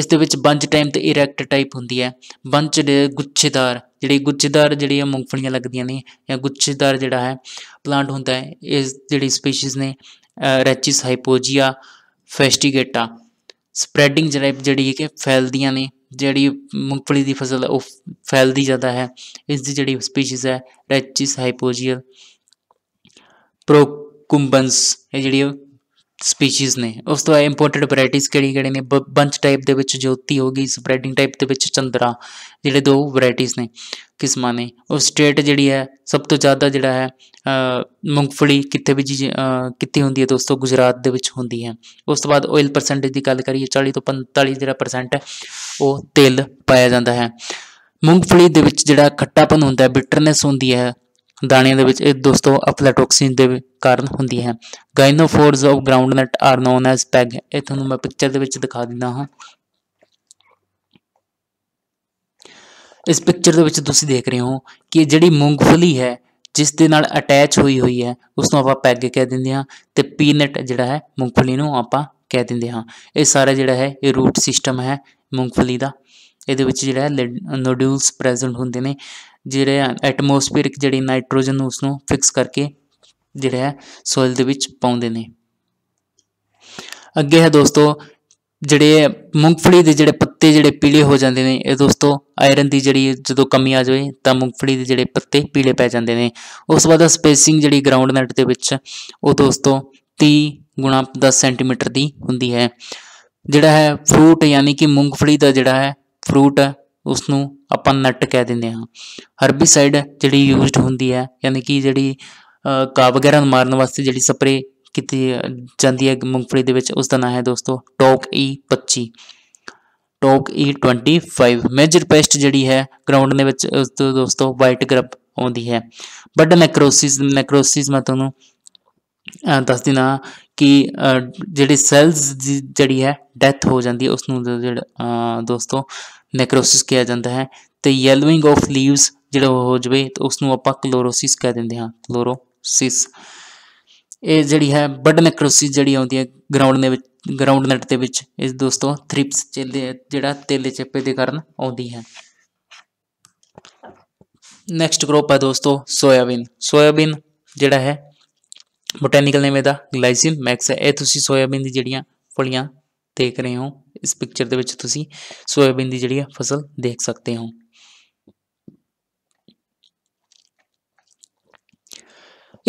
ਇਸ ਦੇ ਵਿੱਚ ਬੰਚ ਟਾਈਮ ਤੇ ਇਰੈਕਟ ਟਾਈਪ ਹੁੰਦੀ ਹੈ ਬੰਚ ਗੁੱਛੇਦਾਰ ਜਿਹੜੀ ਗੁੱਛੇਦਾਰ ਜਿਹੜੀਆਂ ਮੂੰਗਫਲੀਆਂ ਲੱਗਦੀਆਂ ਨੇ ਜਾਂ ਗੁੱਛੇਦਾਰ ਜਿਹੜਾ ਹੈ ਪਲਾਂਟ ਹੁੰਦਾ ਹੈ ਇਸ ਜਿਹੜੀ ਸਪੀਸੀਜ਼ ਨੇ ਰੈਚਿਸ ਹਾਈਪੋਜੀਆ ਫੈਸਟੀਗੇਟਾ ਸਪਰੈਡਿੰਗ ਜਿਹੜੀ ਕਿ ਫੈਲਦੀਆਂ ਨੇ ਜਿਹੜੀ ਮੂੰਗਫਲੀ ਦੀ ਫਸਲ ਉਹ ਫੈਲਦੀ ਜ਼ਿਆਦਾ ਹੈ ਇਸ ਦੀ ਜਿਹੜੀ ਸਪੀਸੀਜ਼ ਹੈ ਰੈਚਿਸ ਹਾਈਪੋਜੀਅਲ ਪ੍ਰੋਕੁੰਬੰਸ ਇਹ ਜਿਹੜੀ ਸਪੀਸੀਜ਼ ਨੇ ਉਸ ਤੋਂ ਇੰਪੋਰਟਡ ਵੈਰਾਈਟੀਆਂ ਕਿਹੜੀ ਕਿਹੜੀ ਨੇ ਬੰਚ ਟਾਈਪ ਦੇ ਵਿੱਚ ਜੋਤੀ ਹੋ ਗਈ ਸਪਰੈਡਿੰਗ ਟਾਈਪ ਦੇ ਵਿੱਚ ਚੰਦਰਾ ਜਿਹੜੇ ਦੋ ਵੈਰਾਈਟੀਆਂ ਨੇ ਕਿਸਮਾਂ ਨੇ ਉਹ ਸਟੇਟ ਜਿਹੜੀ ਹੈ ਸਭ ਤੋਂ ਜ਼ਿਆਦਾ ਜਿਹੜਾ ਹੈ ਮੂੰਗਫਲੀ ਕਿੱਥੇ ਵੀ ਕਿੱਥੇ ਹੁੰਦੀ ਹੈ ਦੋਸਤੋ ਗੁਜਰਾਤ ਦੇ ਵਿੱਚ ਹੁੰਦੀ ਹੈ ਉਸ ਤੋਂ ਬਾਅਦ ਆਇਲ ਪਰਸੈਂਟੇਜ ਦੀ ਗੱਲ ਕਰੀਏ 40 ਤੋਂ 45 ਜਿਹੜਾ ਪਰਸੈਂਟ ਹੈ ਉਹ ਤੇਲ ਪਾਇਆ ਜਾਂਦਾ ਹੈ ਮੂੰਗਫਲੀ ਦੇ ਵਿੱਚ ਜਿਹੜਾ ਖੱਟਾਪਨ ਹੁੰਦਾ ਹੈ ਬਿਟਰਨੈਸ ਹੁੰਦੀ ਹੈ ਦਾਣਿਆਂ ਦੇ ਵਿੱਚ ਇਹ ਦੋਸਤੋ ਅਫਲੈਟੋਕਸਿਨ ਦੇ ਕਾਰਨ ਹੁੰਦੀ ਹੈ gynophores of groundnut are known as peg ਇਹ ਤੁਹਾਨੂੰ ਮੈਂ ਪਿਕਚਰ ਦੇ ਵਿੱਚ ਦਿਖਾ ਦਿੰਦਾ ਹਾਂ ਇਸ ਪਿਕਚਰ ਦੇ ਵਿੱਚ ਤੁਸੀਂ ਦੇਖ ਰਹੇ ਹੋ ਕਿ ਜਿਹੜੀ ਮੂੰਗਫਲੀ ਹੈ ਜਿਸ ਦੇ ਨਾਲ ਅਟੈਚ ਹੋਈ ਹੋਈ ਹੈ ਉਸ ਨੂੰ ਆਪਾਂ ਪੈਗ ਕਹਿ ਦਿੰਦੇ ਹਾਂ ਤੇ ਪੀਨਟ ਜਿਹੜਾ ਹੈ ਮੂੰਗਫਲੀ ਨੂੰ ਆਪਾਂ ਕਹਿ ਦਿੰਦੇ ਹਾਂ ਇਹ ਸਾਰਾ ਜਿਹੜਾ ਹੈ ਇਹ ਰੂਟ ਸਿਸਟਮ ਹੈ ਮੂੰਗਫਲੀ ਦਾ ਇਹਦੇ ਵਿੱਚ ਜਿਹੜਾ ਨੋਡਿਊਲਸ ਪ੍ਰੈਜ਼ੈਂਟ ਹੁੰਦੇ ਨੇ ਜਿਹੜੇ ਐਟਮੋਸਫੇਰਿਕ ਜਿਹੜੀ ਨਾਈਟ੍ਰੋਜਨ ਉਸ ਨੂੰ ਫਿਕਸ ਕਰਕੇ ਜਿਹੜਾ ਹੈ ਸੋਇਲ ਦੇ ਵਿੱਚ ਪਾਉਂਦੇ ਨੇ ਅੱਗੇ ਹੈ ਦੋਸਤੋ ਜਿਹੜੇ ਮੂੰਗਫਲੀ ਦੇ ਜਿਹੜੇ ਪੱਤੇ ਜਿਹੜੇ ਪੀਲੇ ਹੋ ਜਾਂਦੇ ਨੇ ਇਹ ਦੋਸਤੋ ਆਇਰਨ ਦੀ ਜਿਹੜੀ ਜਦੋਂ ਕਮੀ ਆ ਜਾਵੇ ਤਾਂ ਮੂੰਗਫਲੀ ਦੇ ਜਿਹੜੇ ਪੱਤੇ ਪੀਲੇ ਪੈ ਜਾਂਦੇ ਨੇ ਉਸ ਤੋਂ ਬਾਅਦ ਸਪੇਸਿੰਗ ਜਿਹੜੀ ਗਰਾਊਂਡ ਨਟ ਦੇ ਵਿੱਚ ਉਹ ਦੋਸਤੋ 30 ਗੁਣਾ 10 ਸੈਂਟੀਮੀਟਰ ਦੀ ਹੁੰਦੀ ਹੈ ਜਿਹੜਾ ਹੈ ਫਰੂਟ ਯਾਨੀ ਕਿ ਮੂੰਗਫਲੀ ਦਾ ਜਿਹੜਾ ਹੈ ਫਰੂਟ ਉਸ ਨੂੰ ਆਪਾਂ ਨਟ ਕਹਿ ਦਿੰਦੇ ਹਾਂ ਹਰਬੀਸਾਈਡ ਜਿਹੜੀ ਯੂਜ਼ਡ ਹੁੰਦੀ ਹੈ ਯਾਨੀ ਕਿ ਜਿਹੜੀ ਕਾ ਵਗੈਰਾ ਮਾਰਨ ਵਾਸਤੇ ਜਿਹੜੀ ਸਪਰੇ ਕੀਤੀ ਜਾਂਦੀ ਹੈ ਮੂੰਗਫਲੀ ਦੇ ਵਿੱਚ ਉਸ ਦਾ ਨਾਮ ਹੈ ਦੋਸਤੋ ਟੋਕ ਈ 25 ਟੋਕ ਈ 25 ਮੇਜਰ ਪੈਸਟ ਜਿਹੜੀ ਹੈ ਗਰਾਊਂਡ ਦੇ ਵਿੱਚ ਉਸ ਤੋਂ ਦੋਸਤੋ ਵਾਈਟ ਗਰਬ ਆਉਂਦੀ ਹੈ ਬੱਡ ਨੈਕਰੋਸਿਸ ਨੈਕਰੋਸਿਸ ਮੈਂ ਤੁਹਾਨੂੰ ਦੱਸ ਦਿਨਾ ਕਿ ਜਿਹੜੇ ਸੈਲਸ ਜਿਹੜੀ ਹੈ ਡੈਥ ਹੋ ਜਾਂਦੀ ਹੈ ਉਸ ਨੂੰ ਜਿਹੜਾ ਦੋਸਤੋ ਨੈਕਰੋਸਿਸ ਕਿਹਾ ਜਾਂਦਾ ਹੈ ਤੇ ਯੈਲੋਇੰਗ ਆਫ ਲੀਵਸ ਜਿਹੜਾ ਹੋ ਜਵੇ ਤਾਂ ਉਸ ਨੂੰ ਆਪਾਂ ਕਲੋਰੋਸਿਸ ਕਹਿ ਦਿੰਦੇ ਹਾਂ ਕਲੋਰੋਸਿਸ ਇਹ ਜਿਹੜੀ ਹੈ ਬਡ ਨੈਕਰੋਸਿਸ ਜਿਹੜੀ ਆਉਂਦੀ ਹੈ ਗਰਾਊਂਡ ਦੇ ਵਿੱਚ ਗਰਾਊਂਡ ਨਟ ਦੇ ਵਿੱਚ ਇਸ ਦੋਸਤੋ ਥ੍ਰਿਪਸ ਚੇਲੇ ਜਿਹੜਾ ਤੇਲੇ ਚੱਪੇ ਦੇ ਕਾਰਨ ਆਉਂਦੀ ਹੈ ਨੈਕਸਟ ਗਰੁੱਪ ਹੈ ਦੋਸਤੋ ਸੋਇਆਬੀਨ ਸੋਇਆਬੀਨ ਜਿਹੜਾ ਹੈ ਬੋਟੈਨੀਕਲ ਨੇਮ ਇਹਦਾ ਗਲਾਈਸਿਨ ਮੈਕਸ ਹੈ ਇਹ ਤੁਸੀਂ ਸੋਇਆਬੀਨ ਦੀ ਜਿਹੜੀਆਂ ਫਲੀਆਂ ਦੇਖ ਰਹੇ ਹੋ ਇਸ ਪਿਕਚਰ ਦੇ ਵਿੱਚ ਤੁਸੀਂ ਸੋਇਆਬੀਨ ਦੀ ਜਿਹੜੀ ਹੈ ਫਸਲ ਦੇਖ ਸਕਦੇ ਹੋ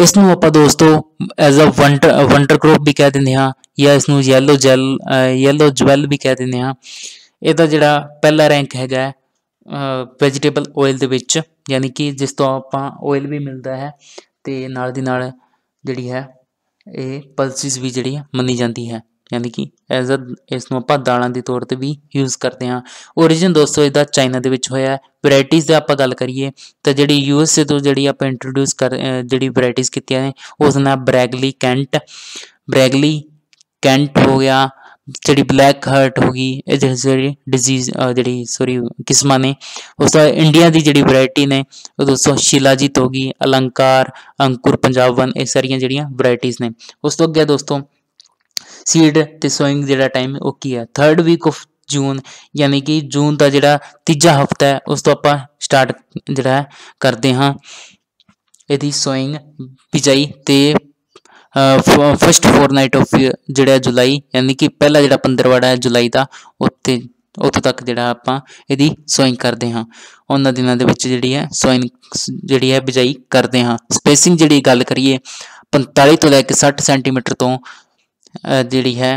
ਇਸ ਨੂੰ ਆਪਾਂ ਦੋਸਤੋ ਐਜ਼ ਅ ਵੰਟਰ ਵੰਟਰ ਕ੍ਰੋਪ ਵੀ ਕਹਿ ਦਿੰਦੇ ਹਾਂ ਜਾਂ ਇਸ ਨੂੰ ਯੈਲੋ ਜੈਲ ਯੈਲੋ ਜਵੈਲ ਵੀ ਕਹਿ ਦਿੰਦੇ ਹਾਂ ਇਹਦਾ ਜਿਹੜਾ ਪਹਿਲਾ ਰੈਂਕ ਹੈਗਾ ਵੈਜੀਟੇਬਲ ਆਇਲ ਦੇ ਵਿੱਚ ਯਾਨੀ ਕਿ ਜਿਸ ਤੋਂ ਆਪਾਂ ਆਇਲ ਵੀ ਮਿਲਦਾ ਹੈ ਤੇ ਨਾਲ ਦੀ ਨਾਲ ਜਿਹੜੀ ਹੈ ਇਹ ਪਲਸਿਸ ਵੀ ਜਿਹੜੀ ਮੰਨੀ ਜਾਂਦੀ ਹੈ ਯਾਨੀ ਕਿ ਐਜ਼ ਅ ਇਸ ਨੂੰ ਆਪਾਂ ਦਾਲਾਂ ਦੀ ਤੌਰ ਤੇ ਵੀ ਯੂਜ਼ ਕਰਦੇ ਹਾਂ origin ਦੋਸਤੋ ਇਹਦਾ ਚਾਈਨਾ ਦੇ ਵਿੱਚ ਹੋਇਆ ਹੈ ਵੈਰਾਈਟੀਜ਼ ਦੇ ਆਪਾਂ ਗੱਲ ਕਰੀਏ ਤਾਂ ਜਿਹੜੀ ਯੂਐਸ ਤੋਂ ਜਿਹੜੀ ਆਪਾਂ ਇੰਟਰੋਡਿਊਸ ਕਰ ਜਿਹੜੀ ਵੈਰਾਈਟੀਜ਼ ਕੀਤੀਆਂ ਨੇ ਉਸ ਨਾਲ ਬ੍ਰੈਗਲੀ ਕੈਂਟ ਬ੍ਰੈਗਲੀ ਕੈਂਟ ਹੋ ਗਿਆ ਜਿਹੜੀ ਬਲੈਕ ਹਾਰਟ ਹੋ ਗਈ ਇਹ ਜਿਹੜੀ ਡਿਜ਼ੀਜ਼ ਜਿਹੜੀ ਸੌਰੀ ਕਿਸਮਾਂ ਨੇ ਉਸ ਦਾ ਇੰਡੀਆ ਦੀ ਜਿਹੜੀ ਵੈਰਾਈਟੀ ਨੇ ਉਹ ਦੋਸਤੋ ਸ਼ਿਲਾਜੀਤ ਹੋ ਗਈ ਅਲੰਕਾਰ ਅੰਕੁਰ ਪੰਜਾਬਵਨ ਇਹ ਸਾਰੀਆਂ ਜਿਹੜੀਆਂ ਵੈਰਾਈਟੀਆਂ ਨੇ ਉਸ ਤੋਂ ਅੱਗੇ ਦੋਸਤੋ ਸੀਡ ਤੇ ਸੋਇੰਗ ਜਿਹੜਾ ਟਾਈਮ ਉਹ ਕੀ ਹੈ ਥਰਡ ਵੀਕ ਆਫ ਜੂਨ ਯਾਨੀ ਕਿ ਜੂਨ ਦਾ ਜਿਹੜਾ ਤੀਜਾ ਹਫਤਾ ਹੈ ਉਸ ਤੋਂ ਆਪਾਂ ਸਟਾਰਟ ਜਿਹੜਾ ਕਰਦੇ ਹਾਂ ਇਹਦੀ ਸੋਇੰਗ ਬਿਜਾਈ ਤੇ ਫਸਟ ਫੋਰਨਾਈਟ ਆਫ ਜਿਹੜਾ ਜੁਲਾਈ ਯਾਨੀ ਕਿ ਪਹਿਲਾ ਜਿਹੜਾ ਪੰਦਰਵਾੜਾ ਹੈ ਜੁਲਾਈ ਦਾ ਉੱਤੇ ਉਤੋਂ ਤੱਕ ਜਿਹੜਾ ਆਪਾਂ ਇਹਦੀ ਸੋਇੰਗ ਕਰਦੇ ਹਾਂ ਉਹਨਾਂ ਦਿਨਾਂ ਦੇ ਵਿੱਚ ਜਿਹੜੀ ਹੈ ਸੋਇੰਗ ਜਿਹੜੀ ਹੈ ਬਿਜਾਈ ਕਰਦੇ ਹਾਂ ਸਪੇਸਿੰਗ ਜਿਹੜੀ ਗੱਲ ਕਰੀਏ 45 ਤੋਂ ਲੈ ਕੇ 60 ਸੈਂਟੀਮੀਟਰ ਤੋਂ ਜਿਹੜੀ ਹੈ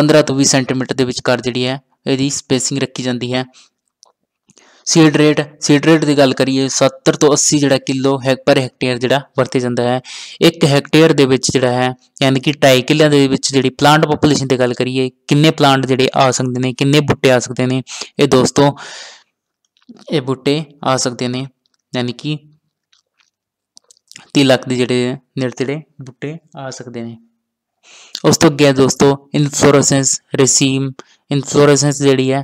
15 ਤੋਂ 20 ਸੈਂਟੀਮੀਟਰ ਦੇ ਵਿਚਕਾਰ ਜਿਹੜੀ ਹੈ ਇਹਦੀ ਸਪੇਸਿੰਗ ਰੱਖੀ ਜਾਂਦੀ ਹੈ ਸੀਡ ਰੇਟ ਸੀਡ ਰੇਟ ਦੀ ਗੱਲ ਕਰੀਏ 70 ਤੋਂ 80 ਜਿਹੜਾ ਕਿਲੋ ਪਰ ਹੈਕਟੇਅਰ ਜਿਹੜਾ ਵਰਤੇ ਜਾਂਦਾ ਹੈ ਇੱਕ ਹੈਕਟੇਅਰ ਦੇ ਵਿੱਚ ਜਿਹੜਾ ਹੈ ਯਾਨੀ ਕਿ 2.5 ਕਿਲਿਆਂ ਦੇ ਵਿੱਚ ਜਿਹੜੀ ਪਲਾਂਟ ਪੋਪੂਲੇਸ਼ਨ ਦੀ ਗੱਲ ਕਰੀਏ ਕਿੰਨੇ ਪਲਾਂਟ ਜਿਹੜੇ ਆ ਸਕਦੇ ਨੇ ਕਿੰਨੇ ਬੁੱਟੇ ਆ ਸਕਦੇ ਨੇ ਇਹ ਦੋਸਤੋ ਇਹ ਬੁੱਟੇ ਆ ਸਕਦੇ ਨੇ ਯਾਨੀ ਕਿ 3 ਲੱਖ ਦੇ ਜਿਹੜੇ ਨੇੜੇ ਤੇੜੇ ਬੁੱਟੇ ਆ ਸਕਦੇ ਨੇ ਉਸ ਤੋਂ ਅੱਗੇ ਦੋਸਤੋ ਇਨਫਲੋਰੈਸੈਂਸ ਰਸੀਮ ਇਨਫਲੋਰੈਸੈਂਸ ਜਿਹੜੀ ਹੈ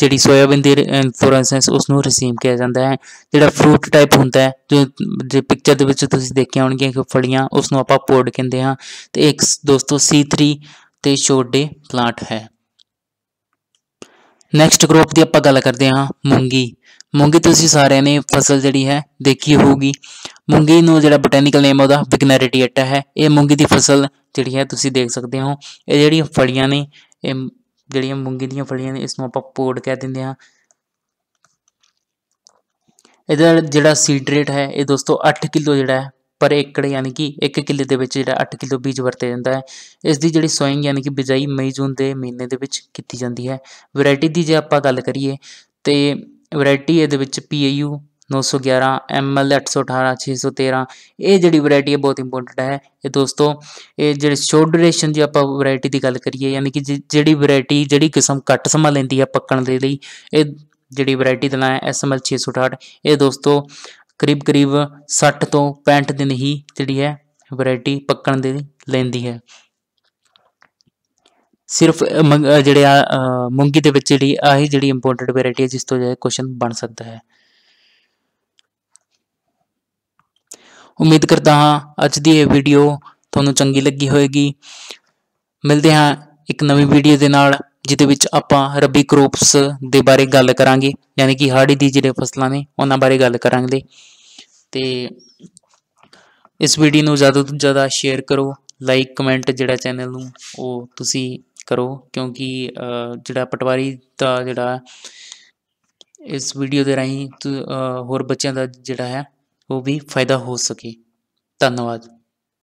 ਜਿਹੜੀ ਸੋਇਆਬੀਨ ਦੀ ਇਨਫਲੋਰੈਸੈਂਸ ਉਸ ਨੂੰ ਰਸੀਮ ਕਿਹਾ ਜਾਂਦਾ ਹੈ ਜਿਹੜਾ ਫਰੂਟ ਟਾਈਪ ਹੁੰਦਾ ਹੈ ਜੋ ਜੇ ਪਿਕਚਰ ਦੇ ਵਿੱਚ ਤੁਸੀਂ ਦੇਖਿਆ ਹੋਣਗੀਆਂ ਕਿ ਫਲੀਆਂ ਉਸ ਨੂੰ ਆਪਾਂ ਪੋਡ ਕਹਿੰਦੇ ਹਾਂ ਤੇ ਇੱਕ ਦੋਸਤੋ C3 ਤੇ ਛੋਡੇ ਪਲਾਂਟ ਹੈ ਨੈਕਸਟ ਗਰੁੱਪ ਦੀ ਆਪਾਂ ਗੱਲ ਕਰਦੇ ਹਾਂ ਮੂੰਗੀ ਮੂੰਗੀ ਤੁਸੀਂ ਸਾਰਿਆਂ ਨੇ ਫਸਲ ਜਿਹੜੀ ਹੈ ਦੇਖੀ ਹੋਊਗੀ ਮੂੰਗੀ ਨੂੰ ਜਿਹੜਾ ਬੋਟੈਨੀਕਲ ਨੇਮ ਉਹਦਾ ਬਿਗਨੈਰੀਟੀਏਟਾ ਹੈ ਇਹ ਮੂੰਗੀ ਦੀ ਫਸਲ ਜਿਹੜੀ ਹੈ ਤੁਸੀਂ ਦੇਖ ਸਕਦੇ ਹੋ ਇਹ ਜਿਹੜੀਆਂ ਫਲੀਆਂ ਨੇ ਇਹ ਜਿਹੜੀਆਂ ਮੂੰਗੀ ਦੀਆਂ ਫਲੀਆਂ ਨੇ ਇਸ ਨੂੰ ਆਪਾਂ ਪੋੜ ਕਹਿ ਦਿੰਦੇ ਹਾਂ ਇਹਦਾ ਜਿਹੜਾ ਸੀਡ ਰੇਟ ਹੈ ਇਹ ਦੋਸਤੋ 8 ਕਿਲੋ ਜਿਹੜਾ ਹੈ ਪਰ ਏਕੜ ਯਾਨੀ ਕਿ 1 ਕਿੱਲੇ ਦੇ ਵਿੱਚ ਜਿਹੜਾ 8 ਕਿਲੋ ਬੀਜ ਵਰਤੇ ਜਾਂਦਾ ਹੈ ਇਸ ਦੀ ਜਿਹੜੀ ਸੋਇੰਗ ਯਾਨੀ ਕਿ ਬਿਜਾਈ ਮਈ ਜੂਨ ਦੇ ਮਹੀਨੇ ਦੇ ਵਿੱਚ ਕੀਤੀ ਜਾਂਦੀ ਹੈ ਵੈਰਾਈਟੀ ਦੀ ਜੇ ਆਪਾਂ ਗੱਲ ਕਰੀਏ ਤੇ ਵੈਰਾਈਟੀ ਇਹਦੇ ਵਿੱਚ ਪੀਏਯੂ नौ सौ ग्यारह एम एल अठ सौ अठारह छः सौ तेरह यी वरायटी है बहुत इंपोर्टेंट है ये दोस्तों ये शोर्ट ड्यूरेशन जो आप वरायटी की गल करिए कि जी वरायटी जी किस्म घट समा लेंदी है पकड़ के लिए जी वरायटी देना है एस एम एल छे सौ अठाहठ ये दोस्तों करीब करीब सठ तो पैंठ दिन ही जी है वरायटी पकड़ दे लेंदी है सिर्फ मंग जी मूंगी के जी आ जी इंपोर्टेंट वरायटी है जिस तो क्वेश्चन बन सकता है ਉਮੀਦ ਕਰਦਾ ਹਾਂ ਅੱਜ ਦੀ ਇਹ ਵੀਡੀਓ ਤੁਹਾਨੂੰ ਚੰਗੀ ਲੱਗੀ ਹੋਵੇਗੀ ਮਿਲਦੇ ਹਾਂ ਇੱਕ ਨਵੀਂ ਵੀਡੀਓ ਦੇ ਨਾਲ ਜਿਹਦੇ ਵਿੱਚ ਆਪਾਂ ਰਬੀ ਕ੍ਰੋਪਸ ਦੇ ਬਾਰੇ ਗੱਲ ਕਰਾਂਗੇ ਯਾਨੀ ਕਿ ਹਾੜੀ ਦੀ ਜਿਹੜੇ ਫਸਲਾਂ ਨੇ ਉਹਨਾਂ ਬਾਰੇ ਗੱਲ ਕਰਾਂਗੇ ਤੇ ਇਸ ਵੀਡੀਓ ਨੂੰ ਜ਼ਿਆਦਾ ਤੋਂ ਜ਼ਿਆਦਾ ਸ਼ੇਅਰ ਕਰੋ ਲਾਈਕ ਕਮੈਂਟ ਜਿਹੜਾ ਚੈਨਲ ਨੂੰ ਉਹ ਤੁਸੀਂ ਕਰੋ ਕਿਉਂਕਿ ਜਿਹੜਾ ਪਟਵਾਰੀ ਦਾ ਜਿਹੜਾ ਇਸ ਵੀਡੀਓ ਦੇ ਰਾਹੀਂ ਹੋਰ ਬੱਚਿਆਂ ਦਾ ਜਿਹੜਾ ਹੈ ਉਹ ਵੀ ਫਾਇਦਾ ਹੋ ਸਕੇ ਧੰਨਵਾਦ